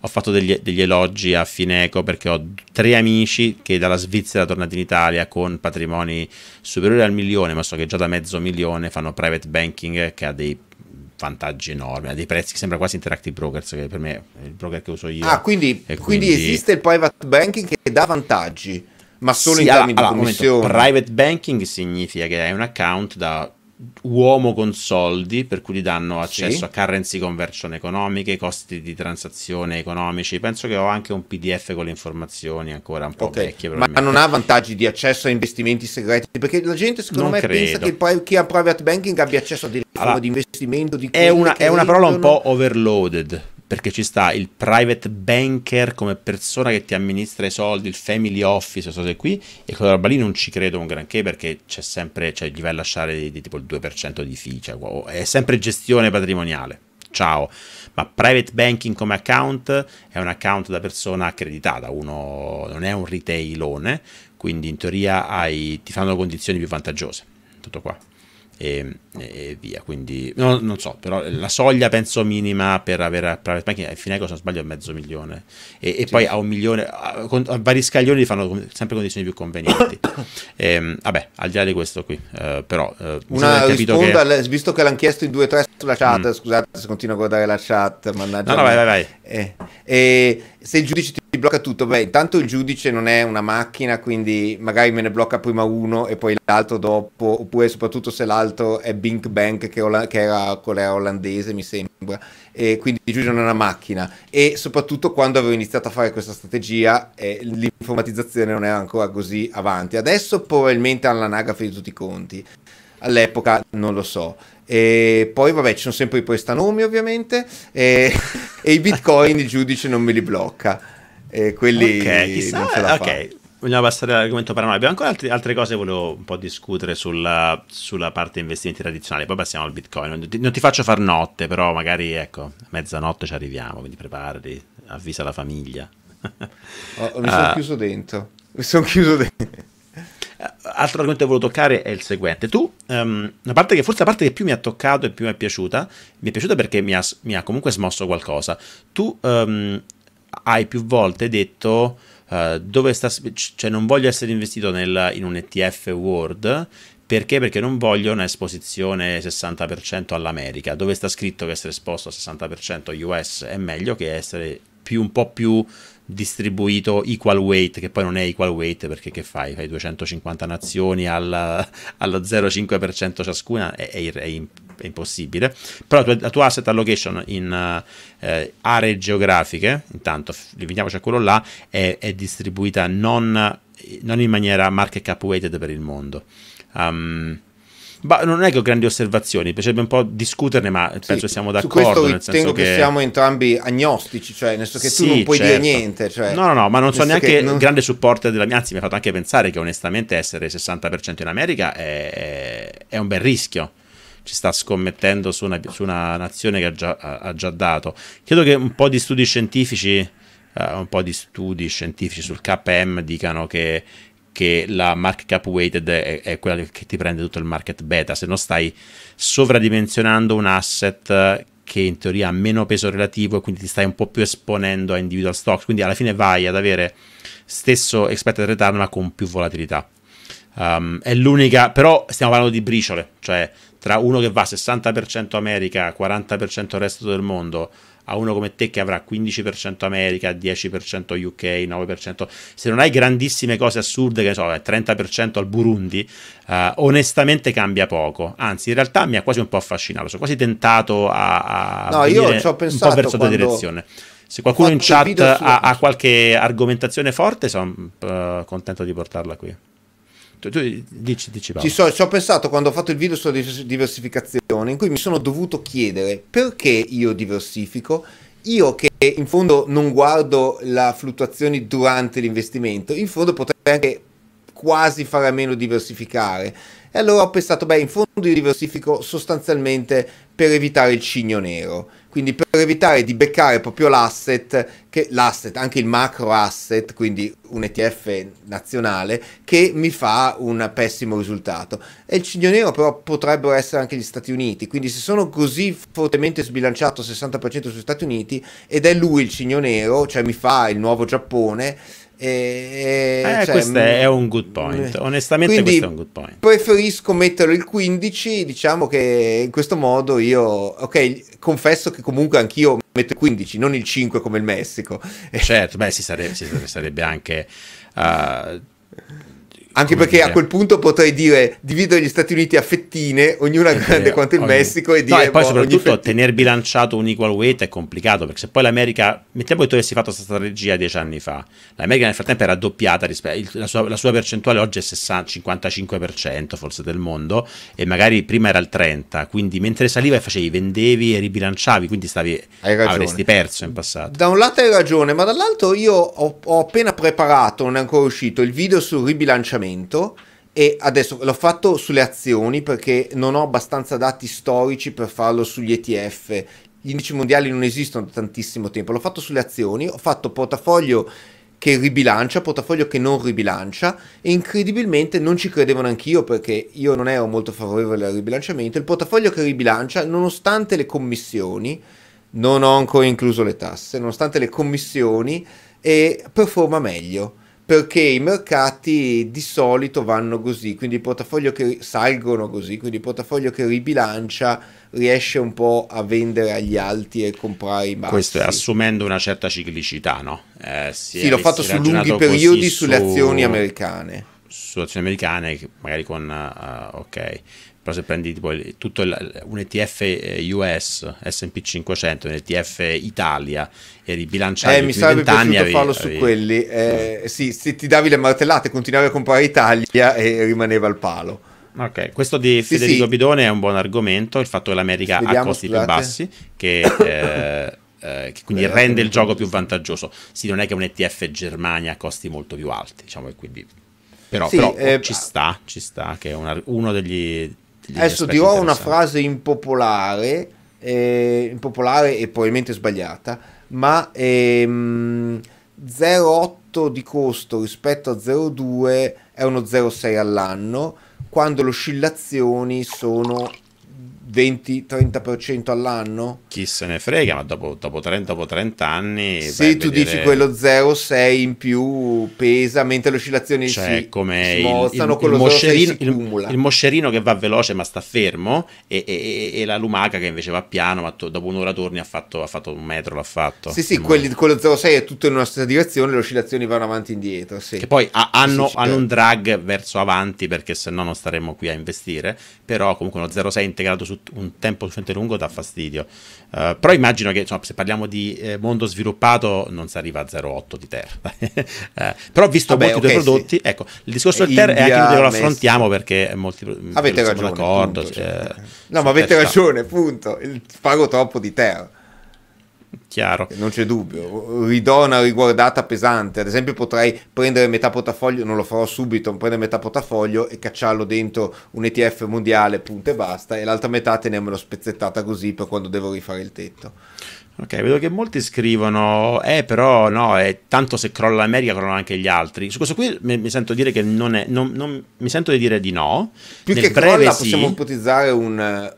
Ho fatto degli, degli, elogi a Fineco perché ho tre amici che dalla Svizzera tornati in Italia con patrimoni superiori al milione, ma so che già da mezzo milione fanno private banking che ha dei vantaggi enormi, ha dei prezzi che sembra quasi Interactive Brokers, che per me è il broker che uso io. Ah, quindi, quindi... quindi esiste il private banking che dà vantaggi, ma solo sì, in termini allora, di allora, commissione. Momento, private banking significa che hai un account da uomo con soldi, per cui gli danno accesso sì. a currency conversion economiche, costi di transazione economici. Penso che ho anche un PDF con le informazioni ancora un po' okay. vecchie. Ma non ha *laughs* vantaggi di accesso a investimenti segreti? Perché la gente, secondo non me, credo. pensa che chi ha private banking abbia accesso a delle allora, forme di investimento. Di è, una, è una parola un po' overloaded perché ci sta il private banker come persona che ti amministra i soldi, il family office, queste cose qui, e quella roba lì non ci credo un granché perché c'è sempre, cioè gli vai a lasciare di, di tipo il 2% di fee, cioè, wow, è sempre gestione patrimoniale. Ciao, ma private banking come account è un account da persona accreditata, uno non è un retailone, quindi in teoria hai, ti fanno condizioni più vantaggiose. Tutto qua e, e via. Quindi no, non so, però la soglia penso minima per avere private banking è Fineco, se non sbaglio, è mezzo milione e, e sì. poi a un milione, a, a vari scaglioni fanno sempre condizioni più convenienti. *coughs* e, ehm, vabbè, al di là di questo qui, uh, però uh, una risponda, che... visto che l'hanno chiesto in 2-3 sulla chat, mm. scusate se continuo a guardare la chat, mannaggia. No, no, vai, vai, vai. Eh, eh, se il giudice ti ti blocca tutto. Beh, intanto il giudice non è una macchina, quindi magari me ne blocca prima uno e poi l'altro dopo, oppure soprattutto se l'altro è Bink Bank che, ola- che era quella olandese, mi sembra, e quindi il giudice non è una macchina. E soprattutto quando avevo iniziato a fare questa strategia, eh, l'informatizzazione non era ancora così avanti. Adesso probabilmente hanno l'anagrafe di tutti i conti. All'epoca non lo so. E poi, vabbè, ci sono sempre i prestanomi, ovviamente. E, *laughs* e i bitcoin il giudice non me li blocca e quelli okay, chissà, ok, vogliamo passare all'argomento paranoia. Abbiamo ancora altri, altre cose che volevo un po' discutere sulla, sulla, parte investimenti tradizionali. Poi passiamo al Bitcoin. Non ti, non ti faccio far notte, però magari ecco, a mezzanotte ci arriviamo, quindi preparati, avvisa la famiglia. *laughs* Oh, mi sono ah. chiuso dentro. Mi sono chiuso dentro. Eh, altro argomento che volevo toccare è il seguente. Tu, um, ehm, la parte che forse la parte che più mi ha toccato e più mi è piaciuta, mi è piaciuta perché mi ha, mi ha comunque smosso qualcosa. Tu um, hai più volte detto uh, dove sta, cioè non voglio essere investito nel, in un ETF World perché? Perché non voglio un'esposizione 60% all'America, dove sta scritto che essere esposto al 60% US è meglio che essere più, un po' più distribuito equal weight, che poi non è equal weight perché che fai? Fai 250 nazioni alla, *laughs* allo 0,5% ciascuna, è, è, è, è impossibile, però la tua asset allocation in eh, aree geografiche, intanto limitiamoci a quello là, è, è distribuita non, non, in maniera market cap weighted per il mondo. Um, ma non è che ho grandi osservazioni, mi piacerebbe un po' discuterne, ma sì, penso che siamo d'accordo. Nel senso che... che siamo entrambi agnostici, cioè nel senso che sì, tu non puoi certo. dire niente. Cioè, no, no, no, ma non sono neanche il non... grande supporter della mia, anzi mi ha fatto anche pensare che onestamente essere 60% in America è, è un bel rischio ci sta scommettendo su una, su una nazione che ha già, ha già, dato. Credo che un po' di studi scientifici, uh, un po' di studi scientifici sul KM dicano che che la market cap weighted è, è, quella che ti prende tutto il market beta, se no stai sovradimensionando un asset che in teoria ha meno peso relativo e quindi ti stai un po' più esponendo a individual stocks, quindi alla fine vai ad avere stesso expected return ma con più volatilità. Um, è l'unica, però stiamo parlando di briciole, cioè tra uno che va 60% America, 40% resto del mondo, a uno come te che avrà 15% America, 10% UK, 9%. Se non hai grandissime cose assurde, che so, 30% al Burundi, eh, onestamente cambia poco. Anzi, in realtà mi ha quasi un po' affascinato. Sono quasi tentato a, a no, io ci ho pensato un po' verso la direzione. Se qualcuno in chat ha, ha, qualche argomentazione forte, sono uh, contento di portarla qui. Certo, tu, dici, dici ci, so, ci ho pensato quando ho fatto il video sulla diversificazione, in cui mi sono dovuto chiedere perché io diversifico io che in fondo non guardo la fluttuazione durante l'investimento, in fondo potrei anche quasi fare a meno diversificare. E allora ho pensato, beh, in fondo io diversifico sostanzialmente per evitare il cigno nero. Quindi per evitare di beccare proprio l'asset, che, l'asset, anche il macro asset, quindi un ETF nazionale, che mi fa un pessimo risultato. E il cigno nero però potrebbero essere anche gli Stati Uniti, quindi se sono così fortemente sbilanciato 60% sugli Stati Uniti ed è lui il cigno nero, cioè mi fa il nuovo Giappone, e, eh, cioè, questo mm, è un good point. Mm. Onestamente, questo è un good point. Preferisco metterlo il 15. Diciamo che in questo modo io, ok, confesso che comunque anch'io metto il 15, non il 5 come il Messico. Certo, beh, si sarebbe, si sarebbe anche. Uh, anche perché dire. a quel punto potrei dire divido gli Stati Uniti a fettine, ognuna è eh, grande vero, eh, quanto il ogni... Messico, e dire. e poi boh, soprattutto tener bilanciato un equal weight è complicato perché se poi l'America. Mettiamo che tu avessi fatto questa strategia dieci anni fa, l'America nel frattempo era doppiata rispetto. La sua, la sua percentuale oggi è 60, 55% forse del mondo, e magari prima era il 30%. Quindi mentre saliva e facevi, vendevi e ribilanciavi, quindi stavi, avresti perso in passato. Da un lato hai ragione, ma dall'altro io ho, ho appena preparato, non è ancora uscito, il video sul ribilanciamento cambiamento e adesso l'ho fatto sulle azioni perché non ho abbastanza dati storici per farlo sugli ETF. Gli indici mondiali non esistono da tantissimo tempo. L'ho fatto sulle azioni, ho fatto portafoglio che ribilancia, portafoglio che non ribilancia e incredibilmente non ci credevo neanch'io perché io non ero molto favorevole al ribilanciamento. Il portafoglio che ribilancia, nonostante le commissioni, non ho ancora incluso le tasse, nonostante le commissioni, performa meglio perché i mercati di solito vanno così, quindi il portafoglio che salgono così, quindi il portafoglio che ribilancia riesce un po' a vendere agli alti e comprare i bassi. Questo è assumendo una certa ciclicità, no? Eh, sì, l'ho fatto su lunghi periodi sulle su... azioni americane. Su azioni americane, magari con... Uh, ok però se prendi tipo tutto il, un ETF US S&P 500 un ETF Italia e ribilanciavi eh, mi sarebbe piaciuto avevi, farlo avevi... su quelli eh, no. sì, se ti davi le martellate continuavi a comprare Italia e rimaneva al palo Ok, questo di Federico sì. Bidone è un buon argomento, il fatto che l'America Vediamo, ha costi scusate. più bassi, che, eh, *coughs* eh, che quindi Beh, rende il gioco più vantaggioso. Sì, non è che un ETF Germania ha costi molto più alti, diciamo, e quindi però, sì, però eh, ci sta, ci sta che è una, uno degli Adesso dirò una frase impopolare, eh, impopolare e probabilmente sbagliata, ma ehm, 0,8 di costo rispetto a 0,2 è uno 0,6 all'anno, quando le oscillazioni sono 20-30% all'anno? Chi se ne frega, ma dopo, dopo 30, dopo 30 anni... Sì, tu vedere... dici quello 0,6 in più pesa, mentre le oscillazioni cioè, si, come si il, mostrano, il, quello il moscerino, il, il, moscerino che va veloce ma sta fermo e, e, e la lumaca che invece va piano, ma to, dopo un'ora torni ha fatto, ha fatto, un metro, l'ha fatto. Sì, sì, mm. quelli, quello 0,6 è tutto in una stessa direzione, le oscillazioni vanno avanti e indietro. Sì. Che poi ha, hanno, sì, hanno un drag verso avanti perché se no non staremmo qui a investire, però comunque uno 0,6 integrato su un tempo sufficientemente lungo dà fastidio. Uh, però immagino che insomma, se parliamo di eh, mondo sviluppato non si arriva a 0,8 di terra. uh, *laughs* però visto Vabbè, ah, molti okay, due prodotti, sì. ecco, il discorso del eh, terra è anche che lo affrontiamo perché molti avete ragione, d'accordo. Punto, cioè, cioè no, ma cioè, avete ragione, punto. Il, pago troppo di terra. Chiaro. Non c'è dubbio, ridò una riguardata pesante. Ad esempio, potrei prendere metà portafoglio, non lo farò subito, prendere metà portafoglio e cacciarlo dentro un ETF mondiale, punto e basta, e l'altra metà tenermelo spezzettata così per quando devo rifare il tetto. Ok, vedo che molti scrivono, eh però no, è tanto se crolla l'America crollano anche gli altri. Su questo qui mi, mi sento dire che non è, non, non, mi sento di dire di no. Più Nel che breve crolla sì. possiamo ipotizzare un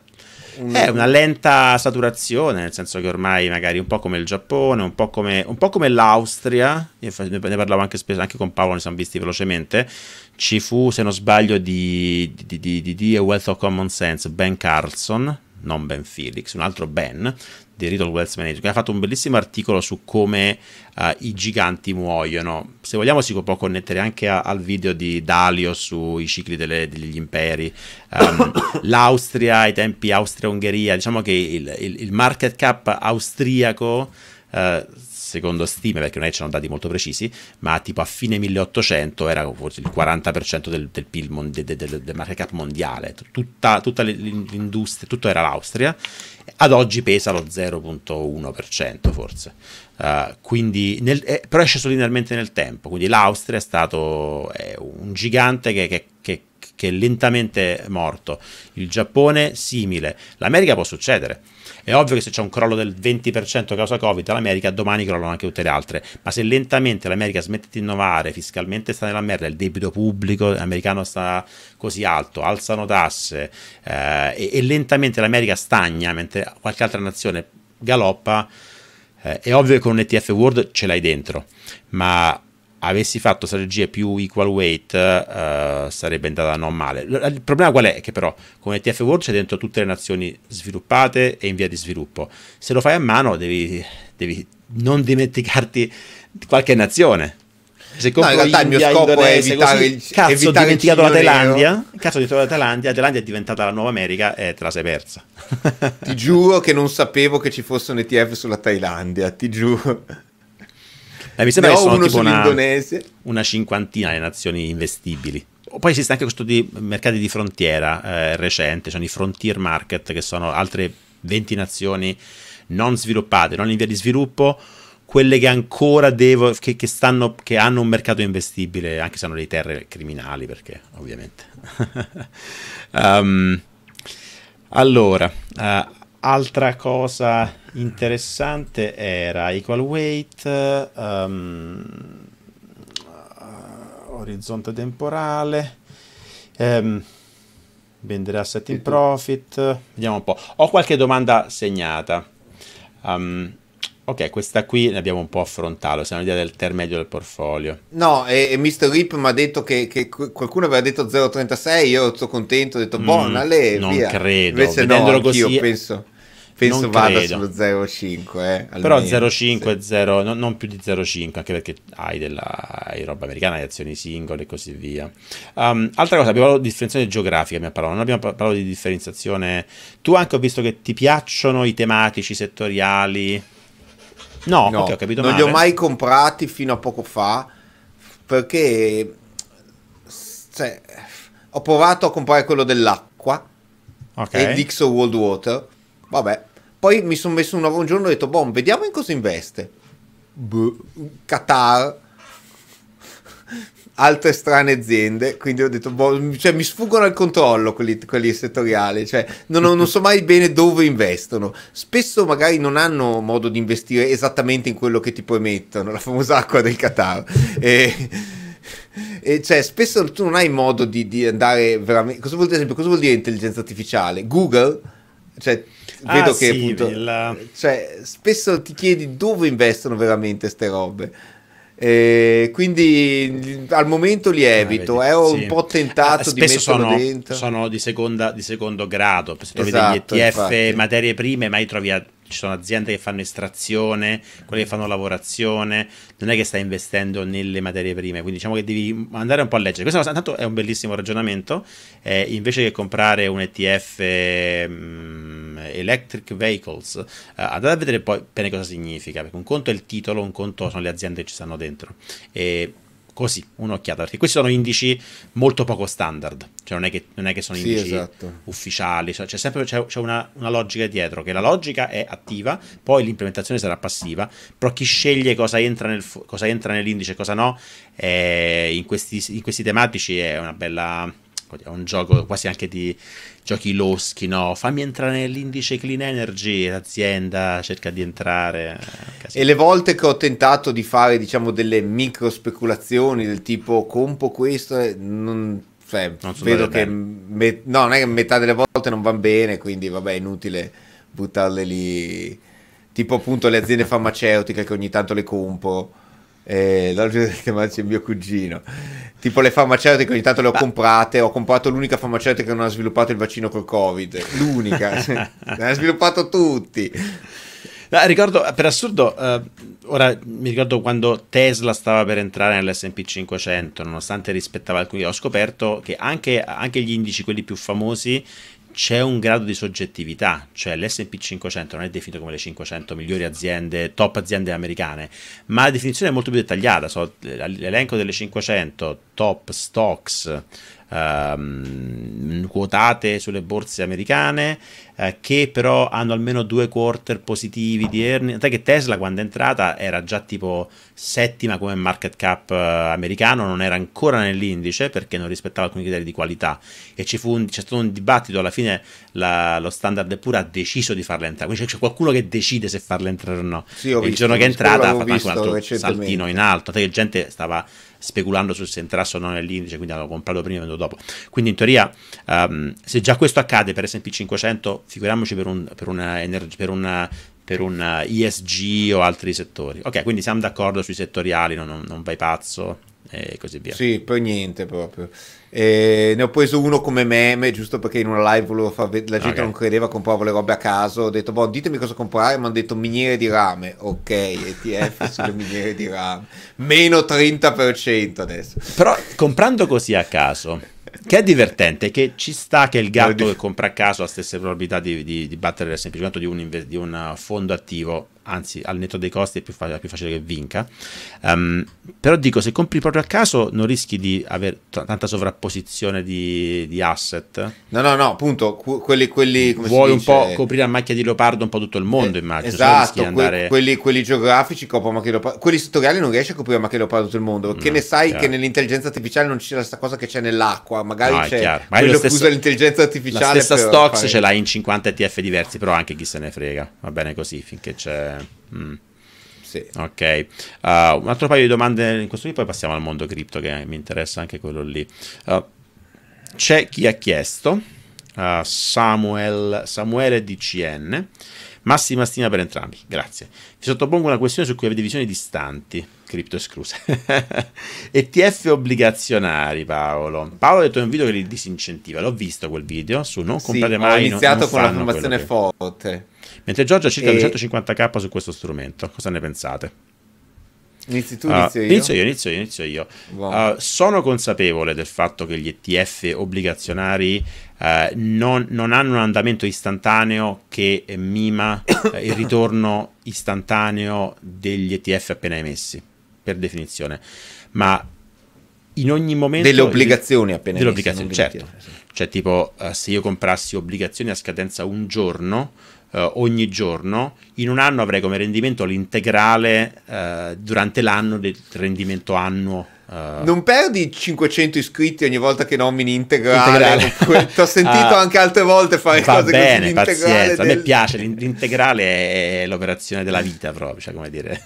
un... È eh, una lenta saturazione, nel senso che ormai magari un po' come il Giappone, un po' come, come l'Austria, ne parlavo anche spesso, anche con Paolo ne siamo visti velocemente, ci fu, se non sbaglio, di, di, di, di A Wealth of Common Sense, Ben Carlson, non Ben Felix, un altro Ben di Riddle Wealth Manager, che ha fatto un bellissimo articolo su come uh, i giganti muoiono. Se vogliamo si può connettere anche a, al video di Dalio sui cicli delle, degli imperi, um, *coughs* l'Austria, ai tempi Austria-Ungheria, diciamo che il, il, il market cap austriaco uh, secondo stime, perché non è che c'erano dati molto precisi, ma tipo a fine 1800 era forse il 40% del, del PIL, mon- del, del, del market cap mondiale, tutta, tutta l'industria, tutto era l'Austria, ad oggi pesa lo 0.1% forse. Uh, quindi nel, eh, però esce sceso linearmente nel tempo, quindi l'Austria è stato eh, un gigante che, che, che che è lentamente morto. Il Giappone simile. L'America può succedere. È ovvio che se c'è un crollo del 20% a causa Covid l'America domani crollano anche tutte le altre. Ma se lentamente l'America smette di innovare, fiscalmente sta nella merda, il debito pubblico americano sta così alto, alzano tasse eh, e, e lentamente l'America stagna mentre qualche altra nazione galoppa, eh, è ovvio che con un ETF World ce l'hai dentro, ma avessi fatto strategie più equal weight eh, sarebbe andata non male. Il problema qual è? Che però con ETF World c'è dentro tutte le nazioni sviluppate e in via di sviluppo. Se lo fai a mano devi, devi non dimenticarti qualche nazione. Se no, in realtà il mio scopo è evitare così, il cazzo, evitare ho dimenticato la Thailandia. Cazzo, ho dimenticato la Thailandia. La Thailandia è diventata la nuova America e te la sei persa. ti giuro che non sapevo che ci fosse un ETF sulla Thailandia. Ti giuro. Eh, mi sembra ne che sono tipo una, una cinquantina le nazioni investibili. Poi esiste anche questo di mercati di frontiera eh, recente, sono i frontier market che sono altre 20 nazioni non sviluppate, non in via di sviluppo, quelle che ancora devo, che, che, stanno, che hanno un mercato investibile, anche se hanno dei terre criminali, perché ovviamente. um, *laughs* allora, eh, Altra cosa interessante era Equal Weight, um, orizzonte temporale, um, vendere asset in profit. Vediamo un po'. Ho qualche domanda segnata. Um, Ok, questa qui ne abbiamo un po' affrontato, siamo l'idea del intermedio del portfolio. No, e, e Mr. Rip mi ha detto che, che, qualcuno aveva detto 0,36, io sono contento, ho detto mm, buona boh, lei, Non via. credo, Invece vedendolo no, così penso penso non vada credo. sullo 0,5. Eh, Però 0,5, sì. non, non, più di 0,5, anche perché hai, della, hai roba americana, hai azioni singole e così via. Um, altra cosa, abbiamo parlato di differenziazione geografica, abbiamo non abbiamo parlato di differenziazione... Tu anche ho visto che ti piacciono i tematici settoriali. No, no okay, Non male. li ho mai comprati fino a poco fa, perché... Cioè, ho provato a comprare quello dell'acqua okay. e l'Ixo World Water Vabbè. Poi mi sono messo un nuovo giorno e ho detto, boh, vediamo in cosa investe. Boh, Qatar, altre strane aziende, quindi ho detto, boh, cioè, mi sfuggono al controllo quelli, quelli settoriali, cioè, non, non, so mai bene dove investono. Spesso magari non hanno modo di investire esattamente in quello che ti promettono, la famosa acqua del Qatar. E, e cioè, spesso tu non hai modo di, di andare veramente... Cosa vuol, dire, esempio, cosa vuol dire intelligenza artificiale? Google? Cioè, Ah, vedo ah, che sì, appunto, cioè, spesso ti chiedi dove investono veramente queste robe. Eh, quindi al momento li eh, evito, eh, sì. un po' tentato ah, di metterlo sono, dentro. Sono di, seconda, di secondo grado, se trovi esatto, degli ETF, infatti. materie prime, mai trovi a ci sono aziende che fanno estrazione, quelle che fanno lavorazione, non è che stai investendo nelle materie prime, quindi diciamo che devi andare un po' a leggere. Questo intanto è un bellissimo ragionamento, eh, invece che comprare un ETF um, mm, Electric Vehicles, eh, andate a vedere poi bene cosa significa, perché un conto è il titolo, un conto sono le aziende che ci stanno dentro. E così un'occhiata, perché questi sono indici molto poco standard, cioè non è che, non è che sono indici sì, esatto. ufficiali, cioè, c'è sempre c'è, c'è una, una, logica dietro, che la logica è attiva, poi l'implementazione sarà passiva, però chi sceglie cosa entra, nel, cosa entra nell'indice e cosa no, eh, in, questi, in questi tematici è una bella, è un gioco quasi anche di giochi loschi, no? Fammi entrare nell'indice Clean Energy, l'azienda cerca di entrare. Eh, e le volte che ho tentato di fare, diciamo, delle micro speculazioni del tipo compo questo, non, cioè, non vedo che, me, no, non è che metà delle volte non va bene, quindi vabbè, è inutile buttarle lì. Tipo appunto le aziende farmaceutiche che ogni tanto le compro eh, l'olio del è mio cugino. Tipo le farmaceutiche ogni tanto le ho comprate, ho comprato l'unica farmaceutica che non ha sviluppato il vaccino col Covid, l'unica, ne *laughs* ha sviluppato tutti. No, ricordo, per assurdo, eh, ora mi ricordo quando Tesla stava per entrare nell'SP 500, nonostante rispettava alcuni, ho scoperto che anche, anche gli indici, quelli più famosi, c'è un grado di soggettività, cioè l'SP 500 non è definito come le 500 migliori aziende, top aziende americane, ma la definizione è molto più dettagliata, so, l'elenco delle 500 top stocks ehm, quotate sulle borse americane eh, che però hanno almeno due quarter positivi di earnings. Sai che Tesla quando è entrata era già tipo settima come market cap eh, americano, non era ancora nell'indice perché non rispettava alcuni criteri di qualità e ci fu un, c'è stato un dibattito, alla fine la, lo standard pure ha deciso di farla entrare, quindi c'è, c'è qualcuno che decide se farla entrare o no. Sì, visto, il giorno che è entrata ha fatto un altro saltino in alto, sai che gente stava speculando su se entrasse o no nell'indice, quindi hanno comprato prima e venduto dopo. Quindi in teoria, um, se già questo accade per S&P 500, figuriamoci per un, per una, per una per un ESG o altri settori. Ok, quindi siamo d'accordo sui settoriali, non, non vai pazzo e così via. Sì, poi niente proprio. E eh, ne ho preso uno come meme, giusto perché in una live volevo far vedere, la gente okay. non credeva, compravo le robe a caso, ho detto, boh, ditemi cosa comprare, mi hanno detto miniere di rame, ok, ETF *laughs* sulle miniere di rame, meno 30% adesso. Però comprando così a caso, che è divertente, che ci sta che il gatto che compra a caso ha stesse probabilità di, di, di battere, semplicemente di un, di un fondo attivo anzi al netto dei costi è più, fa- più facile che vinca. Um, però dico, se compri proprio a caso non rischi di avere t- tanta sovrapposizione di, di, asset. No, no, no, appunto, quelli... quelli Vuoi un po' coprire a macchia di leopardo un po' tutto il mondo, eh, immagino. Cioè esatto, que- andare... quelli, quelli, geografici coprono macchia di leopardo, quelli settoriali non riesci a coprire a macchia di leopardo tutto il mondo, perché no, ne sai chiaro. che nell'intelligenza artificiale non c'è la stessa cosa che c'è nell'acqua, magari no, c'è Ma quello che usa l'intelligenza artificiale. La stessa stocks fare... ce l'hai in 50 ETF diversi, però anche chi se ne frega, va bene così, finché c'è eh, mm. Sì. Ok, uh, un altro paio di domande in questo qui, poi passiamo al mondo cripto che mi interessa anche quello lì. Uh, c'è chi ha chiesto, uh, Samuel, Samuele DCN, massima stima per entrambi, grazie. Vi sottopongo una questione su cui avete visioni distanti, cripto escluse. *laughs* ETF obbligazionari, Paolo. Paolo ha detto in un video che li disincentiva, l'ho visto quel video, su non comprate sì, mai. Ho iniziato non, non con la formazione che... forte. Mentre Giorgio ha circa e... 250k su questo strumento, cosa ne pensate? Inizi tu, ah, inizio, io. inizio io. Inizio io, inizio io. Wow. Uh, ah, sono consapevole del fatto che gli ETF obbligazionari uh, non, non, hanno un andamento istantaneo che mima eh, il ritorno *coughs* istantaneo degli ETF appena emessi, per definizione. Ma in ogni momento... Delle obbligazioni appena delle emesse. Delle obbligazioni, certo. Cioè tipo eh, se io comprassi obbligazioni a scadenza un giorno eh, ogni giorno, in un anno avrei come rendimento l'integrale eh, durante l'anno del rendimento annuo. Eh. non perdi 500 iscritti ogni volta che nomini integrale, integrale. *laughs* ti ho sentito uh, anche altre volte fare va cose bene, pazienza. Del... a me piace l'integrale è l'operazione della vita proprio cioè come dire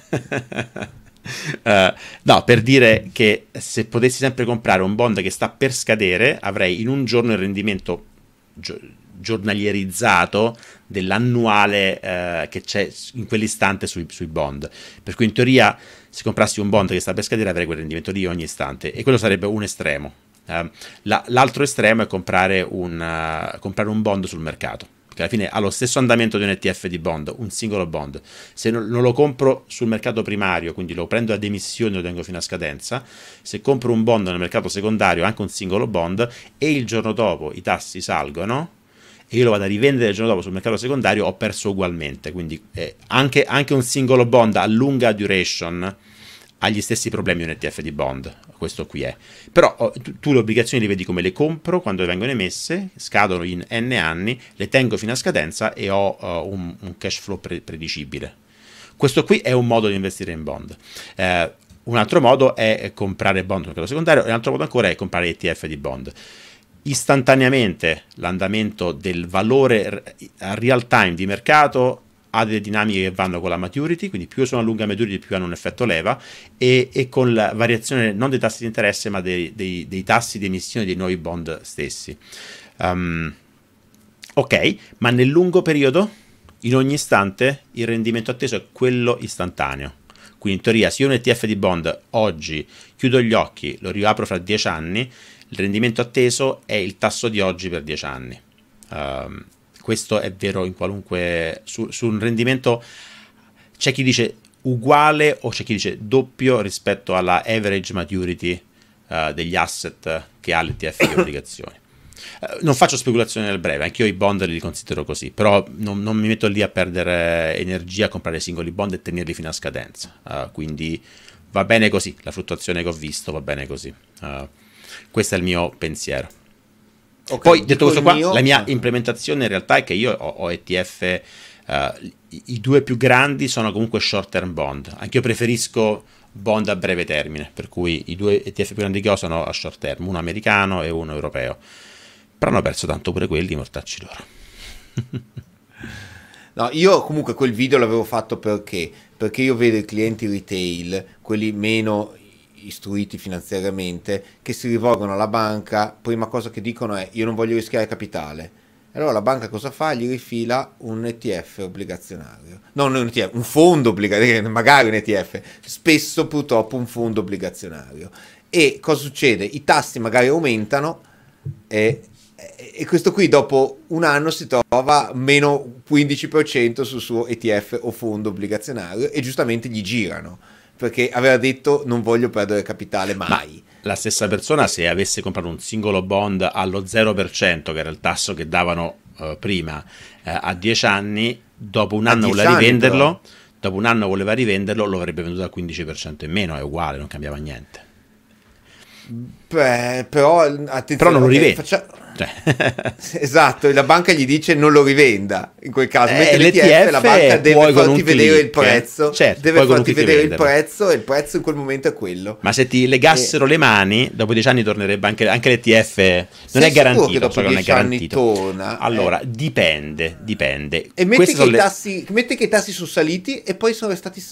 Uh, *laughs* no, per dire che se potessi sempre comprare un bond che sta per scadere, avrei in un giorno il rendimento gio- giornalierizzato dell'annuale eh, che c'è in quell'istante sui, sui, bond. Per cui in teoria se comprassi un bond che sta per scadere avrei quel rendimento lì ogni istante e quello sarebbe un estremo. Eh, la, l'altro estremo è comprare un, uh, comprare un bond sul mercato che alla fine ha lo stesso andamento di un ETF di bond, un singolo bond. Se non lo compro sul mercato primario, quindi lo prendo ad emissione e lo tengo fino a scadenza, se compro un bond nel mercato secondario, anche un singolo bond, e il giorno dopo i tassi salgono, e io lo vado a rivendere il giorno dopo sul mercato secondario, ho perso ugualmente. Quindi eh, anche, anche, un singolo bond a lunga duration ha gli stessi problemi un ETF di bond, questo qui è. Però oh, tu, tu, le obbligazioni le vedi come le compro quando vengono emesse, scadono in n anni, le tengo fino a scadenza e ho uh, un, un, cash flow pre- predicibile. Questo qui è un modo di investire in bond. Eh, un altro modo è comprare bond sul mercato secondario, e un altro modo ancora è comprare ETF di bond istantaneamente l'andamento del valore real time di mercato ha delle dinamiche che vanno con la maturity, quindi più sono a lunga maturity più hanno un effetto leva e, e con la variazione non dei tassi di interesse ma dei, dei, dei tassi di emissione dei nuovi bond stessi. Um, ok, ma nel lungo periodo, in ogni istante, il rendimento atteso è quello istantaneo. Quindi in teoria se io un ETF di bond oggi chiudo gli occhi, lo riapro fra 10 anni, il rendimento atteso è il tasso di oggi per 10 anni. Uh, questo è vero in qualunque... Su, su un rendimento c'è chi dice uguale o c'è chi dice doppio rispetto alla average maturity uh, degli asset che ha l'ETF di *coughs* obbligazioni. Eh, non faccio speculazione nel breve, anche io i bond li considero così, però non, non, mi metto lì a perdere energia a comprare singoli bond e tenerli fino a scadenza. Uh, quindi va bene così, la fluttuazione che ho visto va bene così. Uh, questo è il mio pensiero. Okay, Poi detto questo qua, mio... la mia implementazione in realtà è che io ho, ho ETF, uh, eh, i due più grandi sono comunque short term bond, anche io preferisco bond a breve termine, per cui i due ETF più grandi che ho sono a short term, uno americano e uno europeo, però hanno perso tanto pure quelli, mortacci loro. *laughs* no, io comunque quel video l'avevo fatto perché? Perché io vedo i clienti retail, quelli meno istruiti finanziariamente che si rivolgono alla banca, prima cosa che dicono è io non voglio rischiare capitale. Allora la banca cosa fa? Gli rifila un ETF obbligazionario. No, non un ETF, un fondo obbligazionario, *laughs* magari un ETF, spesso purtroppo un fondo obbligazionario. E cosa succede? I tassi magari aumentano e, e questo qui dopo un anno si trova meno 15% sul suo ETF o fondo obbligazionario e giustamente gli girano perché aveva detto non voglio perdere capitale mai. Ma la stessa persona se avesse comprato un singolo bond allo 0%, che era il tasso che davano eh, prima, eh, a 10 anni, dopo un anno voleva rivenderlo, però. dopo un anno voleva rivenderlo, lo avrebbe venduto al 15% in meno, è uguale, non cambiava niente. Beh, però, però, non lo rivende. Faccia... Cioè. *laughs* esatto, la banca gli dice non lo rivenda. In quel caso, eh, l'ETF, la banca deve farti vedere il prezzo, eh. certo, deve farti vedere venderlo. il prezzo e il prezzo in quel momento è quello. Ma se ti legassero e... le mani, dopo dieci anni tornerebbe anche, anche l'ETF. Non Sei è garantito, che dopo cioè non è garantito. Torna, eh? allora, eh. dipende, dipende. E metti che, le... tassi, metti che, i tassi, sono saliti e poi sono restati saliti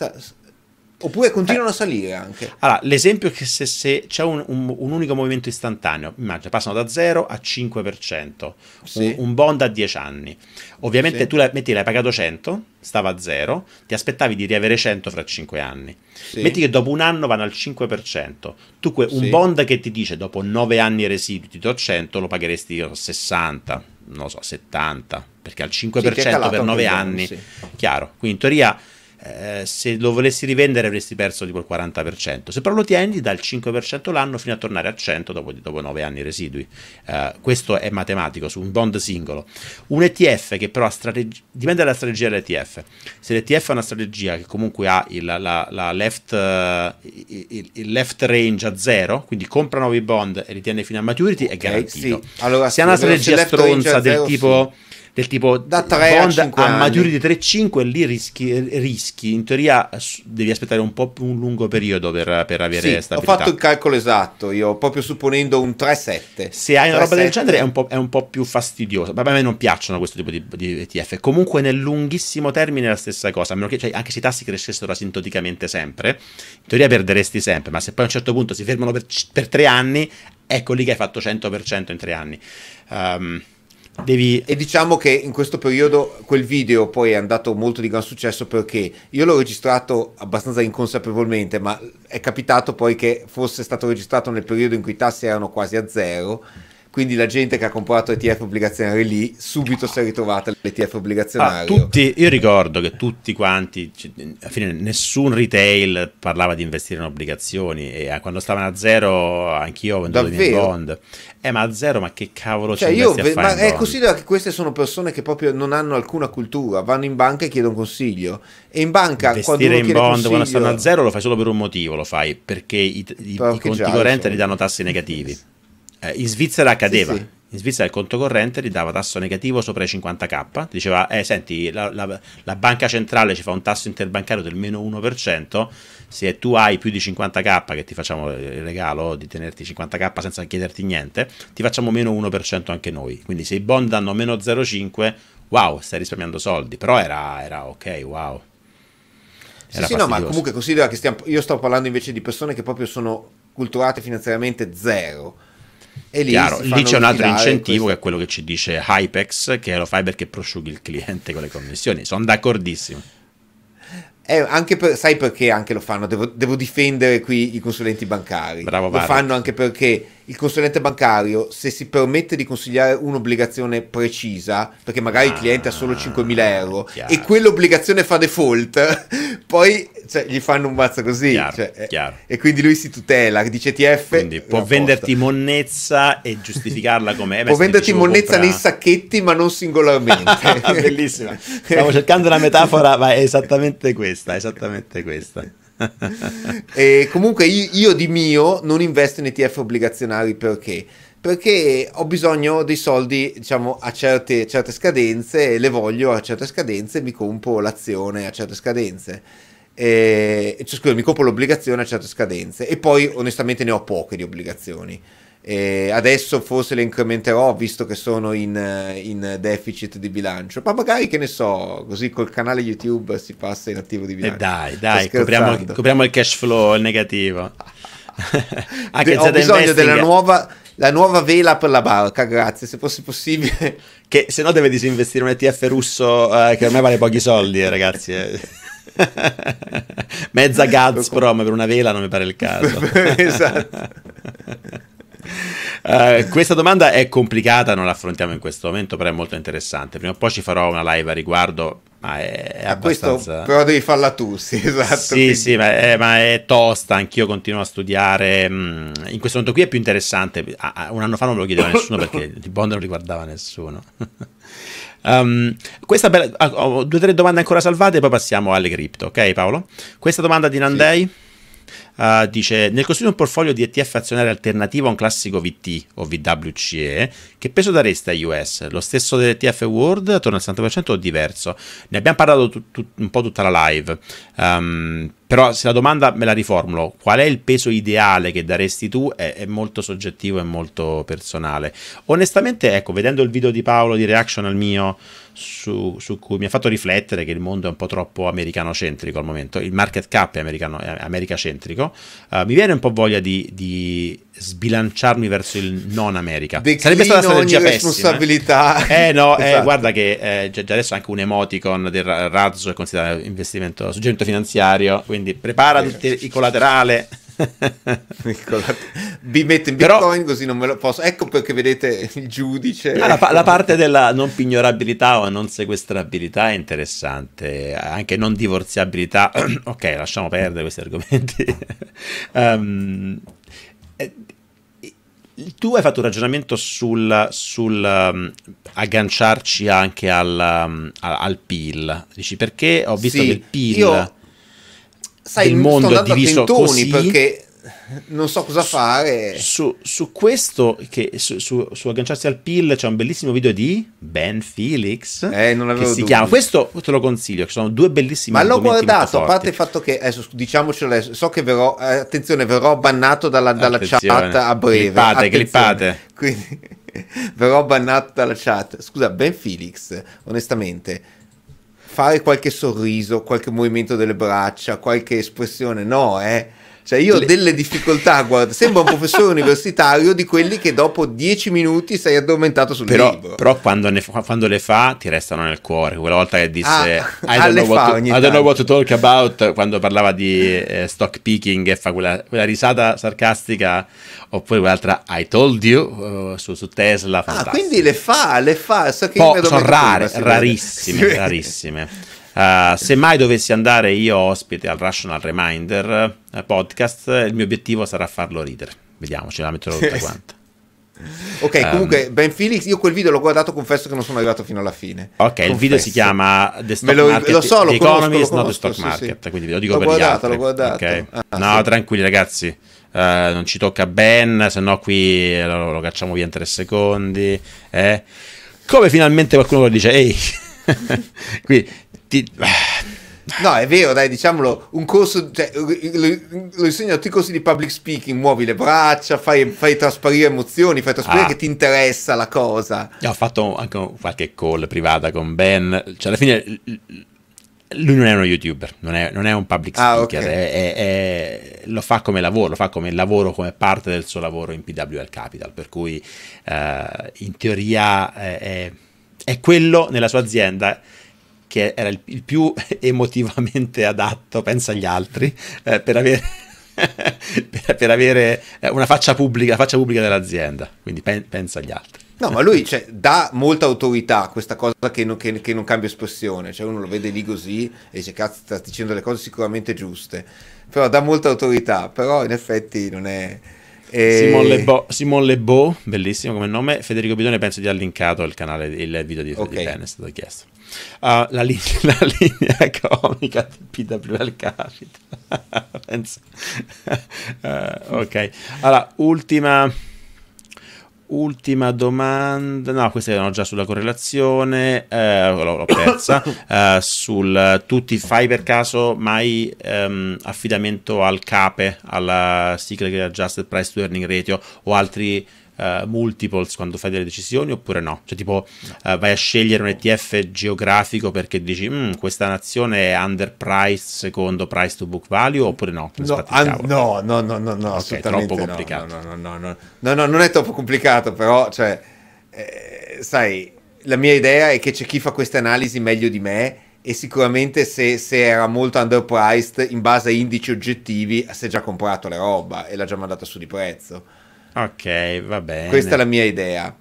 Oppure continuano eh. a salire anche. Allora, l'esempio è che se, se c'è un, un, un, unico movimento istantaneo, immagina, passano da 0 a 5%, sì. un, un, bond a 10 anni. Ovviamente sì. tu la, metti, l'hai pagato 100, stava a 0, ti aspettavi di riavere 100 fra 5 anni. Sì. Metti che dopo un anno vanno al 5%, tu que, un bond che ti dice dopo 9 anni residui ti do 100, lo pagheresti io 60, non lo so, 70, perché al 5% per 9 anno, anni, chiaro. Quindi in teoria eh, se lo volessi rivendere avresti perso di quel 40%. Se però lo tieni dal 5% l'anno fino a tornare a 100% dopo, dopo 9 anni residui. Eh, questo è matematico su un bond singolo. Un ETF che però ha strategi- dipende dalla strategia dell'ETF. Se l'ETF ha una strategia che comunque ha il, la, la left, uh, il, il left, range a zero, quindi compra nuovi bond e li tiene fino a maturity, okay, è garantito. Sì. Allora, se ha una strategia stronza del tipo... Sì del tipo da 3 Bond a, a maturi di 3-5 lì rischi, rischi, in teoria devi aspettare un po' più un lungo periodo per, per avere sì, stabilità ho fatto il calcolo esatto io proprio supponendo un 3-7 se hai una roba del genere è un, po', è un po' più fastidiosa ma a me non piacciono questo tipo di, di ETF comunque nel lunghissimo termine è la stessa cosa a meno che cioè, anche se i tassi crescessero asintoticamente sempre in teoria perderesti sempre ma se poi a un certo punto si fermano per, per 3 anni ecco lì che hai fatto 100% in 3 anni um, Devi... E diciamo che in questo periodo quel video poi è andato molto di gran successo perché io l'ho registrato abbastanza inconsapevolmente, ma è capitato poi che fosse stato registrato nel periodo in cui i tassi erano quasi a zero quindi la gente che ha comprato ETF obbligazionari lì subito si è ritrovata l'ETF obbligazionario. Ah, tutti, io ricordo che tutti quanti, alla fine nessun retail parlava di investire in obbligazioni e eh, quando stavano a zero anch'io ho venduto Davvero? i miei bond. Eh ma a zero ma che cavolo cioè, ci io ve- ma è considera che queste sono persone che proprio non hanno alcuna cultura, vanno in banca e chiedono consiglio e in banca investire quando in bond consiglio... quando stanno a zero lo fai solo per un motivo, lo fai perché i, i, i conti correnti li danno tassi negativi. *laughs* eh, in Svizzera cadeva. Sì, sì. In Svizzera il conto corrente gli dava tasso negativo sopra i 50k, diceva, eh senti, la, la, la, banca centrale ci fa un tasso interbancario del meno 1%, se tu hai più di 50k, che ti facciamo il eh, regalo di tenerti 50k senza chiederti niente, ti facciamo meno 1% anche noi. Quindi se i bond danno meno 0,5, wow, stai risparmiando soldi, però era, era ok, wow. Era sì, sì no, ma comunque considera che stiamo, io sto parlando invece di persone che proprio sono culturate finanziariamente zero e lì, lì c'è un altro incentivo questo. che è quello che ci dice Hypex, che lo fai perché prosciughi il cliente con le commissioni. Sono d'accordissimo. Eh, per, sai perché anche lo fanno? Devo, devo, difendere qui i consulenti bancari. Bravo, lo fanno anche perché il consulente bancario, se si permette di consigliare un'obbligazione precisa, perché magari ah, il cliente ha solo 5.000 ah, euro chiaro. e quell'obbligazione fa default, *laughs* poi cioè, gli fanno un mazzo così. Chiaro, cioè, eh, chiaro. E quindi lui si tutela, dice TF. Quindi può venderti monnezza e giustificarla come... è. Eh, può venderti monnezza compra... nei sacchetti ma non singolarmente. *laughs* Bellissima. *laughs* Stavo cercando una metafora, ma è esattamente questa, esattamente questa e comunque io, io di mio non investo in ETF obbligazionari perché? perché ho bisogno dei soldi diciamo, a certe, certe, scadenze e le voglio a certe scadenze mi compro l'azione a certe scadenze e, cioè, scusa mi compro l'obbligazione a certe scadenze e poi onestamente ne ho poche di obbligazioni e adesso forse le incrementerò visto che sono in, in, deficit di bilancio. Ma magari che ne so, così col canale YouTube si passa in attivo di eh, bilancio. E dai, dai, copriamo, copriamo, il cash flow il negativo. *laughs* Anche De, ho bisogno investing. della nuova, la nuova vela per la barca, grazie, se fosse possibile. *laughs* Che se no deve disinvestire un ETF russo eh, che ormai vale pochi soldi, eh, ragazzi. Eh. *laughs* Mezza Gazprom per una vela non mi pare il caso. esatto. Uh, questa domanda è complicata, non la affrontiamo in questo momento, però è molto interessante. Prima o poi ci farò una live a riguardo. Ma è, è abbastanza... questo, però devi farla tu, *laughs* sì, esatto. Sì, sì, ma è, ma è, tosta, anch'io continuo a studiare. Mm, in questo momento qui è più interessante. Un anno fa non me lo chiedeva nessuno *coughs* perché di Bond non riguardava nessuno. Um, *laughs* questa bella, ah, ho due o tre domande ancora salvate e poi passiamo alle cripto, ok Paolo? Questa domanda di Nandei. Sì uh, dice nel costruire un portfolio di ETF azionario alternativo a un classico VT o VWCE, che peso dareste a US? Lo stesso dell'ETF World, attorno al 60% o diverso? Ne abbiamo parlato tu, tu, un po' tutta la live, um, però se la domanda me la riformulo, qual è il peso ideale che daresti tu? È, è molto soggettivo e molto personale. Onestamente, ecco, vedendo il video di Paolo di reaction al mio... Su, su, cui mi ha fatto riflettere che il mondo è un po' troppo americano-centrico al momento, il market cap è, americano, è america-centrico, uh, mi viene un po' voglia di, di sbilanciarmi verso il non America. Sarebbe stata una strategia pessima. responsabilità. Eh, *laughs* eh no, eh, esatto. eh, guarda che eh, già adesso anche un emoticon del razzo è considerato investimento, suggerimento finanziario, quindi prepara tutti i collaterali. Vi metto in bitcoin Però, così non me lo posso. Ecco perché vedete il giudice. Ah, la, ecco. la, parte della non pignorabilità o non sequestrabilità è interessante, anche non divorziabilità. *clears throat* ok, lasciamo perdere questi argomenti. um, *laughs* ehm, eh, tu hai fatto un ragionamento sul, sul um, agganciarci anche al, um, al PIL. Dici perché ho visto sì, che il PIL. Io sai, del mondo è diviso così perché non so cosa fare. Su, su questo, che, su, su, su, agganciarsi al pill c'è un bellissimo video di Ben Felix. Eh, non l'avevo che si chiama. Questo te lo consiglio, che sono due bellissimi Ma l'ho guardato, a parte il fatto che, adesso diciamocelo, so che verrò, eh, attenzione, verrò bannato dalla, dalla chat a breve. Clippate, clippate. Quindi *laughs* verrò bannato dalla chat. Scusa, Ben Felix, onestamente fare qualche sorriso, qualche movimento delle braccia, qualche espressione, no, eh. Cioè io ho delle difficoltà a sembra un professore universitario di quelli che dopo dieci minuti sei addormentato sul però, libro. Però quando, ne, quando, le fa ti restano nel cuore, quella volta che disse ah, I, ah, don't ah, what, to, I, don't know what to, talk about quando parlava di eh, stock picking e fa quella, quella, risata sarcastica oppure quell'altra I told you uh, su, su, Tesla. Fantastica. Ah, quindi le fa, le fa. So che po, sono rare, rarissime, *laughs* rarissime. Eh, se mai dovessi andare io ospite al Rational Reminder eh, podcast, il mio obiettivo sarà farlo ridere. Vediamo, ce la metterò tutta *laughs* quanta. Ok, um, comunque Ben Felix, io quel video l'ho guardato, confesso che non sono arrivato fino alla fine. Ok, confesso. il video si chiama The Stock lo, Market. Lo so, lo the conosco, Economy lo conosco, not the Stock Market, sì, quindi ve lo dico l'ho per guardato, gli altri. L'ho guardato, okay. ah, No, sì. tranquilli ragazzi. Uh, non ci tocca Ben, se no qui lo, lo, cacciamo via in tre secondi. Eh. Come finalmente qualcuno lo dice, ehi, *laughs* qui ti... No, è vero, dai, diciamolo, un corso, cioè, lo, lo insegno a tutti i corsi di public speaking, muovi le braccia, fai, fai trasparire emozioni, fai trasparire ah. che ti interessa la cosa. ho fatto anche qualche call privata con Ben, cioè alla fine lui non è uno youtuber, non è, non è un public ah, speaker, ah, okay. è, è, lo fa come lavoro, lo fa come lavoro, come parte del suo lavoro in PWL Capital, per cui eh, in teoria è quello nella sua azienda che era il, il più *laughs* emotivamente adatto, pensa agli altri, eh, per avere *laughs* per, per, avere eh, una faccia pubblica, faccia pubblica dell'azienda, quindi pen, pensa agli altri. No, ma lui cioè, dà molta autorità a questa cosa che non, che, che non, cambia espressione, cioè uno lo vede lì così e dice cazzo sta dicendo le cose sicuramente giuste, però dà molta autorità, però in effetti non è... E... Simon, Lebeau, Simon Lebeau, bellissimo come nome, Federico Bidone penso di ha linkato il canale, il video di, okay. di Ben, è stato chiesto. Uh, la, linea, *laughs* la, linea comica di PW al capito. *laughs* uh, eh, ok, allora, ultima, ultima domanda. No, queste erano già sulla correlazione, uh, l'ho, l'ho persa. *coughs* Eh, sul, tu ti fai per caso mai um, affidamento al CAPE, alla sigla Adjusted Price to Earning Ratio o altri uh, multiples quando fai delle decisioni oppure no? Cioè tipo uh, vai a scegliere un ETF geografico perché dici questa nazione è underpriced secondo price to book value oppure no? No, an- no, no, no, no, no, okay, troppo no, complicato. No no no, no, no, no, non è troppo complicato però, cioè, eh, sai, la mia idea è che c'è chi fa queste analisi meglio di me e sicuramente se, se, era molto underpriced in base a indici oggettivi si è già comprato la roba e l'ha già mandata su di prezzo. Ok, va bene. Questa è la mia idea.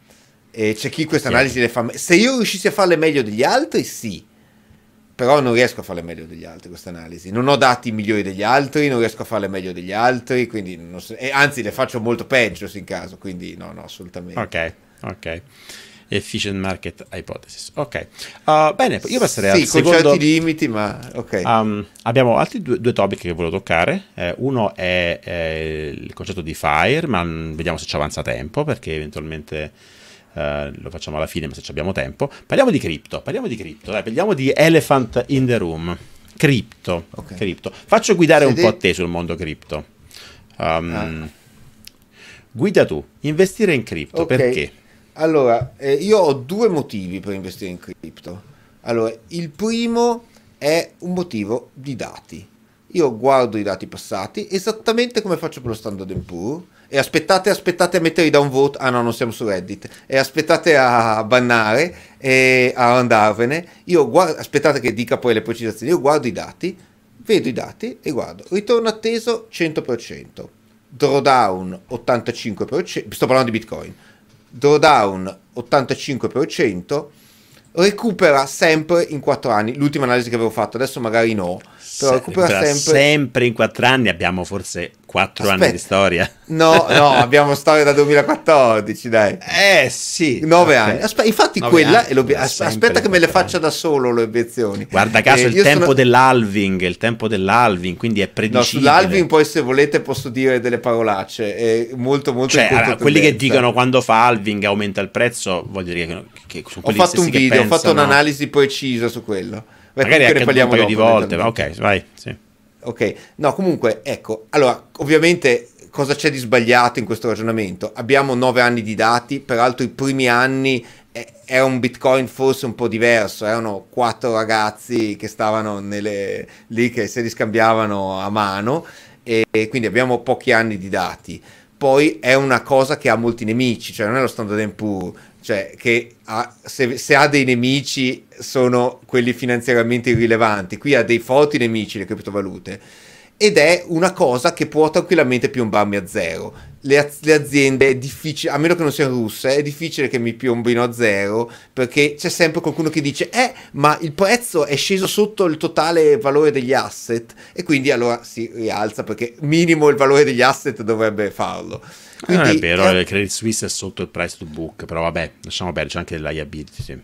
E c'è chi questa analisi le fa. Se io riuscissi a farle meglio degli altri, sì. Però non riesco a farle meglio degli altri questa analisi. Non ho dati migliori degli altri, non riesco a farle meglio degli altri, quindi so... anzi le faccio molto peggio se in caso, quindi no, no, assolutamente. Ok, ok efficient market hypothesis. Ok, uh, bene, io passerei sì, al secondo... Sì, con certi limiti, ma ok. Um, abbiamo altri due, due, topic che volevo toccare. Eh, uno è, è il concetto di FIRE, ma vediamo se ci avanza tempo, perché eventualmente... Uh, lo facciamo alla fine, ma se abbiamo tempo. Parliamo di cripto, parliamo di cripto, dai, parliamo di elephant in the room. Cripto, okay. cripto. Faccio guidare Sedi... un po' a te sul mondo cripto. Um, ah. Guida tu, investire in cripto, okay. perché? Allora, eh, io ho due motivi per investire in cripto. Allora, il primo è un motivo di dati. Io guardo i dati passati esattamente come faccio per lo Standard Poor's e aspettate, aspettate a mettere i downvote. Ah no, non siamo su Reddit. E aspettate a bannare e a andarvene. Io guardo, aspettate che dica poi le precisazioni. Io guardo i dati, vedo i dati e guardo. Ritorno atteso 100%, drawdown 85%. Sto parlando di Bitcoin drawdown 85%, recupera sempre in 4 anni, l'ultima analisi che avevo fatto, adesso magari no, però Se, recupera, recupera sempre... sempre in quattro anni abbiamo forse quattro anni di storia no *laughs* no abbiamo storia da 2014 dai eh sì nove okay. anni Aspe- infatti nove quella anni, l'ob... aspetta che me le faccia anni. da solo le obiezioni guarda caso eh, il tempo sono... dell'alving il tempo dell'alving quindi è predicibile no sull'alving poi se volete posso dire delle parolacce è molto molto cioè allora, quelli che dicono quando fa alving aumenta il prezzo voglio dire che, che sono ho fatto un video penso, ho fatto un'analisi precisa su quello magari ne parliamo un paio di volte, ma ok, vai. Sì. Ok, no, comunque, ecco, allora, ovviamente cosa c'è di sbagliato in questo ragionamento? Abbiamo nove anni di dati, peraltro i primi anni eh, era un bitcoin forse un po' diverso, erano quattro ragazzi che stavano nelle, lì che se li scambiavano a mano e, quindi abbiamo pochi anni di dati. Poi è una cosa che ha molti nemici, cioè non è lo standard and poor, cioè che ha, se, se, ha dei nemici sono quelli finanziariamente irrilevanti, qui ha dei forti nemici le criptovalute ed è una cosa che può tranquillamente piombarmi a zero. Le, az- le aziende, è difficile, a meno che non siano russe, è difficile che mi piombino a zero perché c'è sempre qualcuno che dice eh ma il prezzo è sceso sotto il totale valore degli asset e quindi allora si rialza perché minimo il valore degli asset dovrebbe farlo. Quindi, non è vero, il eh, Credit Suisse è sotto il price to book, però vabbè, lasciamo perdere, c'è anche le liability. Sì,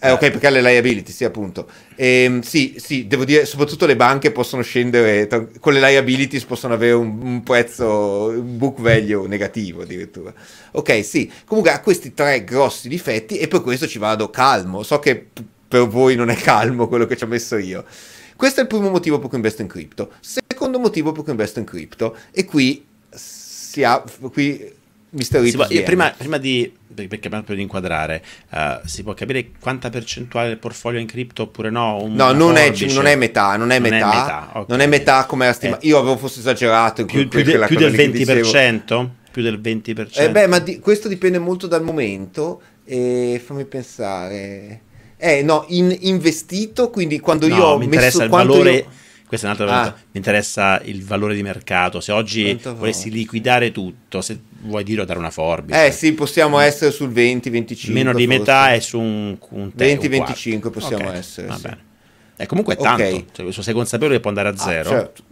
eh, ok, perché le liability, sì, appunto. E, ehm, sì, sì, devo dire, soprattutto le banche possono scendere, con le liabilities possono avere un, un prezzo, un book value negativo addirittura. Ok, sì, comunque ha questi tre grossi difetti e per questo ci vado calmo. So che per voi non è calmo quello che ci ho messo io. Questo è il primo motivo per cui investo in cripto. Secondo motivo per cui investo in cripto, e qui si ha qui misteri. Si può, prima, prima, di perché proprio di inquadrare, uh, si può capire quanta percentuale del portfolio in cripto oppure no? no, non è, non è, metà, non è non metà, è metà. Okay. non è metà, come la stima Eh. Io avevo forse esagerato. Più, più, de, più del 20%? Più del 20%? Eh beh, ma di, questo dipende molto dal momento. E fammi pensare. Eh no, in, investito, quindi quando no, io ho messo il valore... Io questa è un'altra ah. Mi interessa il valore di mercato. Se oggi volessi liquidare tutto, se vuoi dire o dare una forbice. Eh sì, possiamo mm. essere sul 20-25. Meno di forse. metà è su un, un 20-25 possiamo okay. essere. Va sì. bene. E eh, comunque è tanto. Okay. Cioè, sei consapevole che può andare a ah, zero. Ah, certo.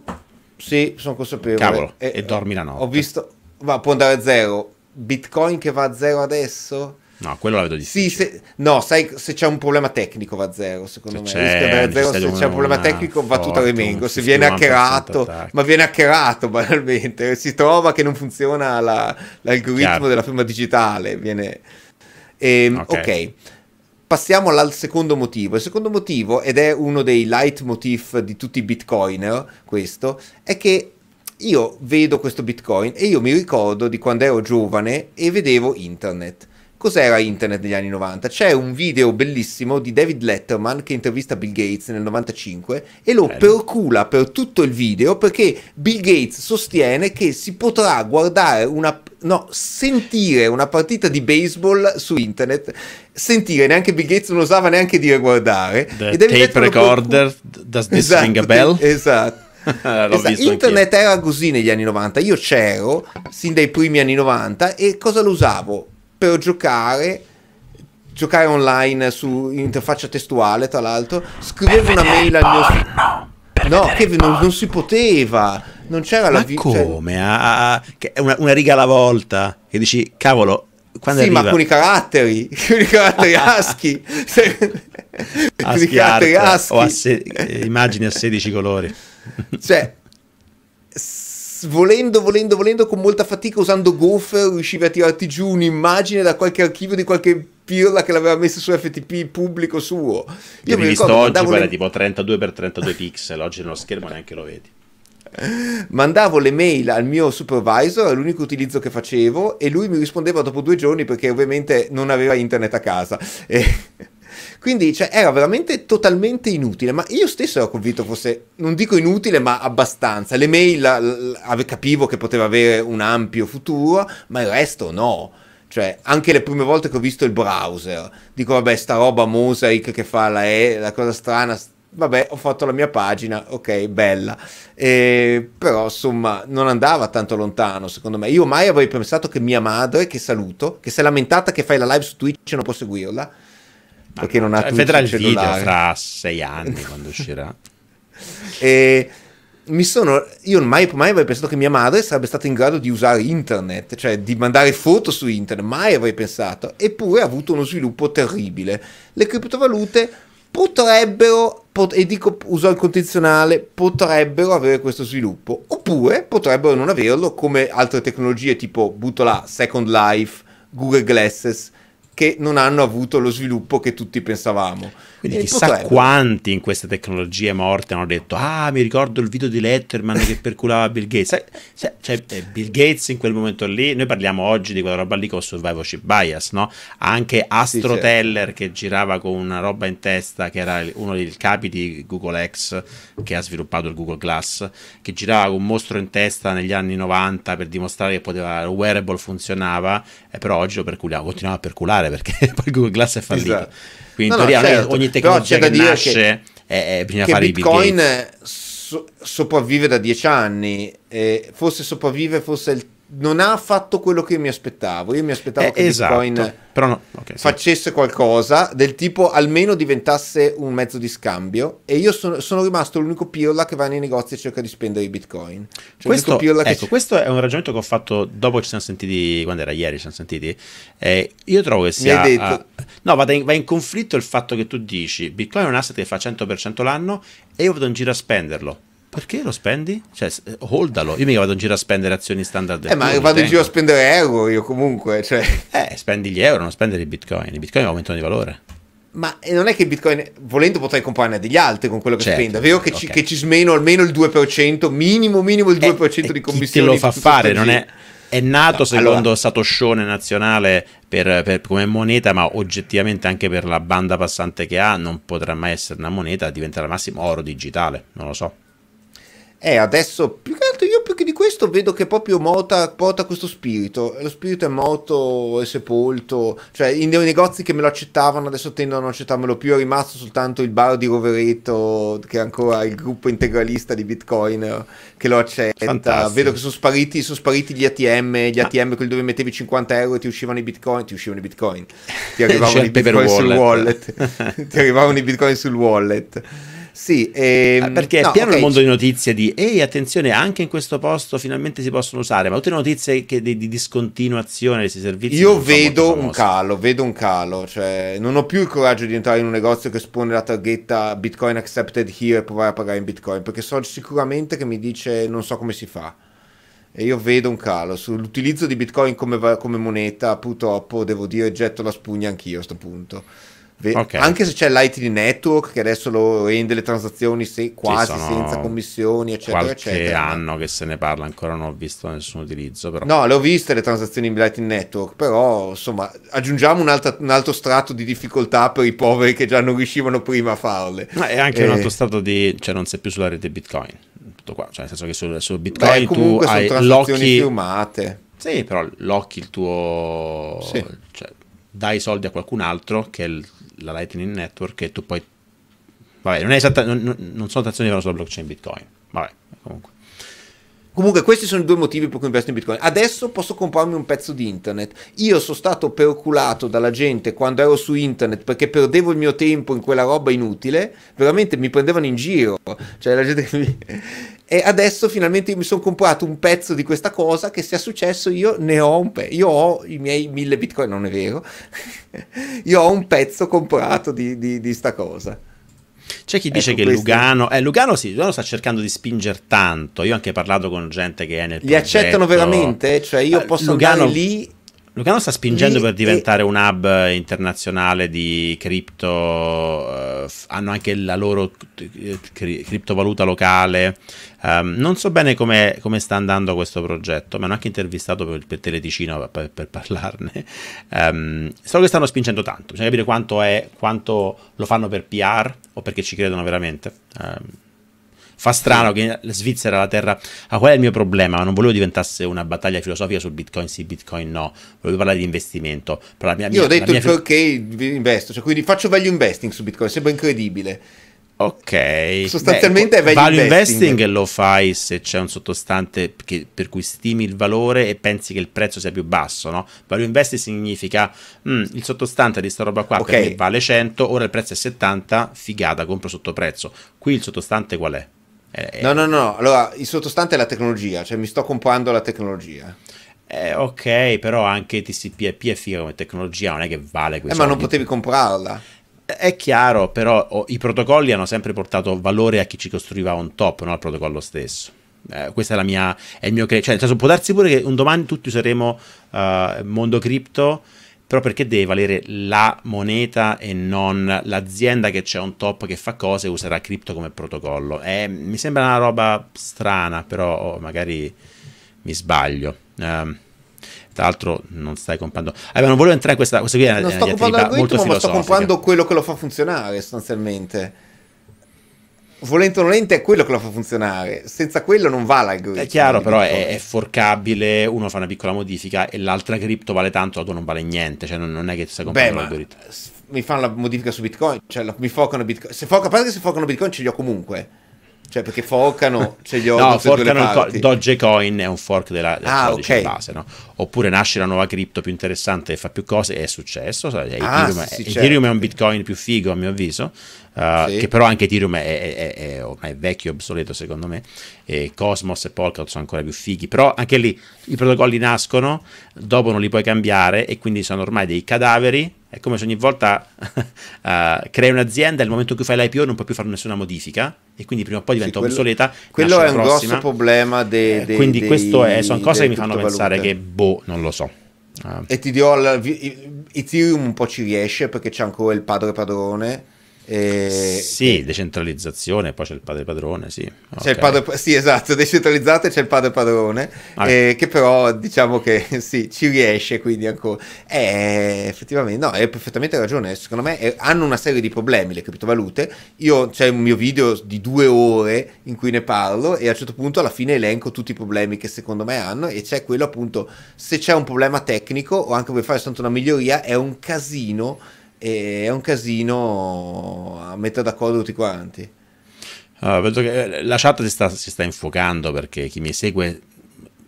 Sì, sono consapevole. Cavolo, eh, e dormi la notte. Ho visto, ma può andare a zero. Bitcoin che va a zero adesso? No, quello la vedo difficile. Sì, se, no, sai, se c'è un problema tecnico va a zero, secondo se me. C'è, a zero, se c'è un problema tecnico forte, va tutto a remengo, se viene hackerato, ma viene hackerato *laughs* banalmente, si trova che non funziona la, l'algoritmo Chiaro. della firma digitale. Viene... Ehm, okay. ok. Passiamo al secondo motivo. Il secondo motivo, ed è uno dei leitmotiv di tutti i bitcoiner, questo, è che io vedo questo bitcoin e io mi ricordo di quando ero giovane e vedevo internet Cos'era internet negli anni 90? C'è un video bellissimo di David Letterman che intervista Bill Gates nel 95 e lo Bello. percula per tutto il video perché Bill Gates sostiene che si potrà guardare una no, sentire una partita di baseball su internet, sentire, neanche Bill Gates non osava neanche dire guardare. The tape recorder, per... does this esatto, ring a bell? *laughs* Esatto. *laughs* esatto. Internet anch'io. era così negli anni 90, io c'ero sin dai primi anni 90 e cosa lo usavo? per giocare giocare online su interfaccia testuale tra l'altro scrivevo una mail al mio no che non, non, si poteva non c'era ma la vita cioè come cioè... ah, una, una, riga alla volta che dici cavolo quando sì, arriva? ma con i caratteri, *laughs* con i caratteri ASCII, ASCII, ASCII. o a se- eh, immagini a 16 colori. cioè, volendo, volendo, volendo, con molta fatica, usando Goof, riuscivi a tirarti giù un'immagine da qualche archivio di qualche pirla che l'aveva messa su FTP pubblico suo. Io mi ricordo oggi, guarda, le... tipo 32x32 pixel, oggi nello schermo neanche lo vedi. Mandavo le mail al mio supervisor, è l'unico utilizzo che facevo, e lui mi rispondeva dopo due giorni perché ovviamente non aveva internet a casa. E... Quindi cioè, era veramente totalmente inutile, ma io stesso ero convinto fosse, non dico inutile, ma abbastanza. Le mail la, la, capivo che poteva avere un ampio futuro, ma il resto no. Cioè, anche le prime volte che ho visto il browser, dico vabbè, sta roba Mosaic che fa la, e, la cosa strana, vabbè, ho fatto la mia pagina, ok, bella. Eh, però insomma, non andava tanto lontano, secondo me. Io mai avrei pensato che mia madre, che saluto, che si è lamentata che fai la live su Twitch e non può seguirla, perché non ha cioè, vedrà il, il video fra sei anni quando uscirà *laughs* e mi sono io mai, mai avrei pensato che mia madre sarebbe stata in grado di usare internet cioè di mandare foto su internet mai avrei pensato eppure ha avuto uno sviluppo terribile le criptovalute potrebbero pot- e dico uso il condizionale potrebbero avere questo sviluppo oppure potrebbero non averlo come altre tecnologie tipo butto là Second Life Google Glasses che non hanno avuto lo sviluppo che tutti pensavamo. Quindi chissà quanti in queste tecnologie morte hanno detto ah mi ricordo il video di Letterman che perculava Bill Gates. Cioè, eh, Bill Gates in quel momento lì, noi parliamo oggi di quella roba lì con survivorship bias, no? Anche Astro sì, certo. Teller che girava con una roba in testa che era uno dei capi di Google X che ha sviluppato il Google Glass, che girava con un mostro in testa negli anni 90 per dimostrare che poteva, il wearable funzionava, e però oggi lo perculiamo, continuava a perculare perché *laughs* poi Google Glass è fallito. Esatto. Quindi no, in teoria no, certo. ogni tecnologia che nasce che, è, eh, è, eh, bisogna che fare Bitcoin i Bitcoin so, sopravvive da dieci anni, eh, forse sopravvive, forse il non ha fatto quello che mi aspettavo. Io mi aspettavo eh, che esatto. Bitcoin no. okay, facesse sì. qualcosa del tipo almeno diventasse un mezzo di scambio. E io sono, sono rimasto l'unico pirla che va nei negozi e cerca di spendere i Bitcoin. Cioè, questo, ecco, c- questo è un ragionamento che ho fatto dopo ci siamo sentiti, quando era ieri ci siamo sentiti. Eh, io trovo che sia. Mi hai detto. Uh, no, va in, va in conflitto il fatto che tu dici Bitcoin è un asset che fa 100% l'anno e io vado in giro a spenderlo perché lo spendi? Cioè, eh, holdalo. Io mica vado in giro a spendere azioni standard. Eh, ma vado in giro a spendere euro io comunque. Cioè. Eh, spendi gli euro, non spendere i bitcoin. I bitcoin aumentano di valore. Ma eh, non è che bitcoin, volendo, potrei comprarne degli altri con quello che certo, spendo. È vero che, okay. ci, che, ci, smeno almeno il 2%, minimo, minimo il 2% eh, di commissione. Chi te lo fa fare? Non è è nato no, secondo allora... Satoscione nazionale per, per, come moneta, ma oggettivamente anche per la banda passante che ha, non potrà mai essere una moneta, diventerà al massimo oro digitale, non lo so. E eh, adesso, più che altro io più che di questo vedo che proprio Mota porta questo spirito. Lo spirito è morto, è sepolto. Cioè, i negozi che me lo accettavano adesso tendono a non accettarmelo più. È rimasto soltanto il bar di Rovereto, che è ancora il gruppo integralista di Bitcoin, che lo accetta. Fantastico. Vedo che sono spariti, sono spariti gli ATM, gli ah. ATM quelli dove mettevi 50 euro e ti uscivano i Bitcoin. Ti uscivano i Bitcoin. Ti *laughs* arrivavano i Bitcoin wallet. sul wallet. *laughs* ti arrivavano i Bitcoin sul wallet. Sì, ehm, ah, perché no, è pieno okay. il mondo di notizie di ehi, attenzione, anche in questo posto finalmente si possono usare, ma tutte le notizie che, di, di discontinuazione dei servizi. Io vedo un calo, vedo un calo, cioè non ho più il coraggio di entrare in un negozio che espone la targhetta Bitcoin accepted here e provare a pagare in Bitcoin, perché so sicuramente che mi dice non so come si fa. E io vedo un calo sull'utilizzo di Bitcoin come, come moneta, purtroppo devo dire getto la spugna anch'io a questo punto. Okay. Anche se c'è Lightning Network che adesso lo rende le transazioni se, quasi senza commissioni, eccetera, qualche eccetera. Qualche anno che se ne parla, ancora non ho visto nessun utilizzo. Però. No, le ho viste le transazioni in Lightning Network, però insomma aggiungiamo un, altra, un altro strato di difficoltà per i poveri che già non riuscivano prima a farle. Ma è anche e... un eh. altro strato di... cioè non sei più sulla rete Bitcoin, tutto qua, cioè nel senso che su, su Bitcoin Beh, tu hai transazioni firmate. Sì, però l'occhi il tuo... Sì. Cioè, dai soldi a qualcun altro che la Lightning Network e tu poi... Vabbè, non, è esatta, non, non sono tazioni che vanno sulla blockchain Bitcoin. Vabbè, comunque. Comunque questi sono i due motivi per cui investo in Bitcoin. Adesso posso comprarmi un pezzo di internet. Io sono stato perculato dalla gente quando ero su internet perché perdevo il mio tempo in quella roba inutile. Veramente mi prendevano in giro. Cioè la gente che *laughs* mi e adesso finalmente mi sono comprato un pezzo di questa cosa che se è successo io ne ho un pezzo, io ho i miei mille bitcoin, non è vero, *laughs* io ho un pezzo comprato di, di, di sta cosa. C'è chi ecco, dice ecco che questi... Lugano, eh, Lugano sì, Lugano sta cercando di spingere tanto, io ho anche parlato con gente che è nel... Li progetto. accettano veramente? Cioè io ah, posso Lugano... andare lì Lucano sta spingendo Lì, per diventare e... un hub internazionale di cripto, eh, hanno anche la loro cri- eh, criptovaluta locale. Um, non so bene come, sta andando questo progetto, mi hanno anche intervistato per, per Teleticino per, per parlarne. Um, so che stanno spingendo tanto, bisogna capire quanto, è, quanto, lo fanno per PR o perché ci credono veramente. Um, Fa strano che la Svizzera la terra... Ah, qual è il mio problema? Non volevo diventasse una battaglia filosofica su Bitcoin sì, Bitcoin no. Volevo parlare di investimento. Mia, Io ho detto mia... perché investo, cioè, quindi faccio value investing su Bitcoin, sembra incredibile. Ok, sostanzialmente Beh, ecco, è value, value investing. investing. lo fai se c'è un sottostante che, per cui stimi il valore e pensi che il prezzo sia più basso, no? Value investing significa mm, il sottostante di sta roba qua okay. vale 100, ora il prezzo è 70, figata, compro sotto prezzo. Qui il sottostante qual è? Eh, eh, no, no, no, allora il sottostante è la tecnologia, cioè mi sto comprando la tecnologia. Eh, ok, però anche TCP/IP è figa come tecnologia, non è che vale questo. Eh, ma non potevi comprarla. Eh, è chiaro, però oh, i protocolli hanno sempre portato valore a chi ci costruiva on top, non al protocollo stesso. Eh, questa è la mia, è il mio cre- cioè, nel senso, può darsi pure che un domani tutti useremo uh, mondo cripto però perché deve valere la moneta e non l'azienda che c'è un top che fa cose e userà cripto come protocollo? Eh, mi sembra una roba strana, però oh, magari mi sbaglio. Eh, tra l'altro non stai comprando ah, non volevo entrare in questa, questa qui è non sto comprando l'algoritmo ma sto comprando quello che lo fa funzionare sostanzialmente volente o nolente è quello che lo fa funzionare, senza quello non va l'algoritmo. È chiaro, però è, è, forcabile, uno fa una piccola modifica e l'altra cripto vale tanto, la non vale niente, cioè non, non è che stai comprando Beh, l'algoritmo. Mi fanno la modifica su Bitcoin, cioè la, mi focano Bitcoin, se foca, a parte che se focano Bitcoin ce li ho comunque. Cioè, perché forcano, ce li ho *laughs* No, forcano il Dogecoin è un fork della, del ah, codice okay. base, no? Oppure nasce la nuova cripto più interessante che fa più cose, è successo. È ah, Ethereum, sì, Ethereum certo. è un certo. Bitcoin più figo, a mio avviso. Eh, sì. che però anche Ethereum è, è, è, è vecchio e obsoleto secondo me, e Cosmos e Polkadot sono ancora più fighi, però anche lì i protocolli nascono, dopo non li puoi cambiare e quindi sono ormai dei cadaveri, è come se ogni volta uh, *laughs* crei un'azienda e il momento in cui fai l'IPO non puoi più fare nessuna modifica e quindi prima o poi diventa sì, quello, obsoleta. Quello è un prossima. grosso problema eh, dei, dei, Quindi queste sono cose che mi fanno pensare che boh, non lo so. Uh. E ti dirò, Ethereum un po' ci riesce perché c'è ancora il padre padrone e, eh, sì, e... Eh. decentralizzazione, poi c'è il padre padrone, sì. Okay. Il padre, sì, esatto, decentralizzato c'è il padre padrone, ah, eh, che però diciamo che *laughs* sì, ci riesce quindi ancora. È, eh, effettivamente, no, hai perfettamente ragione, secondo me eh, hanno una serie di problemi le criptovalute, io c'è un mio video di due ore in cui ne parlo e a un certo punto alla fine elenco tutti i problemi che secondo me hanno e c'è quello appunto, se c'è un problema tecnico o anche vuoi fare soltanto una miglioria, è un casino e è un casino a metà d'accordo tutti quanti. Allora, penso che eh, la chat si sta, si sta infuocando perché chi mi segue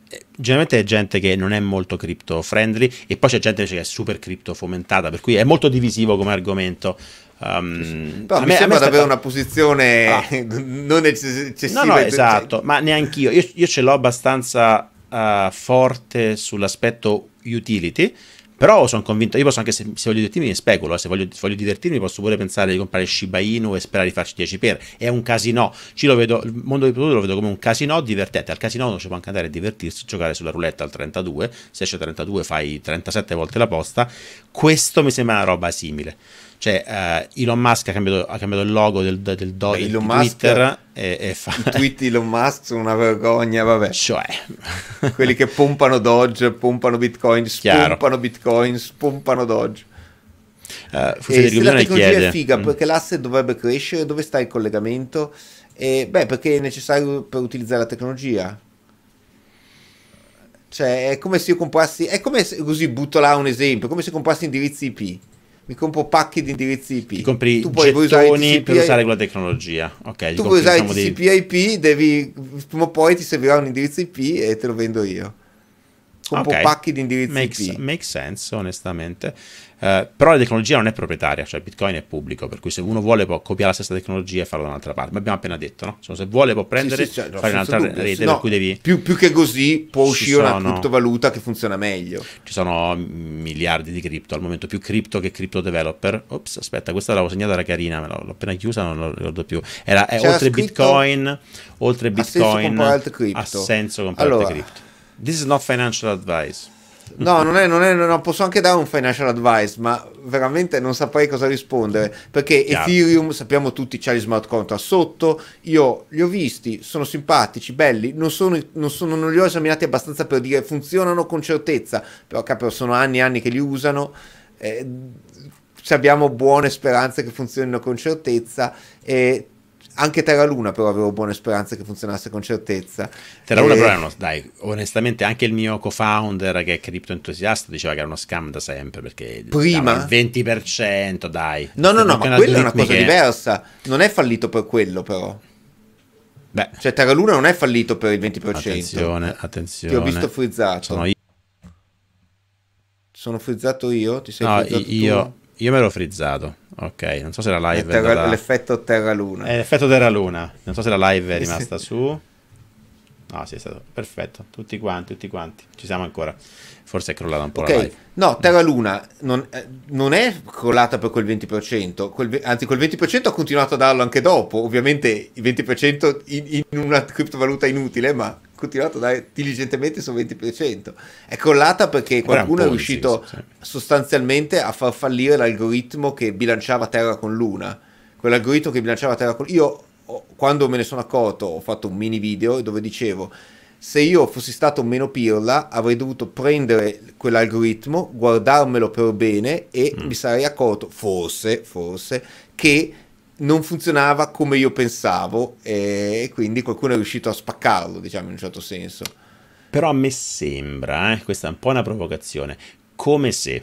eh, generalmente è gente che non è molto crypto friendly e poi c'è gente invece che è super crypto fomentata per cui è molto divisivo come argomento um, Però a mi me, sembra davvero una posizione ah. *laughs* non eccessiva no no esatto ma neanch'io io, io ce l'ho abbastanza uh, forte sull'aspetto utility però sono convinto, io posso anche se, se voglio divertirmi speculo, eh, se voglio, se voglio, divertirmi posso pure pensare di comprare Shiba Inu e sperare di farci 10 per, è un casino, Ci lo vedo, il mondo dei prodotto lo vedo come un casino divertente, al casino uno ci può anche andare a divertirsi, giocare sulla roulette al 32, se esce 32 fai 37 volte la posta, questo mi sembra una roba simile. Cioè, uh, Elon Musk ha cambiato, ha cambiato, il logo del, del, do, Beh, del Elon Twitter Musk, e, e fa... I tweet Elon Musk sono una vergogna, vabbè. Cioè... *laughs* Quelli che pompano Dodge, pompano Bitcoin, spompano Bitcoin, spompano Doge. Uh, e se la tecnologia chiede. è figa, mm. perché l'asse dovrebbe crescere, dove sta il collegamento? E, beh, perché è necessario per utilizzare la tecnologia. Cioè, è come se io comprassi, è come se, così butto là un esempio, come se comprassi indirizzi IP mi compro pacchi di indirizzi IP. Ti compri tu poi usare per usare quella tecnologia. Okay, tu puoi usare diciamo TCP dei... IP, devi... prima o poi ti servirà un indirizzo IP e te lo vendo io. Compro okay. pacchi di indirizzi makes, IP. Makes sense, onestamente. Eh, però la tecnologia non è proprietaria, cioè Bitcoin è pubblico, per cui se uno vuole può copiare la stessa tecnologia e farla da un'altra parte. Ma abbiamo appena detto, no? Insomma, cioè, se vuole può prendere e sì, sì, cioè, no, fare un'altra dubbio, rete, no, per cui devi... Più, più, che così può uscire sono, una criptovaluta che funziona meglio. Ci sono miliardi di cripto, al momento più cripto che cripto developer. Ops, aspetta, questa l'avevo segnata, era carina, me l'ho appena chiusa, non lo ricordo più. Era, è C'era oltre Bitcoin, oltre Bitcoin, ha senso comprare altre cripto. Allora, This is not financial advice. No, non è, non è, non posso anche dare un financial advice, ma veramente non saprei cosa rispondere, perché Chiaro. Ethereum, sappiamo tutti, c'ha gli smart contract sotto, io li ho visti, sono simpatici, belli, non, sono, non, sono, non li ho esaminati abbastanza per dire funzionano con certezza, però capo, sono anni e anni che li usano. Eh, abbiamo buone speranze che funzionino con certezza e anche Terra Luna però avevo buone speranze che funzionasse con certezza. Terra Luna e... però era uno, dai, onestamente anche il mio co-founder che è criptoentusiasta diceva che era uno scam da sempre perché prima il 20%, dai. No, no, no, ma quella è una cosa diversa. Non è fallito per quello però. Beh. Cioè Terra Luna non è fallito per il 20%. Attenzione, attenzione. Ti ho visto frizzato. Sono io. Sono frizzato io? Ti sei no, frizzato io... Tu? Io me l'ho frizzato. Ok, non so se la live. Terra, andata... L'effetto Terra Luna. Eh, l'effetto Terra Luna. Non so se la live è rimasta su. No, sì, è stato perfetto. Tutti quanti, tutti quanti. Ci siamo ancora. Forse è crollata un po' okay. la live. No, Terra Luna non, eh, non è crollata per quel 20%. Quel, anzi, quel 20% ha continuato a darlo anche dopo. Ovviamente il 20% in, in una criptovaluta inutile, ma continuato a dare diligentemente soventi 20%. È crollata perché qualcuno è riuscito sì. sostanzialmente a far fallire l'algoritmo che bilanciava Terra con Luna. Quell'algoritmo che bilanciava Terra con Luna. Io, quando me ne sono accorto, ho fatto un mini video dove dicevo se io fossi stato meno pirla avrei dovuto prendere quell'algoritmo, guardarmelo per bene e mm. mi sarei accorto, forse, forse, che non funzionava come io pensavo e quindi qualcuno è riuscito a spaccarlo, diciamo in un certo senso. Però a me sembra, eh, questa è un po' una provocazione, come se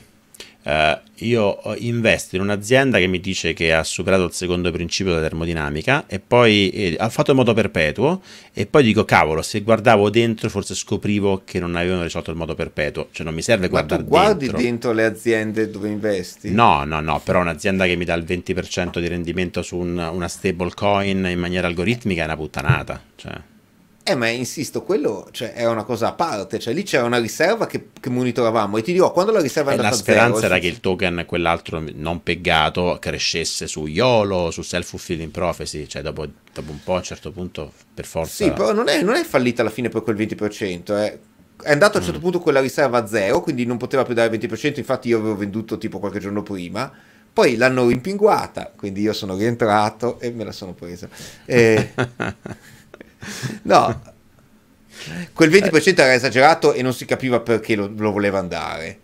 eh, io eh, investo in un'azienda che mi dice che ha superato il secondo principio della termodinamica e poi eh, ha fatto in modo perpetuo e poi dico cavolo se guardavo dentro forse scoprivo che non avevano risolto il modo perpetuo cioè non mi serve guardare dentro guardi dentro. le aziende dove investi? no no no però un'azienda che mi dà il 20% di rendimento su un, una stable coin in maniera algoritmica è una puttanata cioè eh, ma insisto, quello cioè, era una cosa a parte, cioè lì c'era una riserva che, che monitoravamo e ti dirò quando la riserva è eh, a andata La speranza era sì. che il token, quell'altro non peggato, crescesse su YOLO, su self-fulfilling prophecy, cioè dopo, dopo, un po' a un certo punto per forza. Sì, però non è, non è fallita alla fine per quel 20%, eh. È andato a un certo mm. punto quella riserva a zero, quindi non poteva più dare il 20%, infatti io avevo venduto tipo qualche giorno prima, poi l'hanno rimpinguata, quindi io sono rientrato e me la sono presa. E... Eh, *laughs* No, quel 20% eh. era esagerato e non si capiva perché lo, lo voleva andare.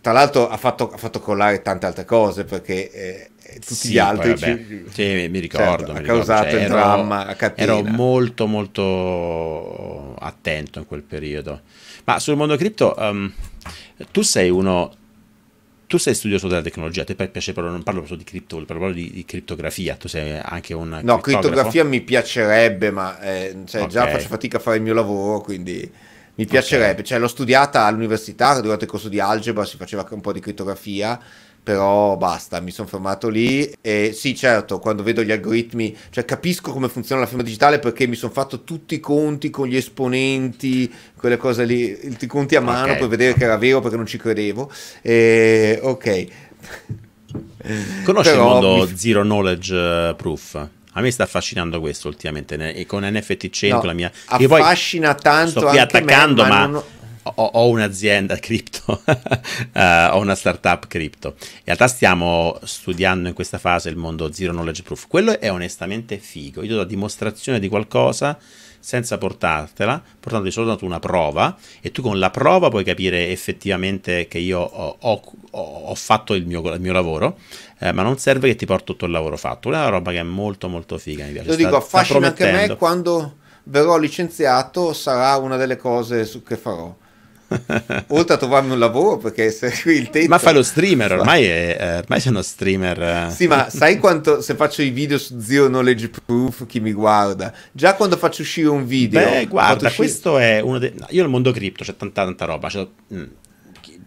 Tra l'altro ha fatto, ha fatto collare tante altre cose perché eh, tutti sì, gli altri... Poi, ci... Sì, mi certo, ricordo. Certo, mi ha causato cioè, il ero, dramma a Ero molto molto attento in quel periodo. Ma sul mondo cripto, um, tu sei uno tu sei studioso della tecnologia, a te piace però non parlo solo di cripto, parlo di, di criptografia, tu sei anche un... No, criptografia mi piacerebbe, ma eh, cioè, okay. già faccio fatica a fare il mio lavoro, quindi mi piacerebbe, okay. cioè l'ho studiata all'università, durante il corso di algebra si faceva un po' di criptografia però basta, mi sono fermato lì e sì certo, quando vedo gli algoritmi, cioè capisco come funziona la firma digitale perché mi sono fatto tutti i conti con gli esponenti, quelle cose lì, tutti i conti a mano okay. per vedere che era vero perché non ci credevo. E, ok. Conosci però il mondo mi... zero knowledge eh, proof? A me sta affascinando questo ultimamente, e con NFT 100 no, la mia... Affascina poi tanto... Sto qui attaccando, me, ma... ma... Non ho, ho un'azienda cripto, uh, *laughs* ho una startup cripto. In realtà stiamo studiando in questa fase il mondo zero knowledge proof. Quello è onestamente figo. Io do la dimostrazione di qualcosa senza portartela, portandoti soltanto una prova e tu con la prova puoi capire effettivamente che io ho, ho, ho fatto il mio, il mio lavoro, eh, ma non serve che ti porto tutto il lavoro fatto. Quella è una roba che è molto molto figa, mi piace. Lo dico, affascina anche me quando verrò licenziato, sarà una delle cose su, che farò. *laughs* Oltre a trovarmi un lavoro, perché se qui il tetto... Ma fai lo streamer, ormai, è, eh, ormai sei uno streamer... Eh. Sì, ma sai quanto se faccio i video su zio Knowledge Proof, chi mi guarda? Già quando faccio uscire un video... Beh, guarda, uscire... questo è uno dei... No, io nel mondo cripto c'è tanta, tanta roba, c'è... Mm.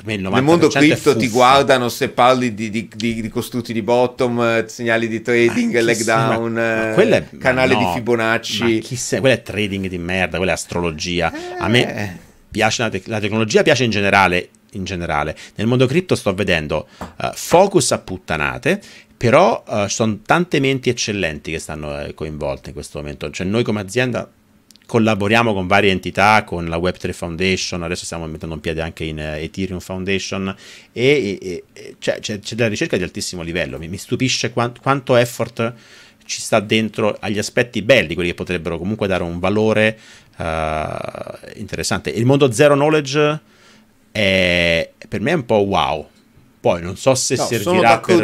Nel mondo cripto ti guardano se parli di, di, di, di costrutti di bottom, eh, segnali di trading, leg down, canale no, di Fibonacci. Ma chi se, quella è trading di merda, quella è astrologia. Eh. A me piace la, te- la tecnologia, piace in generale, in generale. Nel mondo cripto sto vedendo uh, focus a puttanate, però uh, eh, sono tante menti eccellenti che stanno eh, coinvolte in questo momento. Cioè noi come azienda collaboriamo con varie entità, con la Web3 Foundation, adesso stiamo mettendo un piede anche in eh, Ethereum Foundation e, e, e c'è, cioè, c'è, c'è, della ricerca di altissimo livello. Mi, mi stupisce quant- quanto effort ci sta dentro agli aspetti belli, quelli che potrebbero comunque dare un valore eh, interessante. Il mondo zero knowledge è, per me è un po' wow. Poi non so se no, servirà per...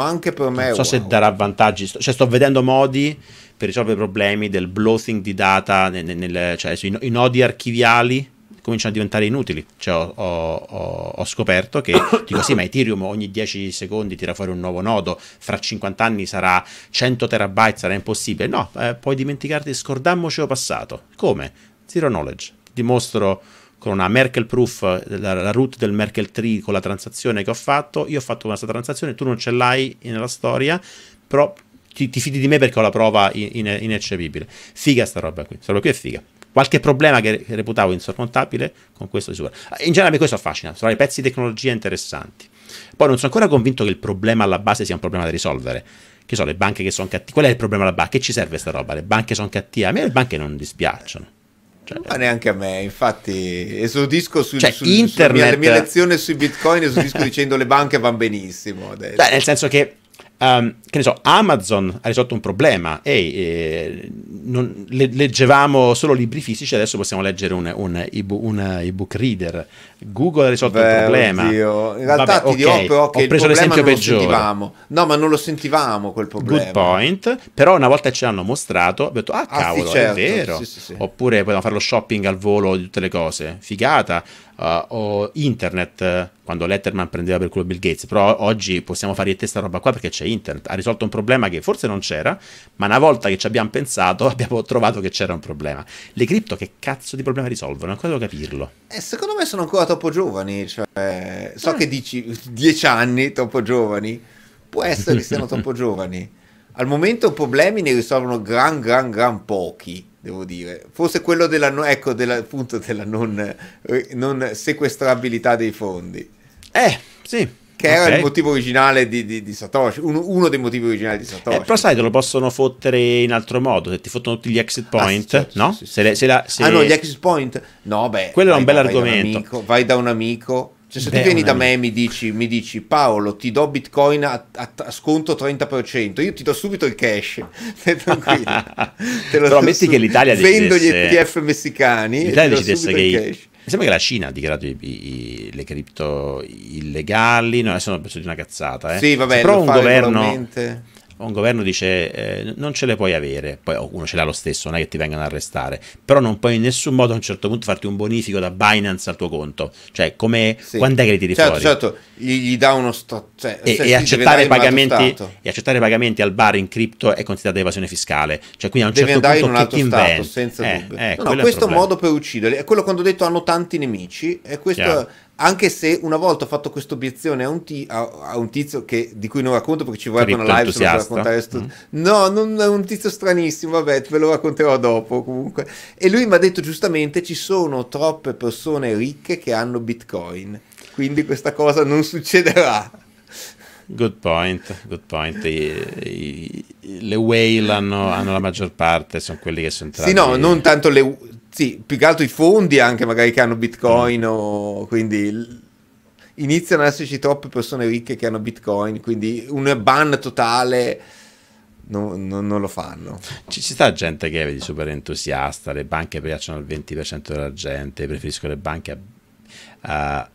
anche per me. Non so wow. se darà vantaggi. Cioè, sto vedendo modi per risolvere i problemi del bloating di data, nel, nel, cioè i nodi archiviali cominciano a diventare inutili. Cioè, ho, ho, ho, scoperto che *coughs* dico sì, ma Ethereum ogni 10 secondi tira fuori un nuovo nodo, fra 50 anni sarà 100 terabyte, sarà impossibile. No, eh, puoi dimenticarti, scordammoci scordammocelo passato. Come? Zero knowledge. Dimostro con una Merkle proof, la, la, root del Merkle tree con la transazione che ho fatto, io ho fatto questa transazione, tu non ce l'hai nella storia, però ti, ti, fidi di me perché ho la prova in, in, ineccepibile. Figa sta roba qui, sta roba qui è figa qualche problema che reputavo insormontabile, con questo si supera. In generale questo affascina, trovare pezzi di tecnologia interessanti. Poi non sono ancora convinto che il problema alla base sia un problema da risolvere. Che so, le banche che sono cattive. Qual è il problema alla base? Che ci serve questa roba? Le banche sono cattive. A me le banche non dispiacciono. Cioè, ma neanche a me, infatti esodisco sul, cioè, sul, internet... sulla mia, mia lezione sui bitcoin esodisco dicendo le banche vanno benissimo. Beh, cioè, nel senso che Um, che ne so, Amazon ha risolto un problema. Ehi, eh, non, le, leggevamo solo libri fisici, adesso possiamo leggere un, un, ebook, un ebook reader. Google ha risolto Beh, un problema. Oddio. In realtà Vabbè, ti okay. dirò però che ho preso l'esempio peggiore. Sentivamo. No, ma non lo sentivamo quel problema. Good point. Però una volta ce l'hanno mostrato, ho detto, ah cavolo, ah, sì, certo. è vero. Sì, sì, Oppure potevamo fare lo shopping al volo di tutte le cose. Figata uh, o internet eh, quando Letterman prendeva per culo Bill Gates, però oggi possiamo fare di testa roba qua perché c'è internet, ha risolto un problema che forse non c'era, ma una volta che ci abbiamo pensato *laughs* abbiamo trovato che c'era un problema. Le cripto che cazzo di problema risolvono? Ancora devo capirlo. Eh, secondo me sono ancora troppo giovani, cioè, so mm. che dici *laughs* dieci anni troppo giovani, può essere che siano troppo *laughs* giovani. Al momento problemi ne risolvono gran gran gran pochi devo dire. Forse quello della, ecco, della, appunto, della non, eh, non, sequestrabilità dei fondi. Eh, sì. Che okay. era il motivo originale di, di, di Satoshi, uno, uno, dei motivi originali di eh, Satoshi. Eh, però sai, te lo possono fottere in altro modo, se ti fottono tutti gli exit ah, point, ah, certo, no? Sì, sì, se, sì. se la, se... Ah no, gli exit point? No, beh. Quello è un bel argomento. Vai da un amico, vai da un amico cioè, se Beh, tu vieni da me e mi dici, mi dici Paolo ti do bitcoin a, a, a, sconto 30%, io ti do subito il cash, *laughs* *laughs* Te lo Però metti su- che l'Italia Vendo gli ETF messicani L'Italia decidesse che... Il cash. Mi sembra che la Cina ha dichiarato i, i, le cripto illegali, no, adesso non penso di una cazzata. Eh. Sì, vabbè, però un governo... Veramente un governo dice eh, non ce le puoi avere, poi oh, uno ce l'ha lo stesso, non è che ti vengano a arrestare, però non puoi in nessun modo a un certo punto farti un bonifico da Binance al tuo conto, cioè come sì. quando è che li tiri certo, fuori? Certo, gli, gli dà uno sto- cioè, e, e accettare pagamenti, e accettare pagamenti al bar in cripto è considerata evasione fiscale, cioè quindi a un Devi certo punto in un altro ti Stato, senza eh, dubbio. Eh, no, no, questo è un modo per ucciderli, è quello quando ho detto hanno tanti nemici e questo... Chiaro anche se una volta ho fatto questa obiezione a, t- a, a un, tizio che, di cui non racconto perché ci vorrebbe una live per raccontare sto... mm. No, non, è un tizio stranissimo, vabbè, ve lo racconterò dopo comunque. E lui mi ha detto giustamente ci sono troppe persone ricche che hanno bitcoin, quindi questa cosa non succederà. Good point, good point. I, i, le whale hanno, hanno, la maggior parte, sono quelli che sono entrati. Sì, no, non tanto le, sì, più che altro i fondi anche magari che hanno Bitcoin, mm. o, quindi iniziano ad esserci troppe persone ricche che hanno Bitcoin, quindi un ban totale... No, no, non lo fanno. Ci, ci, sta gente che è vedi, super entusiasta, le banche piacciono al 20% della gente, preferisco le banche a, a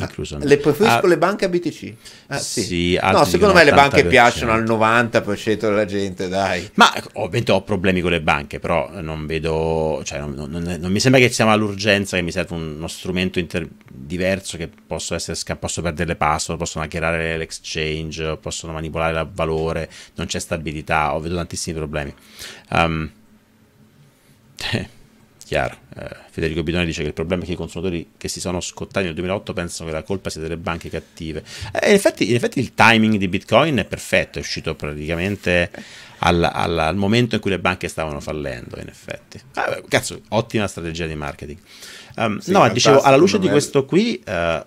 Ah, incluso. Le preferisco ah, le banche a BTC. Ah, sì. sì no, secondo me le banche piacciono al 90% della gente, dai. Ma ovviamente ho problemi con le banche, però non vedo, cioè, non, non, non mi sembra che siamo all'urgenza che mi serve uno strumento inter- diverso che posso, essere, posso perdere le password, possono hackerare l'exchange, possono manipolare il valore, non c'è stabilità, ho vedo tantissimi problemi. Um, *laughs* chiaro. Eh, Federico Bidoni dice che il problema è che i consumatori che si sono scottati nel 2008 pensano che la colpa sia delle banche cattive. Eh, in, effetti, in, effetti, il timing di Bitcoin è perfetto, è uscito praticamente al, al, al momento in cui le banche stavano fallendo, in effetti. Ah, cazzo, ottima strategia di marketing. Um, sì, no, dicevo, alla luce di questo qui, eh,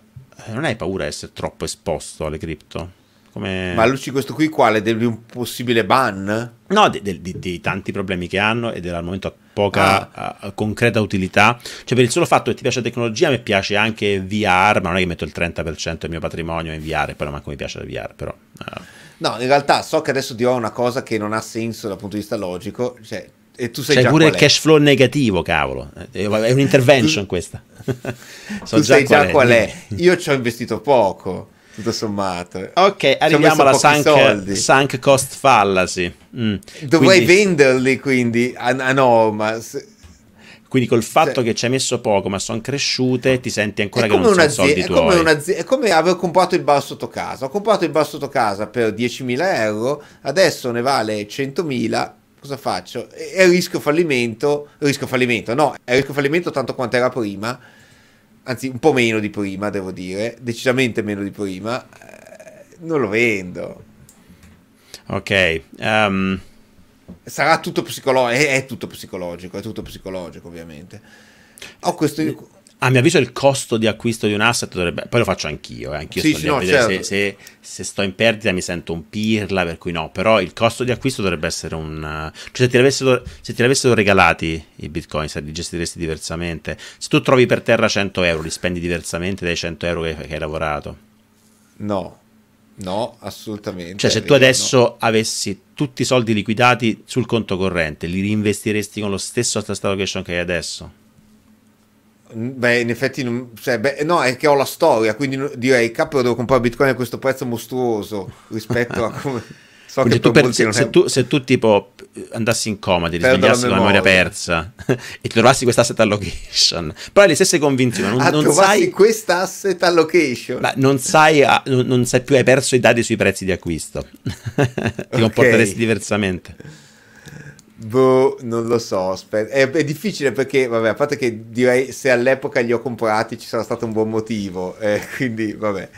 non hai paura di essere troppo esposto alle cripto? Come... Ma Luci, questo qui quale? Di un possibile ban? No, dei tanti problemi che hanno e dell'armamento a poca ah. a, a concreta utilità. Cioè, per il solo fatto che ti piace la tecnologia, mi piace anche VR, ma non è che metto il 30% del mio patrimonio in VR, però manco mi piace la VR, però... Uh. No, in realtà so che adesso ti ho una cosa che non ha senso dal punto di vista logico, cioè e tu sai C'è cioè, pure il cash flow negativo, cavolo. Eh, è un'intervention *laughs* questa. *laughs* so tu già sai già qual è. Qual è. Io ci ho investito poco tutto sommato. Ok, arriviamo alla sunk, sunk cost fallacy. Mm. Dovrei quindi... venderli quindi? a, ah, ah no, ma... Se... Quindi col fatto cioè, che ci hai messo poco, ma sono cresciute, ti senti ancora che non sono soldi è Come un'azienda, è come aver comprato il bar sotto casa. Ho comprato il bar sotto casa per 10.000 euro, adesso ne vale 100.000, cosa faccio? È rischio fallimento, rischio fallimento, no, è rischio fallimento tanto quanto era prima anzi un po' meno di prima, devo dire, decisamente meno di prima, eh, non lo vendo. Ok. Um... Sarà tutto psicologico, è, è, tutto psicologico, è tutto psicologico ovviamente. Ho questo a mio avviso il costo di acquisto di un asset dovrebbe poi lo faccio anch'io eh. anch'io sì, sto sì, no, certo. se, se, se, sto in perdita mi sento un pirla per cui no però il costo di acquisto dovrebbe essere un cioè se ti avessero, se ti avessero regalati i bitcoin se li gestiresti diversamente se tu trovi per terra 100 euro li spendi diversamente dai 100 euro che, che hai lavorato no No, assolutamente. Cioè, se eh, tu adesso no. avessi tutti i soldi liquidati sul conto corrente, li reinvestiresti con lo stesso asset allocation che hai adesso? Beh, in effetti, non, cioè, beh, no, è che ho la storia, quindi direi capo devo comprare Bitcoin a questo prezzo mostruoso rispetto a come... So quindi tu per, se, è... se, tu, se, tu, tipo andassi in coma, ti risvegliassi con la memoria persa *laughs* e ti trovassi questa asset allocation, però hai le stesse convinzioni, non, ah, non sai questa asset allocation, ma non sai, ah, non sai più, hai perso i dati sui prezzi di acquisto, *laughs* ti okay. comporteresti diversamente. Boh, non lo so, è, è, difficile perché, vabbè, a parte che direi se all'epoca li ho comprati ci sarà stato un buon motivo, eh, *laughs* quindi vabbè.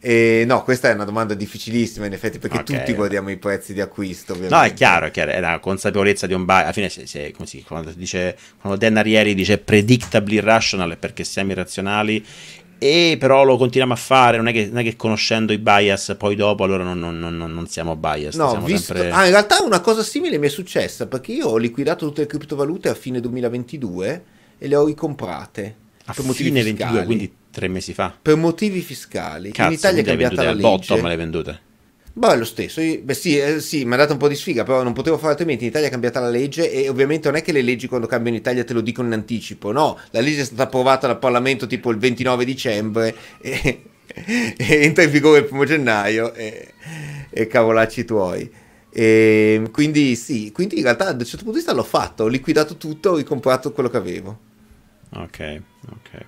E, no, questa è una domanda difficilissima in effetti perché okay. tutti guardiamo i prezzi di acquisto. Ovviamente. No, è chiaro, è chiaro, è la consapevolezza di un buyer. Alla fine, se, se, come si, quando, dice, quando Dan Ariely dice predictably rational perché siamo irrazionali e però lo continuiamo a fare, non è che, non è che conoscendo i bias poi dopo allora non, non, non siamo bias. No, siamo visto... sempre... ah, in realtà una cosa simile mi è successa perché io ho liquidato tutte le criptovalute a fine 2022 e le ho ricomprate. A per fine 2022, quindi tre mesi fa. Per motivi fiscali. Cazzo, in Italia è cambiata la legge. Bottom le vendute. Boh, lo stesso. Io, beh, sì, eh, sì mi ha dato un po' di sfiga, però non potevo fare altrimenti. In Italia è cambiata la legge e ovviamente non è che le leggi quando cambiano in Italia te lo dicono in anticipo. No, la legge è stata approvata dal Parlamento tipo il 29 dicembre e, *laughs* e entra in vigore il primo gennaio e, e cavolacci tuoi. E, ehm, quindi sì, quindi in realtà da un certo punto di vista l'ho fatto, ho liquidato tutto, ho ricomprato quello che avevo. Ok, ok.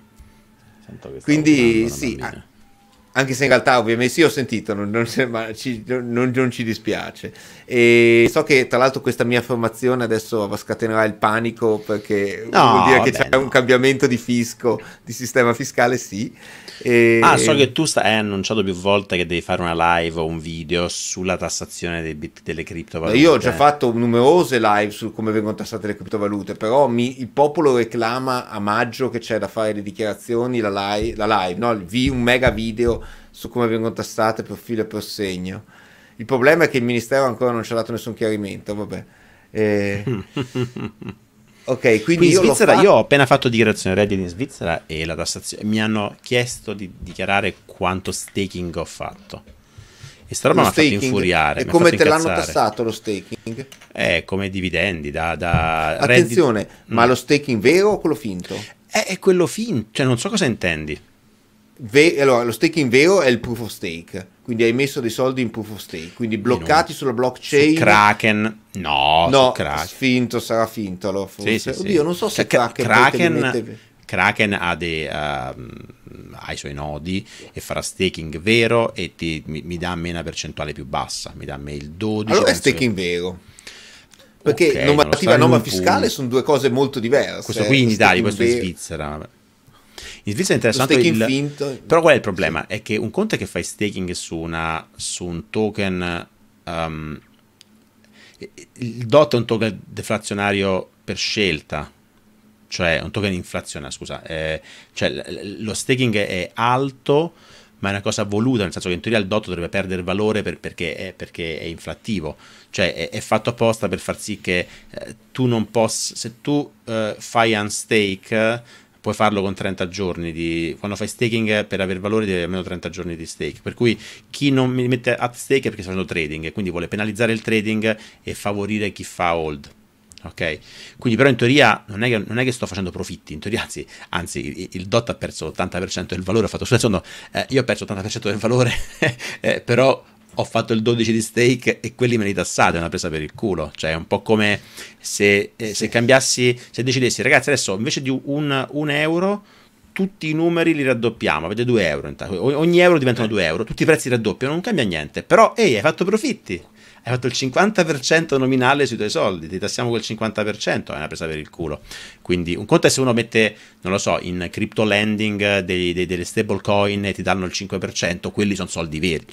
Quindi sì, ah, a, anche se in realtà ovviamente sì ho sentito, non, non, ci, non, non, ci, dispiace. E so che tra l'altro questa mia formazione adesso scatenerà il panico perché no, vuol dire che beh, c'è no. un cambiamento di fisco, di sistema fiscale, sì. E... Ah, so che tu sta... hai eh, annunciato più volte che devi fare una live o un video sulla tassazione bit... delle criptovalute. Beh, io ho già fatto numerose live su come vengono tassate le criptovalute, però mi... il popolo reclama a maggio che c'è da fare le dichiarazioni, la live, la live no? un mega video su come vengono tassate per filo e per segno. Il problema è che il ministero ancora non ci ha dato nessun chiarimento, vabbè. Eh... *laughs* *laughs* Ok, quindi, in Svizzera io, io ho appena fatto dichiarazione redditi in Svizzera e la tassazione mi hanno chiesto di dichiarare quanto staking ho fatto. E sta roba mi ha fatto infuriare. E come te incazzare. l'hanno tassato lo staking? Eh, come dividendi da, da Attenzione, reddit... ma no. Mm. lo staking vero o quello finto? è quello finto, cioè non so cosa intendi ve- allora, lo staking vero è il proof of stake, quindi hai messo dei soldi in proof of stake, quindi bloccati no. sulla blockchain. Su Kraken, no, no Kraken. finto sarà finto. Allora, forse. Sì, sì, Oddio, sì. non so se cioè, K- Kraken. Kraken... Kraken ha, dei, uh, ha, i suoi nodi e farà staking vero e ti, mi, mi, dà a me una percentuale più bassa, mi dà a me il 12%. Allora è staking vero. Perché okay, normativa e norma fiscale punto. sono due cose molto diverse. Questo eh, qui in Italia, questo in Svizzera. In Svizzera è interessante il... finto. Però qual è il problema? Sì. È che un conto è che fai staking su, una, su un token... Um, il DOT è un token deflazionario per scelta, cioè un token inflazionario, scusa. Eh, cioè lo staking è alto ma è una cosa voluta, nel senso che in teoria il DOT dovrebbe perdere valore per, perché, è, perché, è, inflattivo, cioè è, è, fatto apposta per far sì che eh, tu non possa, se tu eh, fai un stake puoi farlo con 30 giorni di, quando fai staking eh, per avere valore devi almeno 30 giorni di stake per cui chi non mi mette at stake è perché sta facendo trading e quindi vuole penalizzare il trading e favorire chi fa hold ok? Quindi però in teoria non è, che, non è che, sto facendo profitti, in teoria anzi, anzi il, DOT ha perso 80% del valore, ho fatto, scusate, no, eh, io ho perso 80% del valore, *laughs* eh, però ho fatto il 12 di stake e quelli me li tassate, è una presa per il culo. Cioè, è un po' come se, eh, se cambiassi, se decidessi, ragazzi, adesso invece di un, un, euro, tutti i numeri li raddoppiamo. Avete 2 euro, intanto. ogni euro diventano 2 eh. euro, tutti i prezzi raddoppiano, non cambia niente. Però, ehi, hai fatto profitti. Hai fatto il 50% nominale sui tuoi soldi, ti tassiamo quel 50%, è una presa per il culo. Quindi un conto è se uno mette, non lo so, in crypto lending dei, dei, delle stable coin e ti danno il 5%, quelli sono soldi veri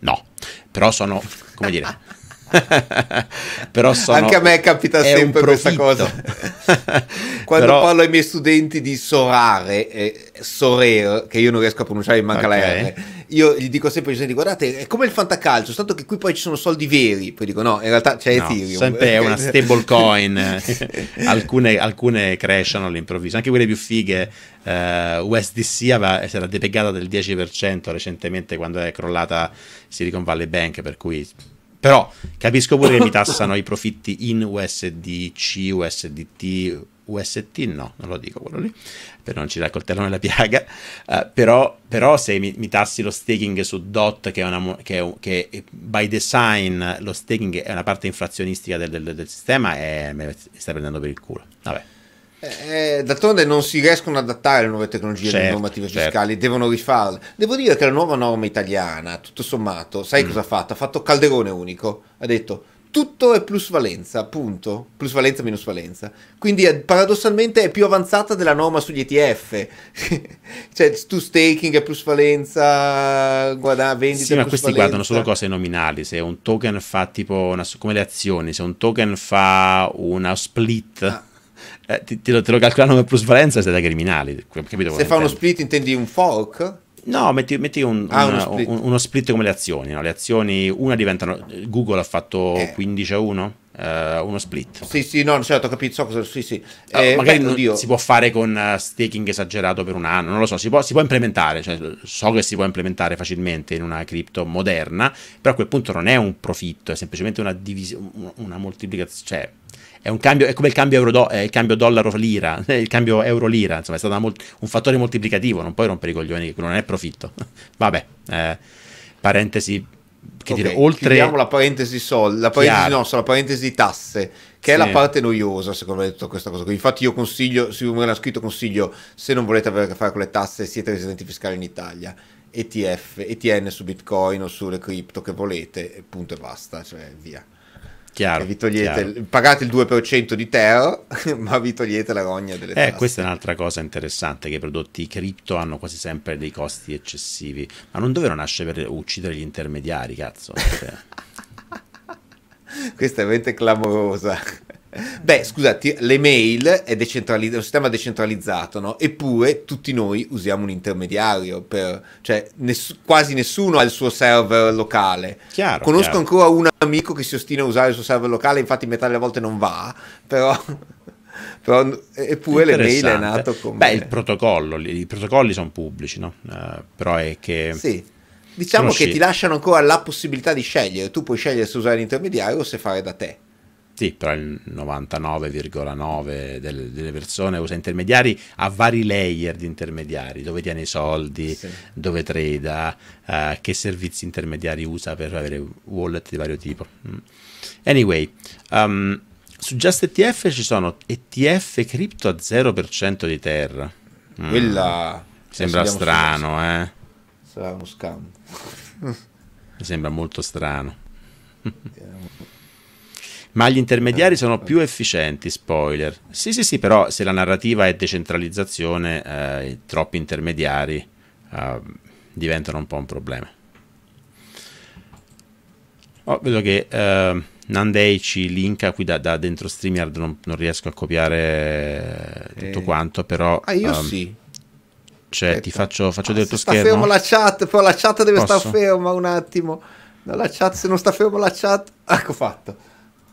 No, però sono, come dire, *laughs* *laughs* Però sono, Anche a me capita sempre questa cosa. *laughs* Quando Però... parlo ai miei studenti di sorare, eh, sorare, che io non riesco a pronunciare, in manca okay. la R, io gli dico sempre ai guardate, è come il fantacalcio, tanto che qui poi ci sono soldi veri. Poi dico no, in realtà c'è no, Ethereum. Sempre è una *laughs* stable coin. Eh. alcune, alcune cresciano all'improvviso, anche quelle più fighe. Uh, eh, USDC aveva, eh, si era depegata del 10% recentemente quando è crollata Silicon Valley Bank, per cui però capisco pure che mi tassano i profitti in USDC, USDT, UST, no, non lo dico quello lì, per non ci dà il coltello nella piaga, uh, però, però, se mi, mi, tassi lo staking su DOT, che, è una, che, è, che è, by design lo staking è una parte inflazionistica del, del, del sistema, e eh, mi stai prendendo per il culo. Vabbè. Eh, d'altronde non si riescono ad adattare le nuove tecnologie, certo, le normative certo. fiscali, devono rifarle. Devo dire che la nuova norma italiana, tutto sommato, sai mm. cosa ha fatto? Ha fatto calderone unico, ha detto tutto è plusvalenza, punto. Plusvalenza minus valenza. Quindi eh, paradossalmente è più avanzata della norma sugli ETF. *laughs* cioè, tu staking è plusvalenza, guarda, vendita. Sì, ma questi guardano solo cose nominali. Se un token fa tipo una, come le azioni, se un token fa una split. Ah eh, ti, te, lo, te, lo, calcolano come plusvalenza se dai criminali. Capito se fa uno split intendi un fork? No, metti, metti un, ah, una, uno, split. Un, uno, split. come le azioni. No? Le azioni, una diventano. Google ha fatto eh. 15 a 1. Uh, eh, uno split. Sì, sì, no, certo, ho capito. So cosa, sì, sì. Ah, eh, magari beh, si può fare con eh, staking esagerato per un anno, non lo so. Si può, si può implementare, cioè, so che si può implementare facilmente in una cripto moderna, però a quel punto non è un profitto, è semplicemente una divisione, una moltiplicazione, cioè è, cambio, è come il cambio, euro eh, il cambio dollaro-lira, *laughs* il cambio euro-lira, insomma è stato un fattore moltiplicativo, non puoi rompere i coglioni, non è profitto. *laughs* Vabbè, eh, parentesi che okay, dire, oltre... Chiudiamo la parentesi soldi, la parentesi nostra, la parentesi tasse, che sì. è la parte noiosa secondo me di tutta questa cosa qui. Infatti io consiglio, su un scritto consiglio, se non volete avere a che fare con le tasse siete residenti fiscali in Italia, ETF, ETN su Bitcoin o sulle cripto che volete, punto e basta, cioè via. Chiaro, vi togliete, chiaro. pagate il 2% di terra, *laughs* ma vi togliete la rogna delle eh, Questa è un'altra cosa interessante, che i prodotti cripto hanno quasi sempre dei costi eccessivi, ma non dovevano nascere per uccidere gli intermediari, cazzo. *laughs* Cioè. questa è veramente clamorosa. Beh, scusate, le mail è, decentralizz- un sistema decentralizzato, no? Eppure tutti noi usiamo un intermediario, per, cioè ness- quasi nessuno ha il suo server locale. Chiaro, Conosco chiaro. ancora un amico che si ostina a usare il suo server locale, infatti metà delle volte non va, però... *laughs* però eppure le mail è nato come... Beh, il protocollo, i protocolli sono pubblici, no? Uh, però è che... Sì diciamo Conosci. che ti lasciano ancora la possibilità di scegliere. Tu puoi scegliere se usare l'intermediario o se fare da te. Sì, però il 99,9 delle, delle, persone usa intermediari a vari layer di intermediari, dove tiene i soldi, sì. dove trada, uh, eh, che servizi intermediari usa per avere wallet di vario tipo. Mm. Anyway, um, su JustETF ci sono ETF cripto a 0% di terra. Mm. Quella sembra strano, eh? Sarà uno scam. Mi sembra molto strano ma gli intermediari sono più efficienti, spoiler. Sì, sì, sì, però se la narrativa è decentralizzazione, eh, troppi intermediari eh, diventano un po' un problema. Oh, vedo che eh, Nandei ci linka qui da, da dentro StreamYard, non, non, riesco a copiare eh, tutto eh. quanto, però... Ah, io um, sì. Cioè, Aspetta. ti faccio, faccio ah, del tuo schermo. Sta fermo la chat, però la chat deve stare ferma un attimo. No, la chat, se non sta fermo la chat... Ecco fatto.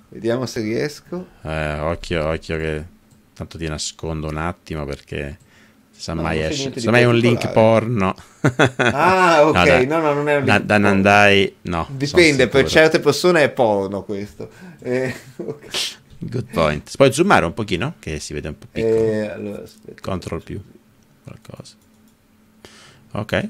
Vediamo se riesco. Eh, occhio, occhio che tanto ti nascondo un attimo perché se mai esce. Se mai è un link porno. Ah, *laughs* ok, no, no, non è un link. Da, Nandai, no. Dipende, per certe persone è porno questo. Eh, *laughs* okay. Good point. Si può zoomare un pochino? Che si vede un po' piccolo. Eh, allora, aspetta, Control più. Qualcosa. Ok.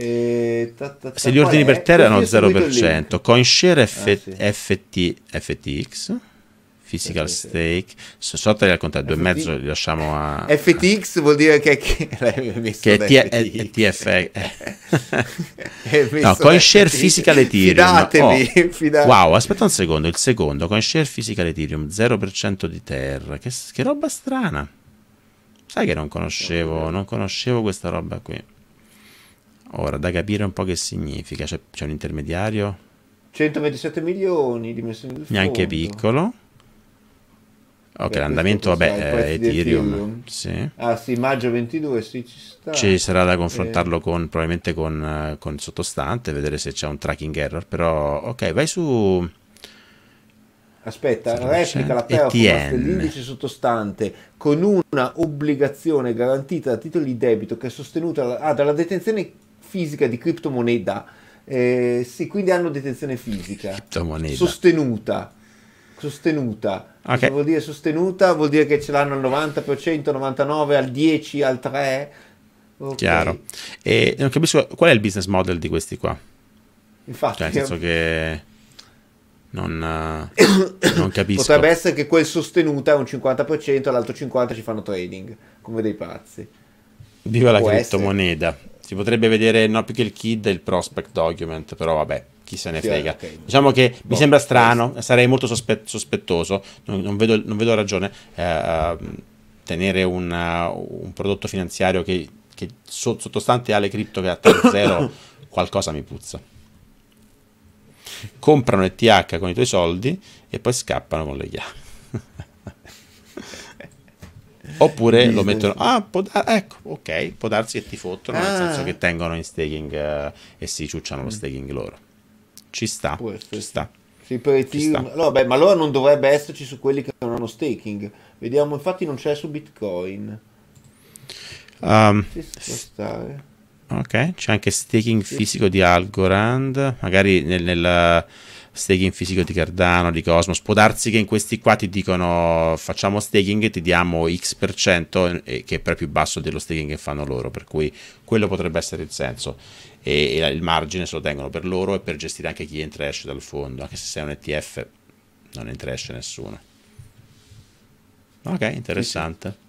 E ta ta ta Se gli ordini per terra erano 0%, ah, CoinShare F- ah, sì. FT, FTX, Physical FT. Stake, sotto li racconta due e mezzo, li lasciamo a... FTX vuol dire che, che *laughs* è, TFX. Eh, eh. *laughs* no, CoinShare Physical Ethereum. Fidatevi, oh. fidatevi. Wow, aspetta un secondo, il secondo, CoinShare Physical Ethereum, 0% di terra, che, che roba strana. Sai che non conoscevo, non conoscevo questa roba qui. Ora, da capire un po' che significa, c'è, un intermediario? 127 milioni di missioni del Neanche fondo. piccolo. Ok, l'andamento, vabbè, è Ethereum. Ethereum. Sì. Ah sì, maggio 22, sì, ci sta. Ci sarà da confrontarlo eh. con, probabilmente con, eh, con il sottostante, vedere se c'è un tracking error, però ok, vai su... Aspetta, replica la performance dell'indice sottostante con una obbligazione garantita da titoli di debito che è sostenuta ah, dalla detenzione fisica di criptomoneta. Eh, sì, quindi hanno detenzione fisica sostenuta. Sostenuta. Okay. Cosa vuol dire sostenuta? Vuol dire che ce l'hanno al 90%, 99%, al 10%, al 3%. Okay. Chiaro. E non capisco qual è il business model di questi qua. Infatti, cioè, nel senso che non, *coughs* non capisco. Potrebbe essere che quel sostenuta è un 50%, all'altro 50% ci fanno trading come dei pazzi. Viva la criptomoneta. Essere. Si potrebbe vedere no più che il kid e il prospect document, però vabbè, chi se ne frega. Sì, okay. Diciamo che boh, mi sembra strano, sarei molto sospe- sospettoso, non, non, vedo, non, vedo, ragione eh, ehm, tenere una, uh, un prodotto finanziario che, che so- sottostante alle cripto che a 0 *coughs* qualcosa mi puzza. Comprano ETH con i tuoi soldi e poi scappano con le chiavi Oppure business. lo mettono, ah, da- ecco, ok, può darsi che ti fottono, ah. nel senso che tengono in staking eh, e si ciucciano lo mm. staking loro. Ci sta, ci sta. Sì, per Ethereum. No, beh, ma allora non dovrebbe esserci su quelli che non hanno staking. Vediamo, infatti non c'è su Bitcoin. Um, ok, c'è anche staking sì. fisico di Algorand, magari nel, nel staking fisico di Cardano, di Cosmos. Può darsi che in questi qua ti dicono facciamo staking e ti diamo X%, che è però più basso dello staking che fanno loro, per cui quello potrebbe essere il senso. E, e il margine se lo tengono per loro e per gestire anche chi entra e esce dal fondo, anche se sei un ETF non entra e esce nessuno. Ok, interessante. Sì, sì.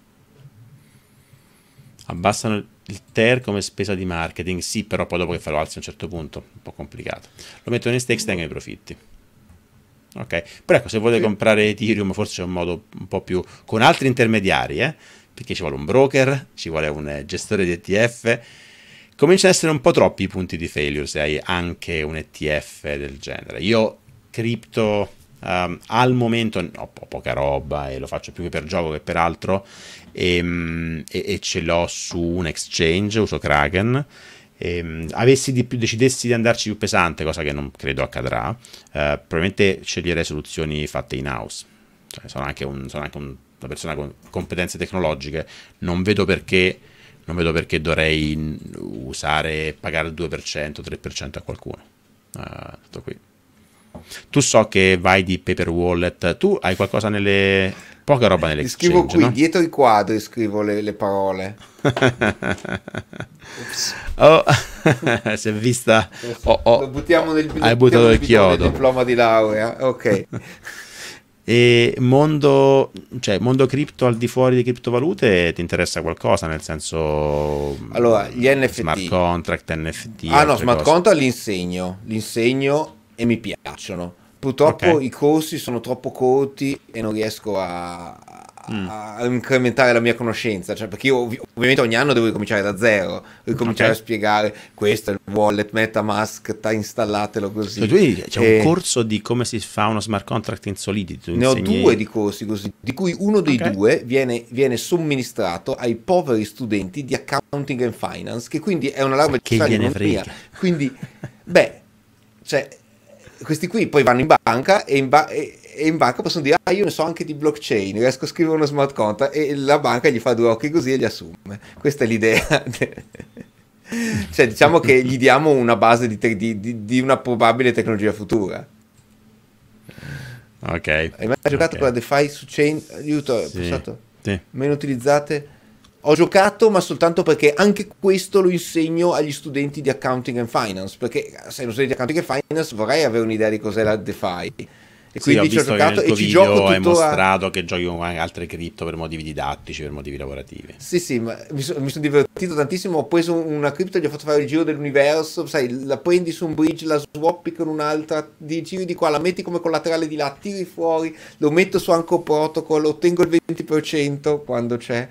Abbassano il TER come spesa di marketing, sì, però poi dopo che farò alzi a un certo punto, un po' complicato. Lo mettono in stakes, tengo i profitti. Ok, però ecco, se volete comprare Ethereum forse c'è un modo un po' più con altri intermediari, eh? perché ci vuole un broker, ci vuole un eh, gestore di ETF. Cominciano ad essere un po' troppi i punti di failure se hai anche un ETF del genere. Io cripto um, al momento ho po- poca roba e lo faccio più che per gioco che per altro e, ehm, e, e ce l'ho su un exchange, uso Kraken. E, ehm, avessi di più, decidessi di andarci più pesante, cosa che non credo accadrà, eh, probabilmente sceglierei soluzioni fatte in house. Cioè, sono anche, un, sono anche un, una persona con competenze tecnologiche, non vedo perché non vedo perché dovrei usare pagare il 2%, 3% a qualcuno. Uh, tutto qui. Tu so che vai di paper wallet, tu hai qualcosa nelle poca roba nell'exchange. Scrivo qui, no? dietro i quadri scrivo le, le parole. *laughs* oh, *laughs* si è vista... Oh, oh, lo buttiamo nel, hai buttato il chiodo. Il diploma di laurea, ok. *laughs* E mondo, cioè, mondo cripto al di fuori di criptovalute ti interessa qualcosa? Nel senso, allora gli mm, NFT, smart contract, NFT. Ah, no, smart cose. contract l'insegno, l'insegno e mi piacciono. Purtroppo okay. i corsi sono troppo corti e non riesco a, a mm. incrementare la mia conoscenza, cioè, perché io ov- ovviamente ogni anno devo ricominciare da zero, ricominciare okay. a spiegare questo è il wallet, MetaMask, ta, installatelo così. Cioè, c'è e... un eh, corso di come si fa uno smart contract in Solidity? Ne insegni... ho due di corsi così, di cui uno dei okay. due viene, viene, somministrato ai poveri studenti di Accounting and Finance, che quindi è una laurea di che gliene frega. Quindi, beh, cioè questi qui poi vanno in banca e in, ba- e, e in, banca possono dire ah io ne so anche di blockchain, riesco a scrivere uno smart contract e la banca gli fa due occhi così e li assume. Questa è l'idea. *laughs* cioè diciamo che gli diamo una base di, te- di, di, di una probabile tecnologia futura. Ok. Hai mai giocato okay. con la DeFi su chain? Aiuto, sì. Sì. Meno utilizzate? Ho giocato, ma soltanto perché anche questo lo insegno agli studenti di accounting and finance. Perché se non studente di accounting and finance vorrei avere un'idea di cos'è la DeFi. E sì, quindi ho giocato e ci gioco tutto hai mostrato a... che giochi con altre cripto per motivi didattici, per motivi lavorativi. Sì, sì, ma mi, so, mi sono divertito tantissimo. Ho preso una cripto e gli ho fatto fare il giro dell'universo. Sai, la prendi su un bridge, la swappi con un'altra, di giri di qua, la metti come collaterale di là, tiri fuori, lo metto su Anco Protocol, ottengo il 20% quando c'è.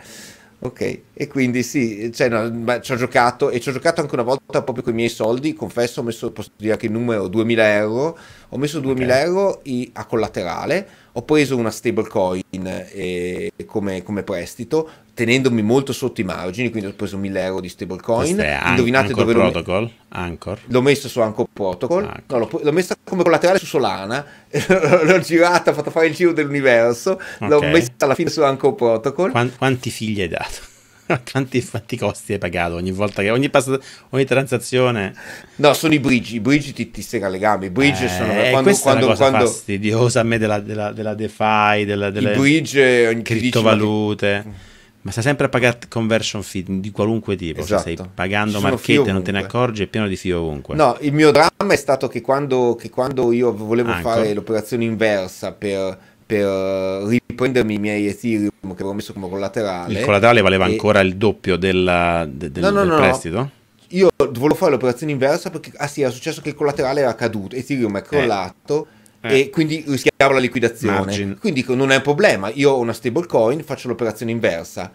Ok, e quindi sì, cioè, no, ci ho giocato e ci ho giocato anche una volta proprio con i miei soldi, confesso, ho messo, posso dire anche il numero, 2000 euro ho messo 2000 okay. euro a collaterale, ho preso una stablecoin eh, come, come, prestito, tenendomi molto sotto i margini, quindi ho preso 1000 euro di stablecoin. An- Indovinate Anchor dove Protocol? L'ho, Anchor. l'ho messo su Anchor Protocol, Anchor. No, l'ho, l'ho messa come collaterale su Solana, *laughs* l'ho girata, ho fatto fare il giro dell'universo, okay. l'ho messa alla fine su Anchor Protocol. Quanti figli hai dato? *laughs* quanti, quanti costi hai pagato ogni volta che ogni, pass- ogni transazione? No, sono i bridge. I bridge ti, ti stringa le gambe. I bridge eh, sono quando, quando, è una quando... fastidiosa a me della, della, della DeFi, della, delle I bridge, eh, criptovalute. Dici, ma stai sempre a pagare conversion fee di qualunque tipo. Esatto. Cioè, stai esatto. pagando marchette, non te ne accorgi, è pieno di fee ovunque. No, il mio dramma è stato che quando, che quando io volevo Anco. fare l'operazione inversa per per eh, riprendermi i miei Ethereum che avevo messo come collaterale. Il collaterale valeva e... ancora il doppio della, de, de, no, no, del, no, prestito? Io volevo fare l'operazione inversa perché ah sì, era successo che il collaterale era caduto, Ethereum è eh. crollato. Eh. Eh. e quindi rischiavo la liquidazione. Margin. Quindi non è un problema, io ho una stablecoin, faccio l'operazione inversa.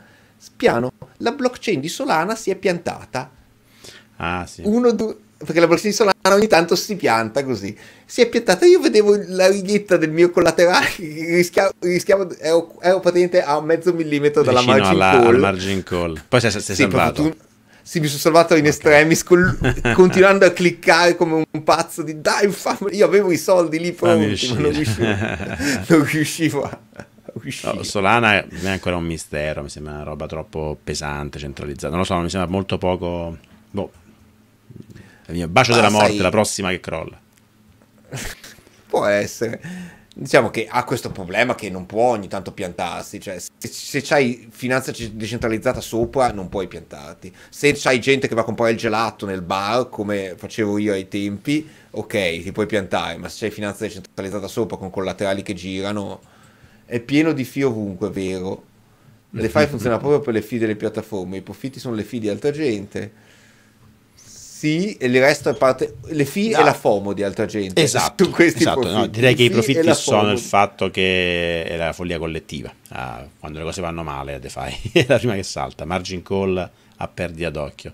Piano, la blockchain di Solana si è piantata. Ah, sì. Uno, due, perché la borsa Solana ogni tanto si pianta così. Si è piantata, io vedevo la righetta del mio collaterale, rischiavo, rischiavo ero, ero patente a mezzo millimetro dalla margin, alla, call. margin call. Poi si è sì, salvato. Tu, sì, mi sono salvato in okay. estremis, col, *laughs* continuando a cliccare come un pazzo di dai, fammi. Io avevo i soldi lì pronti, ma non riuscivo, *laughs* non riuscivo a... No, Solana è ancora un mistero, mi sembra una roba troppo pesante, centralizzata. Non lo so, mi sembra molto poco... Boh, bacio ah, della morte, sai... la prossima che crolla. *laughs* Può essere. Diciamo che ha questo problema che non può ogni tanto piantarsi, cioè se, se c'hai finanza decentralizzata sopra non puoi piantarti, se c'hai gente che va a comprare il gelato nel bar come facevo io ai tempi, ok ti puoi piantare, ma se c'hai finanza decentralizzata sopra con collaterali che girano è pieno di fee ovunque, vero? Le fai funzionare proprio per le fee delle piattaforme, i profitti sono le fee di altra gente sì, e il resto è parte. Le FI no. e esatto. la FOMO di altra gente. Esatto. esatto no, direi che i profitti sono il fatto che è la follia collettiva. Ah, quando le cose vanno male, a DeFi *laughs* è la prima che salta. Margin call a perdita d'occhio.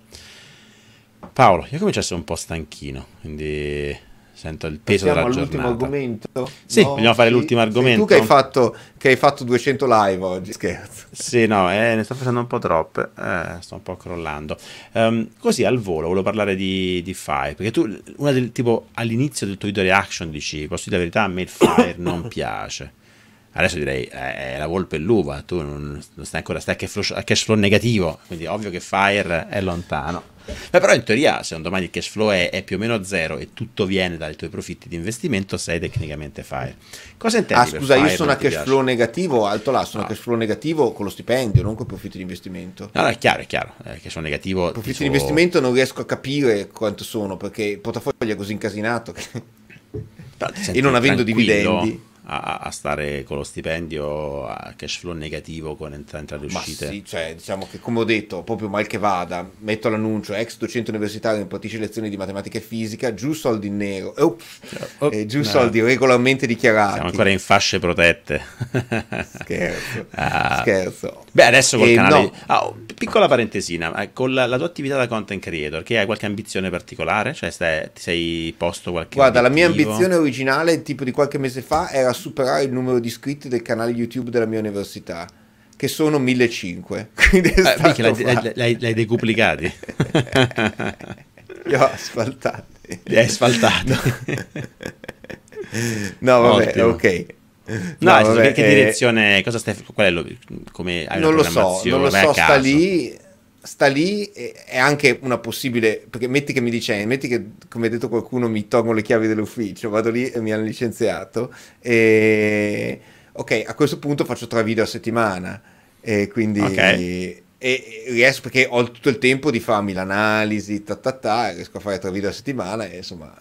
Paolo, io comincio a essere un po' stanchino, quindi sento il peso Passiamo della giornata. argomento? Sì, no, vogliamo fare sì. l'ultimo argomento. Sei tu che hai, fatto, che hai, fatto, 200 live oggi, scherzo. Sì, no, eh, ne sto facendo un po' troppe, eh, sto un po' crollando. Um, così al volo, volevo parlare di, di Fire, perché tu, una del, tipo, all'inizio del tuo video reaction dici, posso dire la verità, a me il Fire *coughs* non piace. Adesso direi eh, la volpe e l'uva, tu non, non stai ancora stai a cash flow negativo, quindi ovvio che Fire è lontano. Beh, però in teoria, se un domani il cash flow è, è, più o meno zero e tutto viene dai tuoi profitti di investimento, sei tecnicamente fire. Cosa intendi? Ah, scusa, io sono a cash flow negativo, alto là, sono no. a ah. cash flow negativo con lo stipendio, non con i profitti di investimento. No, no, è chiaro, è chiaro. Eh, che sono negativo. I profitti dicevo... di investimento non riesco a capire quanto sono perché il portafoglio è così incasinato. Che... *laughs* e non avendo dividendi a, a, stare con lo stipendio a cash flow negativo con entrate e uscite. Ma sì, cioè, diciamo che come ho detto, proprio mal che vada, metto l'annuncio ex docente universitario impartisce lezioni di matematica e fisica, giù soldi in nero, oh, oh, eh, giù no. soldi regolarmente dichiarati. Siamo ancora in fasce protette. *laughs* scherzo, ah, scherzo. Beh, adesso col eh, canale... No. Ah, oh, piccola parentesina, eh, con la, la, tua attività da content creator, che hai qualche ambizione particolare? Cioè, stai, ti sei posto qualche... Guarda, obiettivo? la mia ambizione originale, tipo di qualche mese fa, era superare il numero di iscritti del canale YouTube della mia università, che sono 1500. *laughs* Quindi è eh, ah, mica, l'hai, l'hai, l'hai decuplicati. Li ho asfaltati. Li hai asfaltati. *laughs* No, vabbè, Ottimo. ok. No, no vabbè, che, che eh, direzione, cosa stai, qual è lo, come hai non lo so, non lo so, sta lì sta lì è anche una possibile perché metti che mi dice metti che come ha detto qualcuno mi tolgono le chiavi dell'ufficio vado lì e mi hanno licenziato e ok a questo punto faccio tre video a settimana e quindi okay. e, e riesco perché ho tutto il tempo di farmi l'analisi ta ta ta riesco a fare tre video a settimana e insomma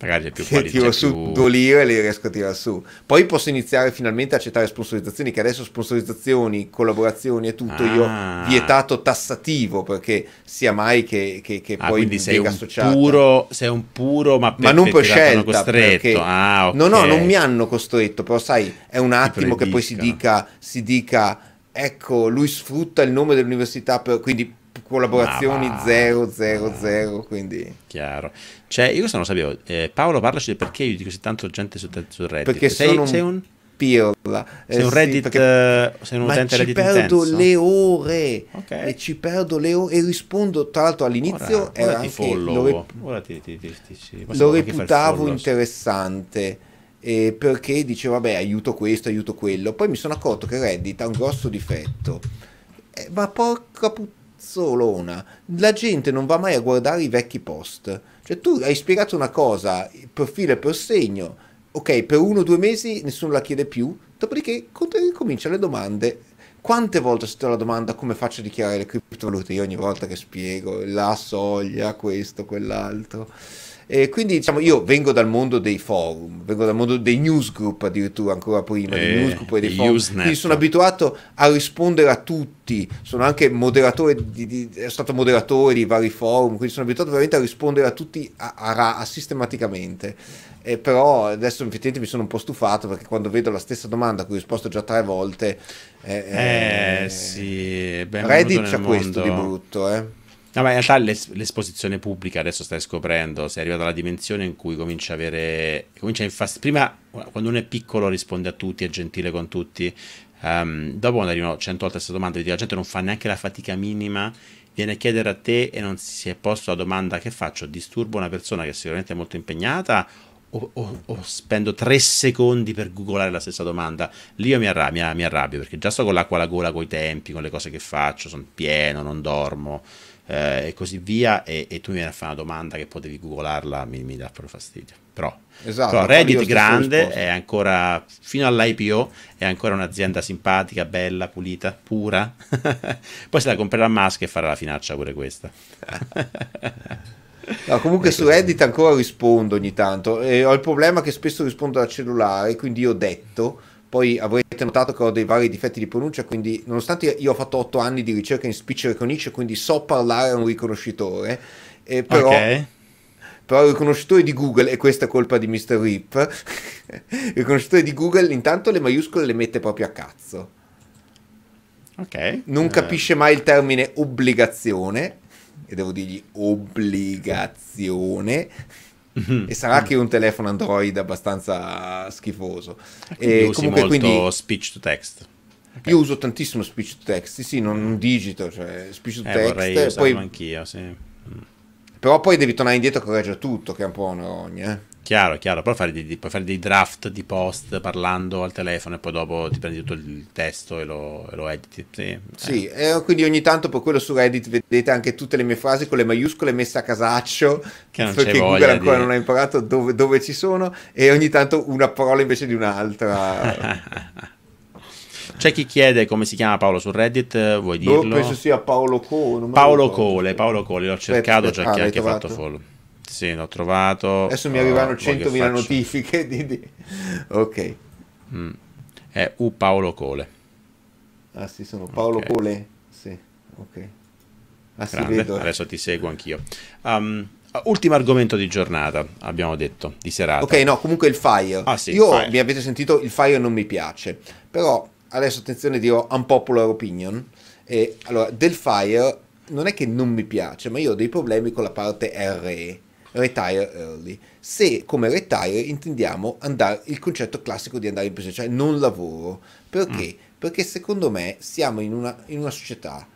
magari è più qualità. Tiro su più... due lire e le riesco a tirare su. Poi posso iniziare finalmente a accettare sponsorizzazioni, che adesso sponsorizzazioni, collaborazioni e tutto ah. io vietato tassativo, perché sia mai che, che, che ah, poi sei un associata. puro, sei un puro, ma, per, ma non per scelta. Costretto. Ah, okay. No, no, non mi hanno costretto, però sai, è un attimo che poi si dica, si dica, ecco, lui sfrutta il nome dell'università, per, quindi ah, collaborazioni 000, quindi... Chiaro. Cioè, io questo non lo sapevo. Eh, Paolo, parlaci del perché io dico così tanto gente su, su Reddit. Perché sei, sono sei un... Pirla. Eh, sei un Reddit, sì, perché... Eh, sei un utente Reddit perdo le ore. Okay. E ci perdo le ore e rispondo, tra l'altro all'inizio ora, era ora anche... Follow. Lo, rep... ora ti, ti, ti, ti lo reputavo interessante. Eh, perché dicevo vabbè aiuto questo, aiuto quello. Poi mi sono accorto che Reddit ha un grosso difetto. Eh, ma porca puzzolona, la gente non va mai a guardare i vecchi post cioè tu hai spiegato una cosa, per filo e per segno, ok, per uno o due mesi nessuno la chiede più, dopodiché cominciano le domande. Quante volte sento la domanda come faccio a dichiarare le criptovalute? Io ogni volta che spiego la soglia, questo, quell'altro. E quindi diciamo, io vengo dal mondo dei forum, vengo dal mondo dei newsgroup addirittura ancora prima, eh, dei newsgroup e dei forum. Usenet. Quindi sono abituato a rispondere a tutti, sono anche moderatore, di, di, è stato moderatore di vari forum, quindi sono abituato veramente a rispondere a tutti a, a, a sistematicamente. Eh, però adesso effettivamente mi sono un po' stufato perché quando vedo la stessa domanda a cui ho risposto già tre volte... Eh, eh, eh sì, Reddit c'ha questo di brutto, eh. No, ma in realtà l'es- l'esposizione pubblica adesso stai scoprendo, sei arrivata alla dimensione in cui comincia a avere... Comincia a infast- prima, quando uno è piccolo, risponde a tutti, è gentile con tutti. Um, dopo quando arrivano 100 volte questa domanda, la gente non fa neanche la fatica minima, viene a chiedere a te e non si è posto la domanda che faccio, disturbo una persona che sicuramente è molto impegnata o, o, o, spendo tre secondi per googolare la stessa domanda, lì io mi, arra- mi, arrabbio perché già sto con l'acqua alla gola, con i tempi, con le cose che faccio, sono pieno, non dormo, eh, e così via, e, e, tu mi vieni a fare una domanda che potevi googolarla, mi, mi dà proprio fastidio. Però, esatto, però Reddit grande è ancora, fino all'IPO, è ancora un'azienda simpatica, bella, pulita, pura. *laughs* Poi se la comprerà Musk e farà la finaccia pure questa. *laughs* No, comunque su Reddit ancora rispondo ogni tanto. Eh, ho il problema che spesso rispondo dal cellulare, quindi ho detto poi avrete notato che ho dei vari difetti di pronuncia, quindi nonostante io ho fatto 8 anni di ricerca in speech recognition, quindi so parlare a un riconoscitore, eh, però... Okay però il riconoscitore di Google, e questa è colpa di Mr. Rip, *laughs* il riconoscitore di Google intanto le maiuscole le mette proprio a cazzo. Ok. Non eh. capisce mai il termine obbligazione, e devo dirgli obbligazione. Mm-hmm. E sarà mm che un telefono Android abbastanza schifoso. Quindi e comunque molto quindi... speech to text. Okay. Io uso tantissimo speech to text, sì, non, un mm. digito, cioè speech to eh, text. Vorrei poi... anch'io, sì. Mm. Però poi devi tornare indietro e correggere tutto, che è un po' una rogna. Eh? Chiaro, chiaro, però fare dei, puoi fare dei draft di post parlando al telefono e poi dopo ti prendi tutto il testo e lo, e lo editi. Sì, sì eh, eh quindi ogni tanto per quello su Reddit vedete anche tutte le mie frasi con le maiuscole messe a casaccio, che perché *laughs* Google ancora di... non ha imparato dove, dove ci sono, e ogni tanto una parola invece di un'altra. *laughs* C'è chi chiede come si chiama Paolo su Reddit, vuoi boh, dirlo? Io penso sia Paolo Cole. Paolo Cole, Paolo Cole, l'ho cercato, c'è cioè ah, chi ha fatto follow. Sì, l'ho trovato. Adesso mi arrivano oh, 100.000 notifiche. Di, di... Ok. Mm. È U Paolo Cole. Ah sì, sono Paolo okay. Cole. Sì, ok. Ah, Adesso ti seguo anch'io. Um, ultimo argomento di giornata, abbiamo detto, di serata. Ok, no, comunque il fire. Ah, sì, Io fire. mi avete sentito, il fire non mi piace. Però adesso attenzione dirò unpopular opinion. E, allora, del fire non è che non mi piace, ma io ho dei problemi con la parte RE retire early. Se come retire intendiamo andare, il concetto classico di andare in pensione, cioè non lavoro. Perché? Mm. Perché secondo me siamo in una, in una società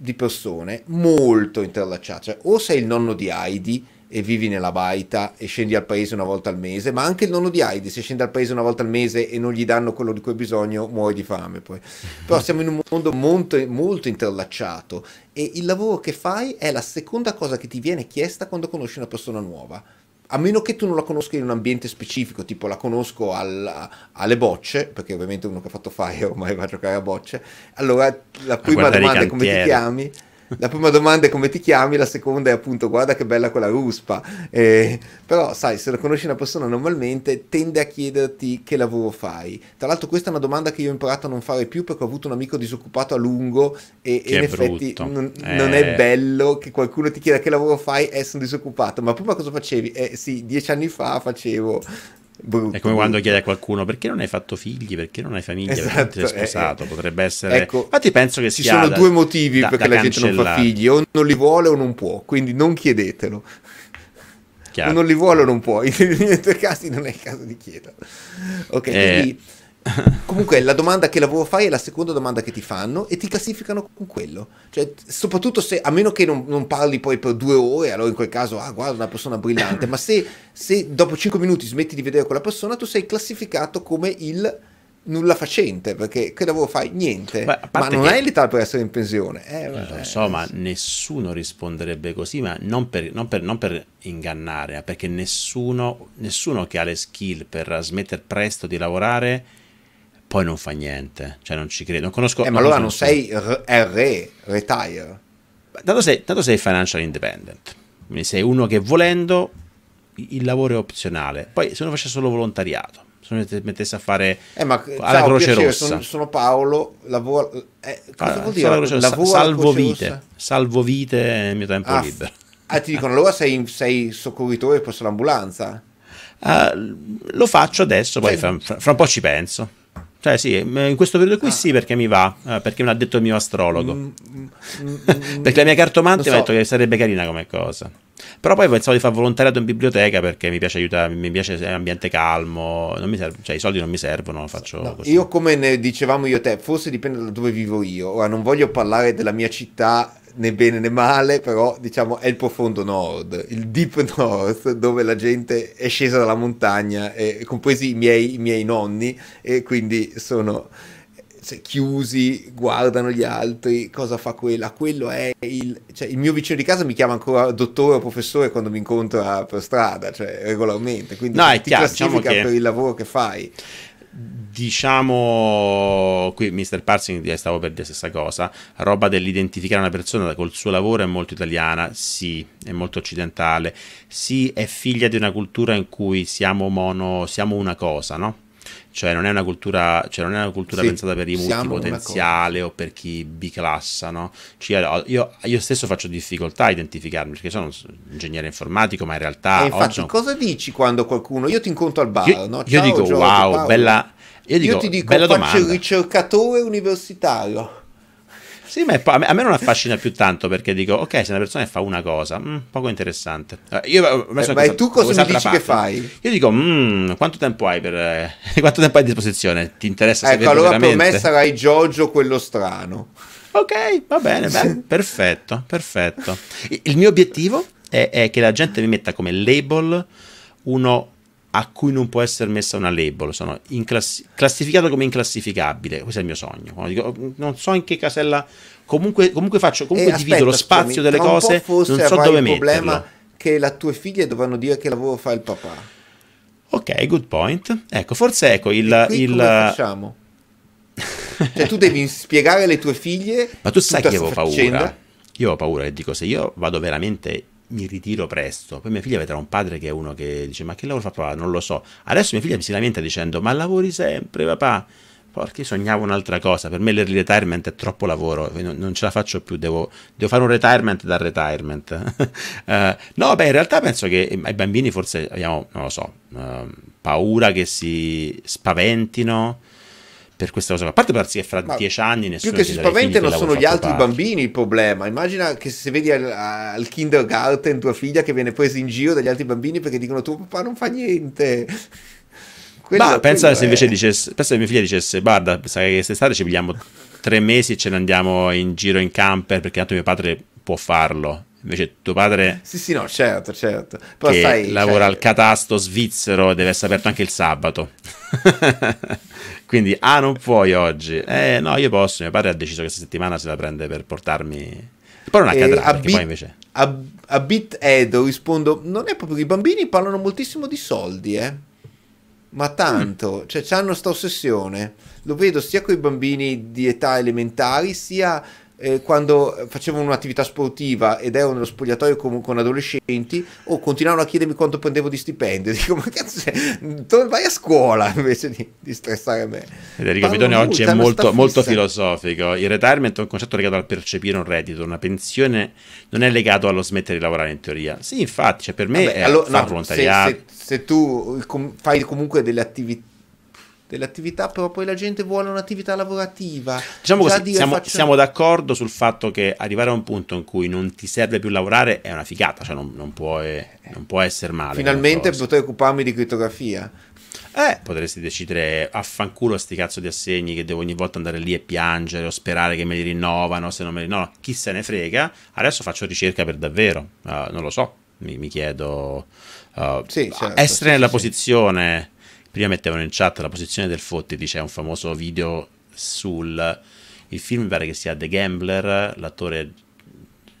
di persone molto interlacciate. Cioè, o sei il nonno di Heidi e vivi nella baita e scendi al paese una volta al mese, ma anche il nonno di Heidi, se scende al paese una volta al mese e non gli danno quello di cui hai bisogno, muori di fame poi. *laughs* Però siamo in un mondo molto, molto interlacciato e il lavoro che fai è la seconda cosa che ti viene chiesta quando conosci una persona nuova. A meno che tu non la conosca in un ambiente specifico, tipo la conosco al, alle bocce, perché ovviamente uno che ha fatto fire ormai va a giocare a bocce, allora la prima domanda è come ti chiami? La prima domanda è come ti chiami, la seconda è appunto guarda che bella quella ruspa. Eh, però sai, se lo conosci una persona normalmente tende a chiederti che lavoro fai. Tra l'altro questa è una domanda che io ho imparato a non fare più perché ho avuto un amico disoccupato a lungo e, e in effetti non, eh... non, è bello che qualcuno ti chieda che lavoro fai e sono disoccupato. Ma prima cosa facevi? Eh sì, dieci anni fa facevo Brutto, è come quando brutto. chiede a qualcuno perché non hai fatto figli, perché non hai famiglia, esatto, perché ti sei esatto, eh, sposato. Eh, potrebbe essere. Ecco, Infatti, penso che ci sia. Ci sono da, due motivi da, perché da la gente non fa figli: o non li vuole o non può. Quindi non chiedetelo. Chiaro. O non li vuole o non può. *laughs* In due casi non è il caso di chiederlo. Ok, eh, quindi *laughs* Comunque la domanda che lavoro fai è la seconda domanda che ti fanno e ti classificano con quello. Cioè, soprattutto se, a meno che non, non parli poi per due ore, allora in quel caso, ah guarda, una persona brillante, ma se, se dopo cinque minuti smetti di vedere quella persona, tu sei classificato come il nulla facente perché che lavoro fai? Niente. Beh, ma non che... hai l'età per essere in pensione. Eh, lo so, ma nessuno risponderebbe così, ma non per, non per, non per ingannare, eh, perché nessuno, nessuno, che ha le skill per smettere presto di lavorare poi non fa niente, cioè non ci credo. Non conosco, eh, ma allora non sei RE, retire. Tanto sei, tanto sei financial independent, quindi sei uno che volendo il lavoro è opzionale. Poi se uno facesse solo volontariato, se uno mettesse a fare eh, ma, alla ciao, Croce piacere, Rossa. Sono, sono Paolo, lavoro, eh, cosa allora, ah, vuol dire? Lavoro salvo vite, rossa? salvo vite nel mio tempo ah, libero. Ah, ti dicono allora sei, sei soccorritore presso l'ambulanza? Uh, lo faccio adesso, poi fra, fra, fra un po' ci penso. Cioè, sì, eh, in questo periodo qui ah. sì, perché mi va, eh, perché me ha detto il mio astrologo. Mm, mm, mm, mm *laughs* perché la mia cartomante so. mi ha detto che sarebbe carina come cosa. Però poi pensavo di fare volontariato in biblioteca perché mi piace aiutare, mi piace l'ambiente calmo, non mi serve, cioè i soldi non mi servono, faccio no, Io come ne dicevamo io e te, forse dipende da dove vivo io. Ora non voglio parlare della mia città né bene né male, però diciamo è il profondo nord, il deep *laughs* north, dove la gente è scesa dalla montagna, eh, compresi i miei, i miei nonni, e quindi sono cioè, chiusi, guardano gli altri, cosa fa quella, quello è il... Cioè, il mio vicino di casa mi chiama ancora dottore o professore quando mi incontra per strada, cioè regolarmente, quindi no, ti chiaro, classifica diciamo che... per il lavoro che fai diciamo qui Mr. Parsing eh, stavo per dire la stessa cosa roba dell'identificare una persona col suo lavoro è molto italiana sì è molto occidentale sì è figlia di una cultura in cui siamo mono siamo una cosa no cioè non è una cultura, cioè è una cultura sì, pensata per i multipotenziali o per chi biclassa, no? Cioè, io, io, stesso faccio difficoltà a identificarmi perché sono ingegnere informatico, ma in realtà... E infatti, sono... cosa dici quando qualcuno... Io ti incontro al bar, io, no? Ciao, io dico, Giorgio, wow, Paolo. bella... Io, dico, io ti dico, bella faccio domanda. ricercatore universitario. Sì, ma po- a me non affascina più tanto perché dico, ok, se una persona fa una cosa, mh, mm, poco interessante. Eh, io, eh, eh ma tu cosa mi dici che fai? Io dico, mm, quanto tempo hai per, eh, *laughs* quanto tempo hai a disposizione? Ti interessa ecco, sapere allora veramente? me sarai Giorgio quello strano. Ok, va bene, beh, *laughs* perfetto, perfetto. Il mio obiettivo è, è che la gente mi metta come label uno a cui non può essere messa una label. Sono class- classificato come inclassificabile. Questo è il mio sogno. Dico, non so in che casella. Comunque, comunque faccio, comunque e eh, divido aspetta, lo spazio delle cose. Non so dove metterlo. Il problema che le tue figlie dovranno dire che lavoro fa il papà. Ok, good point. Ecco, forse ecco il. il... facciamo? cioè, tu devi *laughs* spiegare alle tue figlie. Ma tu sai che io avevo paura. Io ho paura e dico: se io vado veramente mi ritiro presto. Poi mia figlia vedrà un padre che è uno che dice: Ma che lavoro fa papà? Non lo so. Adesso mia figlia mi si lamenta dicendo: Ma lavori sempre, papà. Porca, sognavo un'altra cosa. Per me il retirement è troppo lavoro, non, ce la faccio più. Devo, devo, fare un retirement dal retirement. uh, *laughs* no, beh, in realtà penso che ehm, ai bambini forse abbiamo, non lo so, uh, paura che si spaventino per questa cosa. A parte perché fra Ma dieci anni nessuno più che si spaventano sono gli altri parte. bambini il problema. Immagina che se vedi al, al, kindergarten tua figlia che viene presa in giro dagli altri bambini perché dicono tuo papà non fa niente. *laughs* Quello, Ma pensa se invece è... dicesse, pensa che mia figlia dicesse guarda, sai che quest'estate ci pigliamo tre mesi e ce ne andiamo in giro in camper perché tanto mio padre può farlo. Invece tuo padre... Sì, sì, no, certo, certo. Però sai, lavora cioè... al catasto svizzero e deve essere aperto anche il sabato. *laughs* Quindi, ah, non puoi oggi. Eh, no, io posso. Mio padre ha deciso che questa settimana se la prende per portarmi. Poi non eh, accadrà, eh, bit, poi invece... A, a Bit Edo rispondo, non è proprio... I bambini parlano moltissimo di soldi, eh. Ma tanto, mm. cioè, hanno questa ossessione. Lo vedo sia con i bambini di età elementari, sia eh, quando facevo un'attività sportiva ed ero nello spogliatoio con, con adolescenti, o continuavano a chiedermi quanto prendevo di stipendio. *laughs* Dico, ma cazzo, vai a scuola *laughs* invece di, di stressare me. Federico Bidone oggi è molto, molto filosofico. Il retirement è un concetto legato al percepire un reddito, una pensione non è legato allo smettere di lavorare in teoria. Sì, infatti, cioè per me Vabbè, è allora, no, volontariato. Se, se, se tu com- fai comunque delle attività delle attività, però poi la gente vuole un'attività lavorativa. Diciamo Già così, dire, siamo, faccio... siamo, d'accordo sul fatto che arrivare a un punto in cui non ti serve più lavorare è una figata, cioè non, non, può, eh, eh. non può essere male. Finalmente potrei occuparmi di crittografia. Eh, potresti decidere affanculo a sti cazzo di assegni che devo ogni volta andare lì e piangere o sperare che me li rinnovano, se non me li rinnovano, chi se ne frega, adesso faccio ricerca per davvero, uh, non lo so, mi, mi chiedo, uh, sì, certo, essere sì, nella sì. posizione prima mettevano in chat la posizione del Fottiti, c'è un famoso video sul il film mi pare che sia The Gambler, l'attore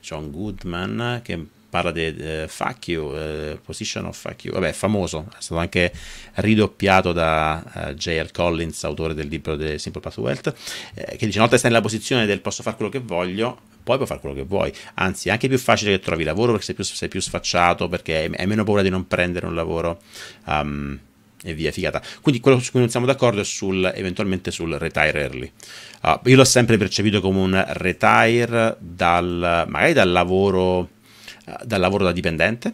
John Goodman che parla di uh, Fuck You, uh, Position of Fuck You, vabbè, famoso, è stato anche ridoppiato da uh, eh, J.R. Collins, autore del libro The Simple Path to Wealth, eh, che dice, una volta che stai nella posizione del posso fare quello che voglio, poi puoi fare quello che vuoi, anzi è anche più facile che trovi lavoro perché sei più, sei più sfacciato, perché hai meno paura di non prendere un lavoro. Um, e via, figata. Quindi quello su cui non siamo d'accordo è sul, eventualmente sul retire early. Uh, io l'ho sempre percepito come un retire dal, magari dal lavoro, uh, dal lavoro da dipendente,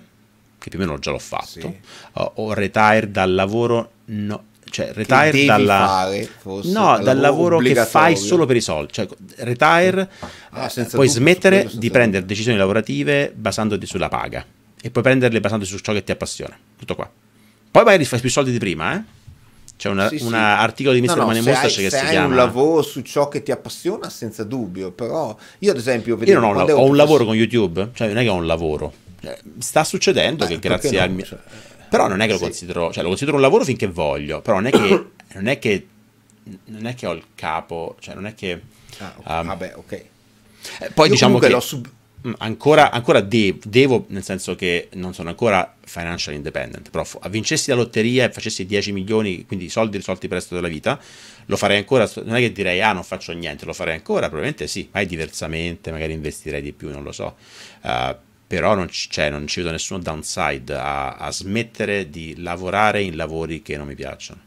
che più o meno già l'ho fatto, sì. uh, o retire dal lavoro... No, cioè retire dalla, fare, forse, no, dal lavoro, lavoro che fai solo per i soldi, cioè retire, ah, eh, puoi smettere di prendere decisioni lavorative basandoti sulla paga e puoi prenderle basandoti su ciò che ti appassiona, tutto qua. Poi magari fai più soldi di prima, eh? C'è un sì, sì. articolo di Mr. No, no, Manemusta che si chiama... un lavoro su ciò che ti appassiona, senza dubbio, però io ad esempio... io non ho, ho un lavoro con YouTube, cioè non è che ho un lavoro. Cioè, sta succedendo Beh, che grazie al mio... Cioè, eh, però non è che sì. lo considero... Cioè lo considero un lavoro finché voglio, però non è che... *coughs* non, è che non è che ho il capo, cioè non è che... Ah, okay. Um, Vabbè, ah, ok. Eh, poi io diciamo che... L'ho sub- Mm, ancora, ancora de- devo, nel senso che non sono ancora financial independent, però vincessi la lotteria e facessi 10 milioni, quindi soldi risolti per il resto della vita, lo farei ancora, non è che direi ah non faccio niente, lo farei ancora, probabilmente sì, mai diversamente, magari investirei di più, non lo so, uh, però non, c- cioè, non ci vedo nessun downside a, a smettere di lavorare in lavori che non mi piacciono.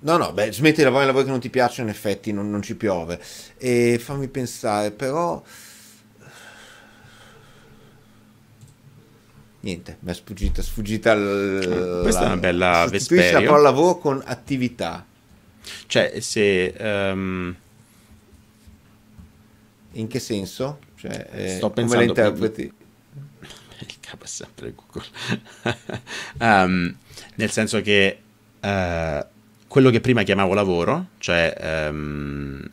No, no, beh, smetti di lavorare in lavori che non ti piacciono, in effetti non, non ci piove. E fammi pensare, però... niente, mi è sfuggita, sfuggita l... Questa la... è una bella vesperia. la lavoro con attività. Cioè, se... Um... In che senso? Cioè, eh, Sto pensando... Come la interpreti? *laughs* Il capo è sempre Google. *laughs* um, nel senso che... Uh, quello che prima chiamavo lavoro, cioè um,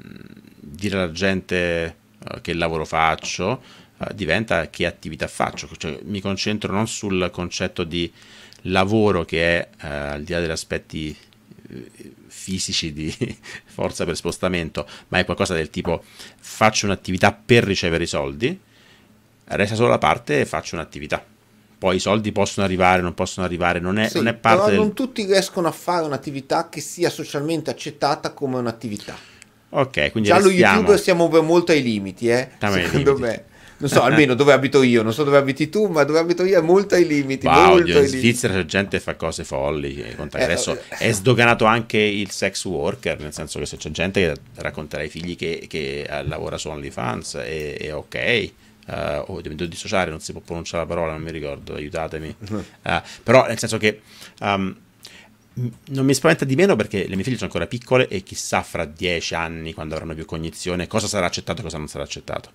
dire alla gente uh, che lavoro faccio, eh, diventa che attività faccio, cioè, mi concentro non sul concetto di lavoro che è eh, al di là degli aspetti eh, fisici di *laughs* forza per spostamento, ma è qualcosa del tipo faccio un'attività per ricevere i soldi, resta solo la parte e faccio un'attività. Poi i soldi possono arrivare, non possono arrivare, non è, sì, non è parte. Però del... non tutti riescono a fare un'attività che sia socialmente accettata come un'attività. Ok, quindi. Già lo YouTube siamo molto ai limiti, eh, secondo limiti. me non so, almeno dove abito io, non so dove abiti tu, ma dove abito io è molto ai limiti. Wow, molto in ai Svizzera limiti. la gente fa cose folli. Eh, eh, adesso eh, è sdoganato anche il sex worker, nel senso che se c'è gente che racconterà ai figli che, che eh, lavora su OnlyFans, è, è ok. Uh, oh, devo dissociare, non si può pronunciare la parola, non mi ricordo, aiutatemi. Uh, *laughs* però nel senso che um, non mi spaventa di meno perché le mie figlie sono ancora piccole e chissà fra dieci anni, quando avranno più cognizione, cosa sarà accettato e cosa non sarà accettato.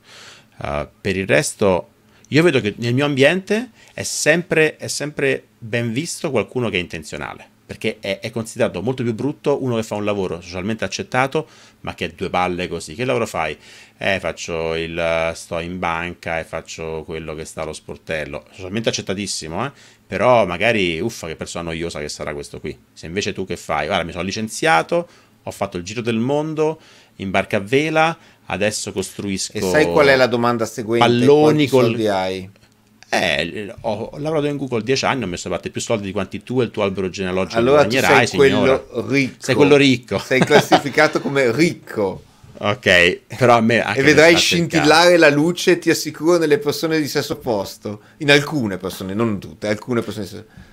Uh, per il resto, io vedo che nel mio ambiente è sempre, è sempre ben visto qualcuno che è intenzionale perché è, è, considerato molto più brutto uno che fa un lavoro socialmente accettato, ma che è due palle così. Che lavoro fai? Eh, faccio il sto in banca e faccio quello che sta allo sportello. Socialmente accettatissimo, eh? Però magari, uffa, che persona noiosa che sarà questo qui. Se invece tu che fai? Guarda, mi sono licenziato, ho fatto il giro del mondo in barca a vela, adesso costruisco. E sai qual è la domanda seguente? Palloni col. Soldi hai? Eh, ho lavorato in Google dieci anni, ho messo a parte più soldi di quanti tu e il tuo albero genealogico allora guadagnerai. Sei signora. quello ricco. Sei quello ricco. Sei classificato come ricco. *laughs* Ok, però a me. E vedrai scintillare la luce, ti assicuro, nelle persone di sesso opposto. In alcune persone, non tutte, alcune persone di sesso opposto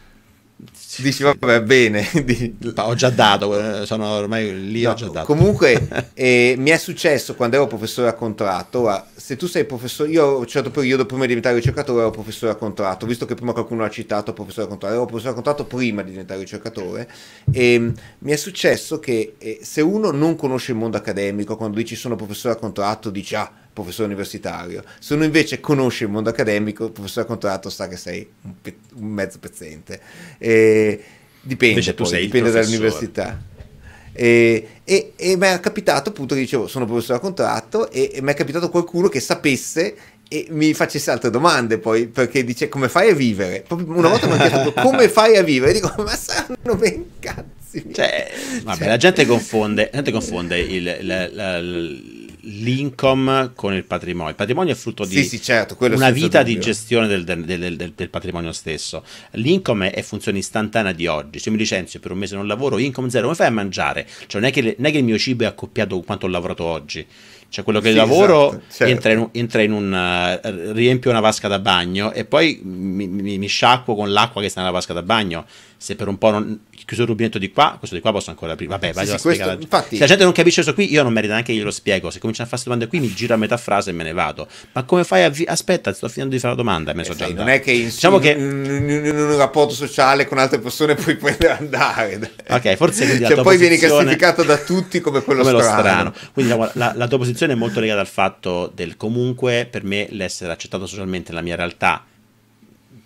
dici vabbè bene *laughs* ho già dato eh, sono ormai lì no, ho già dato comunque *laughs* eh, mi è successo quando ero professore a contratto se tu sei professore, io a un certo periodo prima di diventare ricercatore ero professore a contratto, visto che prima qualcuno ha citato professore a contratto, ero professore a contratto prima di diventare ricercatore e ehm, mi è successo che eh, se uno non conosce il mondo accademico, quando dici sono professore a contratto dici ah, professore universitario, se uno invece conosce il mondo accademico, professore a contratto sa che sei un, pe- un mezzo pezzente. E, ehm, dipende, poi, dipende dall'università. E, e, e mi è capitato, appunto, che dicevo, sono professore a contratto e, e mi è capitato qualcuno che sapesse e mi facesse altre domande poi perché dice come fai a vivere una volta mi ha chiesto *laughs* come fai a vivere e dico ma saranno ben cazzi miei. cioè, vabbè, cioè... La, gente confonde, la gente confonde, il, la, la, l'income con il patrimonio. Il patrimonio è frutto di sì, sì, certo, una vita dubbio. di gestione del, del, del, del, patrimonio stesso. L'income è funzione istantanea di oggi. Se mi licenzio per un mese non lavoro, income zero, come fai a mangiare? Cioè, non è che, non è che il mio cibo è accoppiato con quanto ho lavorato oggi. Cioè quello che sì, lavoro esatto, certo. entra in, entra in un... Uh, eh, riempio una vasca da bagno e poi mi, mi, mi, sciacquo con l'acqua che sta nella vasca da bagno. Se per un po' non... chiuso il rubinetto di qua, questo di qua posso ancora aprire. Vabbè, vai sì, sì, questo, infatti... Se la gente non capisce questo qui, io non merito neanche che glielo spiego. Se cominciano a fare domande qui, mi giro a metà frase e me ne vado. Ma come fai a... Vi- Aspetta, sto finendo di fare la domanda. Me eh, so sai, non è che in, diciamo in, che... In, in, un rapporto sociale con altre persone puoi *laughs* andare. Ok, forse quindi cioè, poi posizione... vieni classificato da tutti come quello come strano. strano. Quindi diciamo, la, la tua posizione discussione è molto legata al fatto del comunque per me l'essere accettato socialmente nella mia realtà,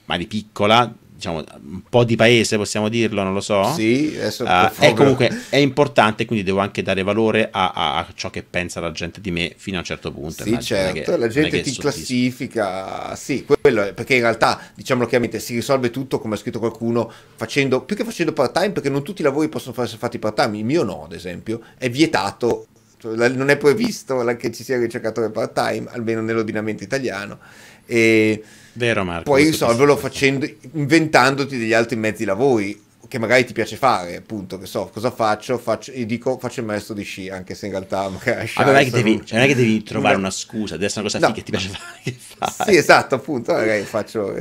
ma di piccola, diciamo un po' di paese possiamo dirlo, non lo so. Sì, adesso uh, è comunque è importante, quindi devo anche dare valore a, a, a, ciò che pensa la gente di me fino a un certo punto. Sì, certo, che, la gente ti classifica, sì, quello è, perché in realtà, diciamo chiaramente, si risolve tutto, come ha scritto qualcuno, facendo, più che facendo part-time, perché non tutti i lavori possono essere fatti part-time, il mio no, ad esempio, è vietato non è previsto che ci sia un ricercatore part time, almeno nell'ordinamento italiano. E Vero Marco. Puoi risolverlo facendo, inventandoti degli altri mezzi lavori che magari ti piace fare, appunto, che so, cosa faccio? faccio e dico faccio il maestro di sci, anche se in realtà *laughs* magari sci. Allora, non, è che devi, cioè, non è che devi trovare *laughs* una scusa, adesso è una cosa no. che ti piace fare. Che sì, esatto, appunto, magari faccio...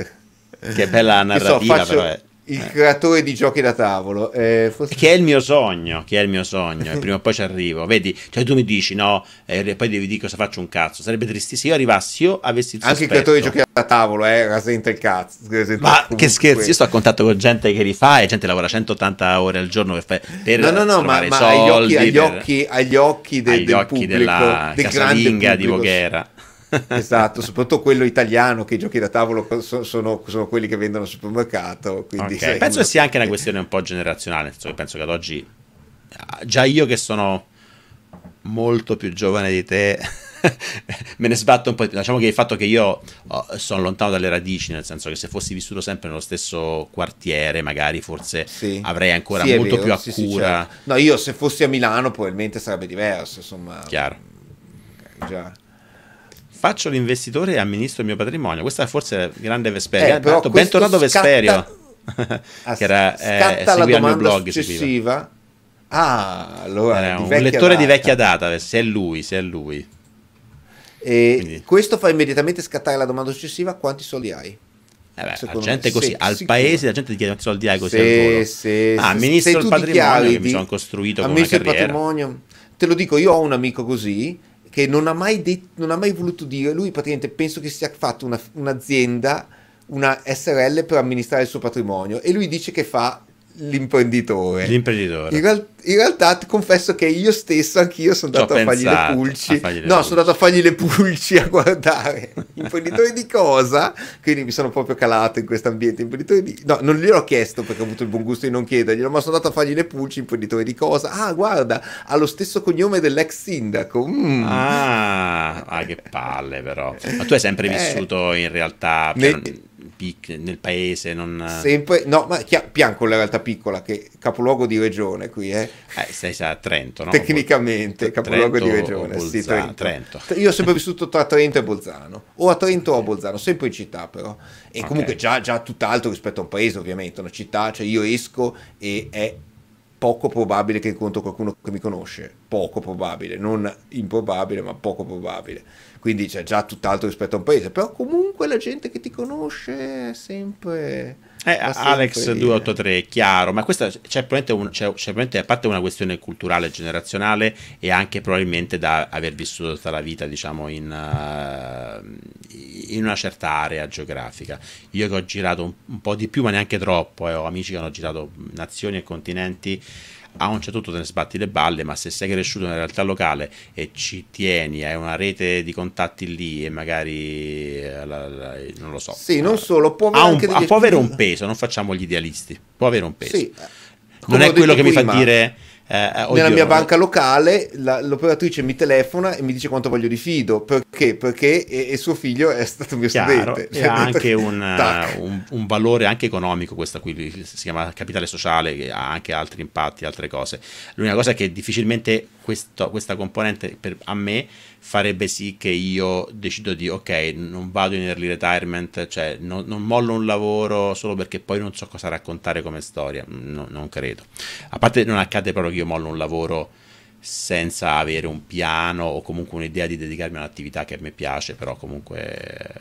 Che bella *laughs* narrativa, so, faccio, però è. Eh il eh. creatore di giochi da tavolo. Eh, forse... Che è il mio sogno, che è il mio sogno, e prima o poi ci arrivo. Vedi, cioè tu mi dici no, eh, e poi devi dire cosa faccio un cazzo. Sarebbe tristissimo se io arrivassi, io avessi il Anche il creatore di giochi da tavolo, eh, rasenta il cazzo. Rasenta Ma comunque. che scherzi, io sto a contatto con gente che li fa e gente lavora 180 ore al giorno per, fare per no, no, no, ma, ma soldi, agli, occhi, per... agli occhi, agli agli del occhi pubblico, della del casalinga pubblico. di Voghera esatto, soprattutto quello italiano che i giochi da tavolo sono, sono, quelli che vendono al supermercato. Okay. Penso che sia anche una questione un po' generazionale, insomma, penso che ad oggi già io che sono molto più giovane di te *laughs* me ne sbatto un po' di Diciamo che il fatto che io oh, sono lontano dalle radici, nel senso che se fossi vissuto sempre nello stesso quartiere, magari forse sì. avrei ancora sì, molto vero, più a sì, cura. Certo. No, io se fossi a Milano probabilmente sarebbe diverso, insomma. Chiaro. Già faccio l'investitore e amministro il mio patrimonio. Questa è forse è grande Vesperia. Eh, Tanto, eh, bentornato scatta... Vesperio, ah, *laughs* che era eh, seguiva il blog. Successiva. Seguiva. Ah, allora, era un lettore data. di vecchia data, se è lui, se è lui. E questo fa immediatamente scattare la domanda successiva, quanti soldi hai? Eh beh, gente così, al sicuro. paese la gente ti chiede quanti soldi hai così se, al volo. Ah, se, ah, amministro il patrimonio dichiari, che mi sono costruito con una carriera. il patrimonio, te lo dico, io ho un amico così, che non ha mai, detto, non ha mai voluto dire, lui praticamente penso che sia fatto una, un'azienda, una SRL per amministrare il suo patrimonio e lui dice che fa l'imprenditore. L'imprenditore. In, real- in, realtà confesso che io stesso, anch'io, sono andato a, fargli le pulci. Fargli no, pulci. sono andato a fargli le pulci a guardare. imprenditore di cosa? Quindi mi sono proprio calato in questo ambiente. Imprenditore di... No, non gliel'ho chiesto perché ho avuto il buon gusto di non chiederglielo, ma sono andato a fargli le pulci. Imprenditore di cosa? Ah, guarda, ha lo stesso cognome dell'ex sindaco. Mm. Ah, ah, che palle però. Ma tu hai sempre eh. vissuto eh, in realtà... Per... Ne pic- nel paese. Non... Sempre, no, ma Chia- Pianco è una realtà piccola, che capoluogo di regione qui, eh? eh sei a Trento, no? Tecnicamente, capoluogo Trento di regione, Bolzano, sì, Trento. Trento. Io ho sempre vissuto tra Trento e Bolzano, o a Trento o a Bolzano, sempre in città però. E okay. comunque già, già tutt'altro rispetto a un paese, ovviamente, una città, cioè io esco e è poco probabile che incontro qualcuno che mi conosce, poco probabile, non improbabile, ma poco probabile quindi c'è già tutt'altro rispetto a un paese, però comunque la gente che ti conosce è sempre... Eh, Alex283, chiaro, ma questa c'è probabilmente, un, c'è, c'è probabilmente, a parte una questione culturale, generazionale e anche probabilmente da aver vissuto tutta la vita, diciamo, in, uh, in una certa area geografica. Io che ho girato un, un po' di più, ma neanche troppo, eh, ho amici che hanno girato nazioni e continenti a un certo punto te ne sbatti le balle, ma se sei cresciuto in realtà locale e ci tieni, hai una rete di contatti lì e magari eh, la, la, non lo so. Sì, non solo, può avere, un, degli... può avere un peso, non facciamo gli idealisti, può avere un peso. Sì. Eh, non è quello che prima. mi fa dire eh, eh, nella mia banca locale la, l'operatrice mi telefona e mi dice quanto voglio di fido perché? Perché e, e suo figlio è stato mio Chiaro, studente. Cioè, ha *laughs* anche un, eh, un, un, valore anche economico, questa qui si chiama capitale sociale, che ha anche altri impatti, altre cose. L'unica cosa è che difficilmente questo, questa componente per, a me farebbe sì che io decido di ok, non vado in early retirement, cioè no, non mollo un lavoro solo perché poi non so cosa raccontare come storia, no, non credo. A parte non accade proprio che io mollo un lavoro senza avere un piano o comunque un'idea di dedicarmi a un'attività che a me piace, però comunque eh,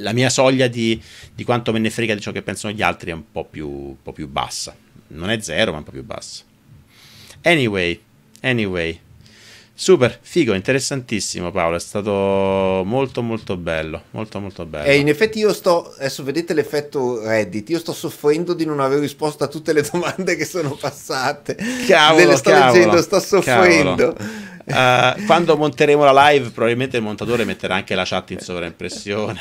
la mia soglia di, di quanto me ne frega di ciò che pensano gli altri è un po' più, un po più bassa. Non è zero, ma un po' più bassa. Anyway, anyway. Super, figo, interessantissimo Paolo, è stato molto molto bello, molto molto bello. E in effetti io sto, adesso vedete l'effetto Reddit, io sto soffrendo di non aver risposto a tutte le domande che sono passate. Cavolo, le sto cavolo, leggendo, sto soffrendo. Uh, quando monteremo la live, probabilmente il montatore metterà anche la chat in sovraimpressione.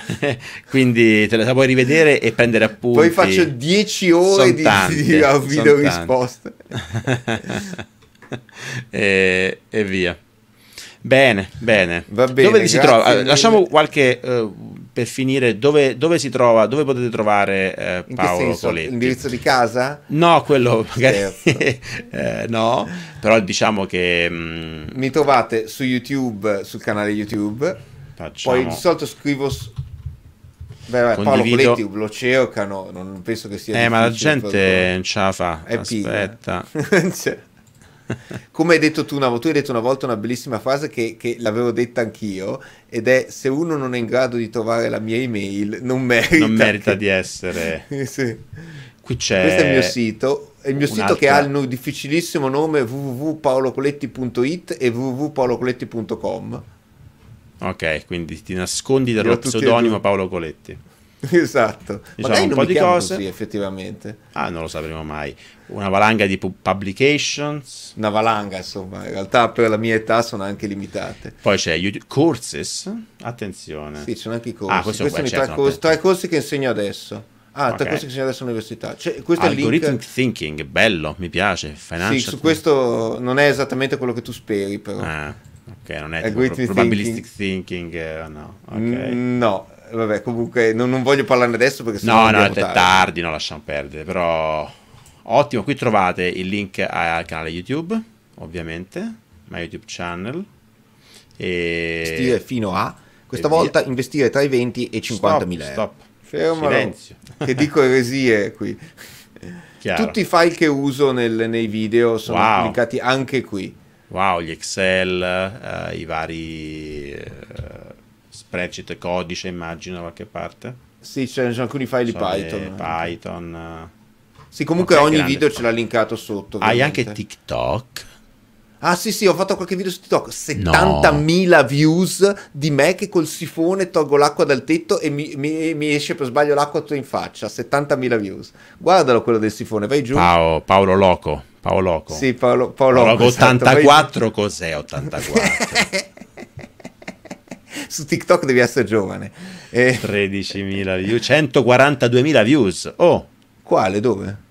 *laughs* Quindi te la puoi rivedere e prendere appunti. Poi faccio 10 ore di, di video risposte. *laughs* e, e via. Bene, bene. Va bene dove si trova? Mille. Lasciamo qualche... Uh, per finire, dove, dove, si trova, dove potete trovare eh, Paolo In che senso? Coletti? Indirizzo di casa? No, quello magari *laughs* eh, no, però diciamo che... Mh... Mm, Mi trovate su YouTube, sul canale YouTube, Facciamo... poi di solito scrivo... Su... Beh, beh, Paolo Coletti, lo cercano, non penso che sia... Eh, ma la gente non ce la fa, È aspetta. *laughs* Cioè, *laughs* Come hai detto tu una, tu hai detto una volta una bellissima frase che, che l'avevo detta anch'io, ed è se uno non è in grado di trovare la mia email, non merita, non merita che... di essere. *laughs* sì. Qui c'è... Questo è il mio sito, è il mio sito altro... che ha il difficilissimo nome www.paolocoletti.it e www.paolocoletti.com. Ok, quindi ti nascondi dallo pseudonimo Paolo Coletti. *laughs* Esatto, diciamo, un po' di cose. Così, effettivamente. Ah, non lo sapremo mai. Una valanga di publications. Una valanga, insomma, in realtà per la mia età sono anche limitate. Poi c'è YouTube, courses, attenzione. Sì, ci sono anche i ah, corsi. Ah, questi, questi sono, certo, sono tre, corsi, tre corsi che insegno adesso. Ah, okay. tre corsi che insegno adesso all'università. Cioè, Algorithmic link... thinking, bello, mi piace. Financial sì, su questo non è esattamente quello che tu speri, però. Ah. Ok, non è tipo, probabilistic thinking, thinking eh, no. Okay. no vabbè, comunque non, non voglio parlarne adesso perché sono No, no, è tardi. tardi, no, lasciamo perdere, però ottimo, qui trovate il link al canale YouTube, ovviamente, my YouTube channel e investire fino a questa volta via. investire tra i 20 e i 50 mila euro. Stop. Fermalo. Silenzio. Che dico eresie qui. Chiaro. Tutti i file che uso nel, nei video sono wow. pubblicati anche qui. Wow, gli Excel, uh, i vari uh, Precite codice, immagino, da qualche parte. Sì, c'è alcuni file so di Python. Python. Eh. Sì, comunque ogni grande. video ce l'ha linkato sotto. Hai anche TikTok? Ah sì sì, ho fatto qualche video su TikTok, 70.000 no. views di me che col sifone tolgo l'acqua dal tetto e mi, mi, mi esce per sbaglio l'acqua in faccia, 70.000 views. Guardalo quello del sifone, vai giù. Paolo, Paolo Loco, Paolo Loco. Sì, Paolo, Paolo, Paolo Loco. 84 esatto, cos'è 84? *laughs* *laughs* su TikTok devi essere giovane. E... 13.000 views, 142.000 views. Oh. Quale? Dove?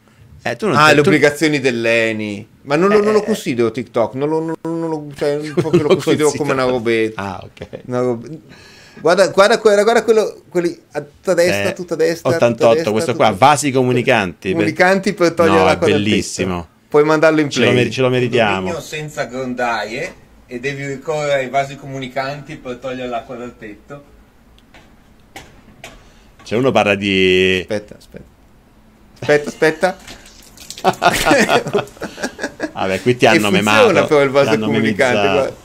Eh, ah, te, le tu... dell'ENI. Ma non, eh, non lo, eh, eh, considero TikTok, non lo, non, non lo, cioè, *laughs* lo considero, considero come una robetta. Ah, ok. Una Guarda, guarda, guarda, guarda quello, quelli a tutta destra, eh, tutta destra. 88, tutta destra, questo tutta... qua, vasi comunicanti. Comunicanti per, togliere no, la cosa. Bellissimo. Puoi mandarlo in play. Ce lo, mer- ce lo meritiamo. Dominio senza grondaie e devi ricorrere ai vasi comunicanti per togliere l'acqua dal tetto. C'è cioè, uno parla di... Aspetta, aspetta. Aspetta, aspetta. *laughs* Vabbè, qui ti hanno memato. Funziona però il vaso comunicante.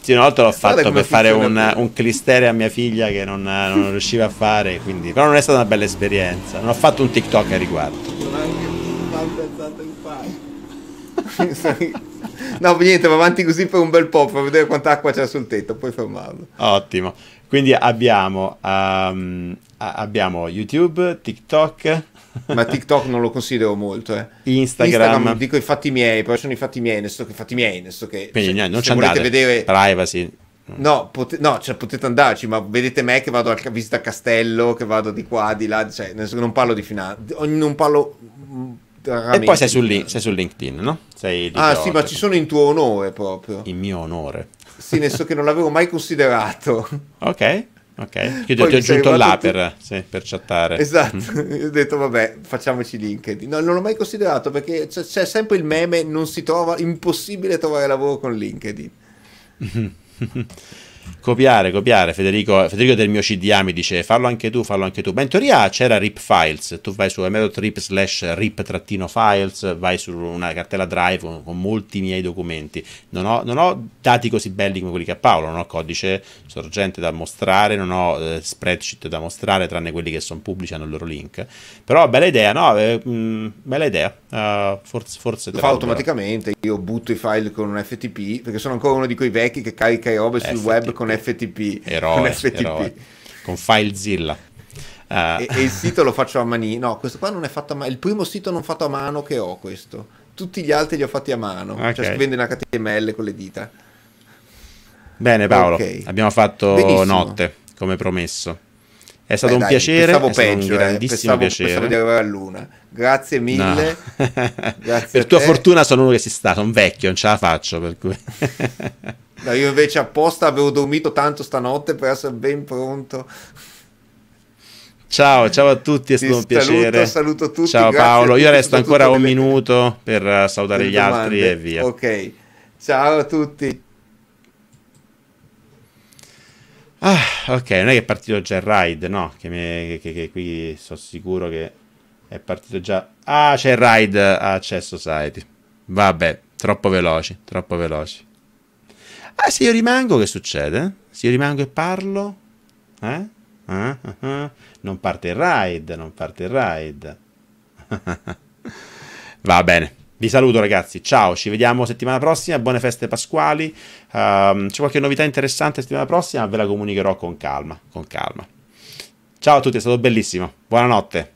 Sì, una volta l'ho fatto per fare un, un, clistere a mia figlia che non, non riusciva a fare, quindi... però non è stata una bella esperienza. Non ho fatto un TikTok a riguardo. Non ho anche pensato in fare. *laughs* *laughs* No, niente, va avanti così per un bel po' per vedere quanta acqua c'è sul tetto, poi fermarlo. Ottimo. Quindi abbiamo, um, abbiamo YouTube, TikTok, ma TikTok non lo considero molto. Eh. Instagram. Instagram. dico i fatti miei, però sono i fatti miei, ne so che fatti miei, ne so che... Quindi, se, non ci volete andate. vedere... Privacy. No, pot- no cioè, potete andarci, ma vedete me che vado a visita Castello, che vado di qua, di là, cioè, non parlo di finanza, non parlo mm, e poi sei su, li- sei su LinkedIn, no? Sei ah sì, ma ci sono in tuo onore proprio. In mio onore. Sì, nel senso che non l'avevo mai considerato. Ok. Ok, io ti, ho aggiunto là tu... per, sì, per, chattare. Esatto, mm. *laughs* ho detto vabbè, facciamoci LinkedIn. No, non l'ho mai considerato perché c'è, c'è, sempre il meme, non si trova, impossibile trovare lavoro con LinkedIn. *laughs* copiare, copiare. Federico, Federico, del mio CDA mi dice fallo anche tu, fallo anche tu. Ma in teoria c'era rip files, tu vai su method rip slash rip trattino files, vai su una cartella drive con, molti miei documenti. Non ho, non ho, dati così belli come quelli che ha Paolo, non ho codice sorgente da mostrare, non ho eh, spreadsheet da mostrare, tranne quelli che sono pubblici hanno il loro link. Però bella idea, no? Eh, mh, mm, bella idea. Uh, forse, forse lo fa automaticamente, io butto i file con un FTP, perché sono ancora uno di quei vecchi che carica i robe sul web con FTP FTP. Eroe, con FTP. Eroe. Con FileZilla. Uh. E, e, il sito lo faccio a manino. No, questo qua non è fatto a mano. Il primo sito non fatto a mano che ho questo. Tutti gli altri li ho fatti a mano. Cioè, okay. Cioè scrivendo in HTML con le dita. Bene Paolo, okay. abbiamo fatto Benissimo. notte come promesso. È stato Beh, un dai, piacere, pensavo è peggio, un eh, grandissimo eh, pensavo, piacere. Pensavo di a luna. Grazie mille. No. *laughs* Grazie per tua fortuna sono uno che si sta, sono vecchio, non ce la faccio per cui *laughs* No, io invece apposta avevo dormito tanto stanotte per essere ben pronto. Ciao, ciao a tutti, è stato Ti un piacere. Saluto, saluto tutti. Ciao Paolo, io resto ancora un delle... minuto per eh, salutare gli altri e via. Ok, ciao a tutti. Ah, ok, non è che è partito già il ride, no? Che, mi, che, che qui sono sicuro che è partito già. Ah, c'è il ride a ah, Chess Society. Vabbè, troppo veloci, troppo veloci. Ah, se io rimango, che succede? Se io rimango e parlo? Eh? Ah, ah, ah. Non parte il ride, non parte il ride. *laughs* Va bene. Vi saluto ragazzi, ciao, ci vediamo settimana prossima, buone feste pasquali, um, c'è qualche novità interessante settimana prossima, ve la comunicherò con calma, con calma. Ciao a tutti, è stato bellissimo, buonanotte.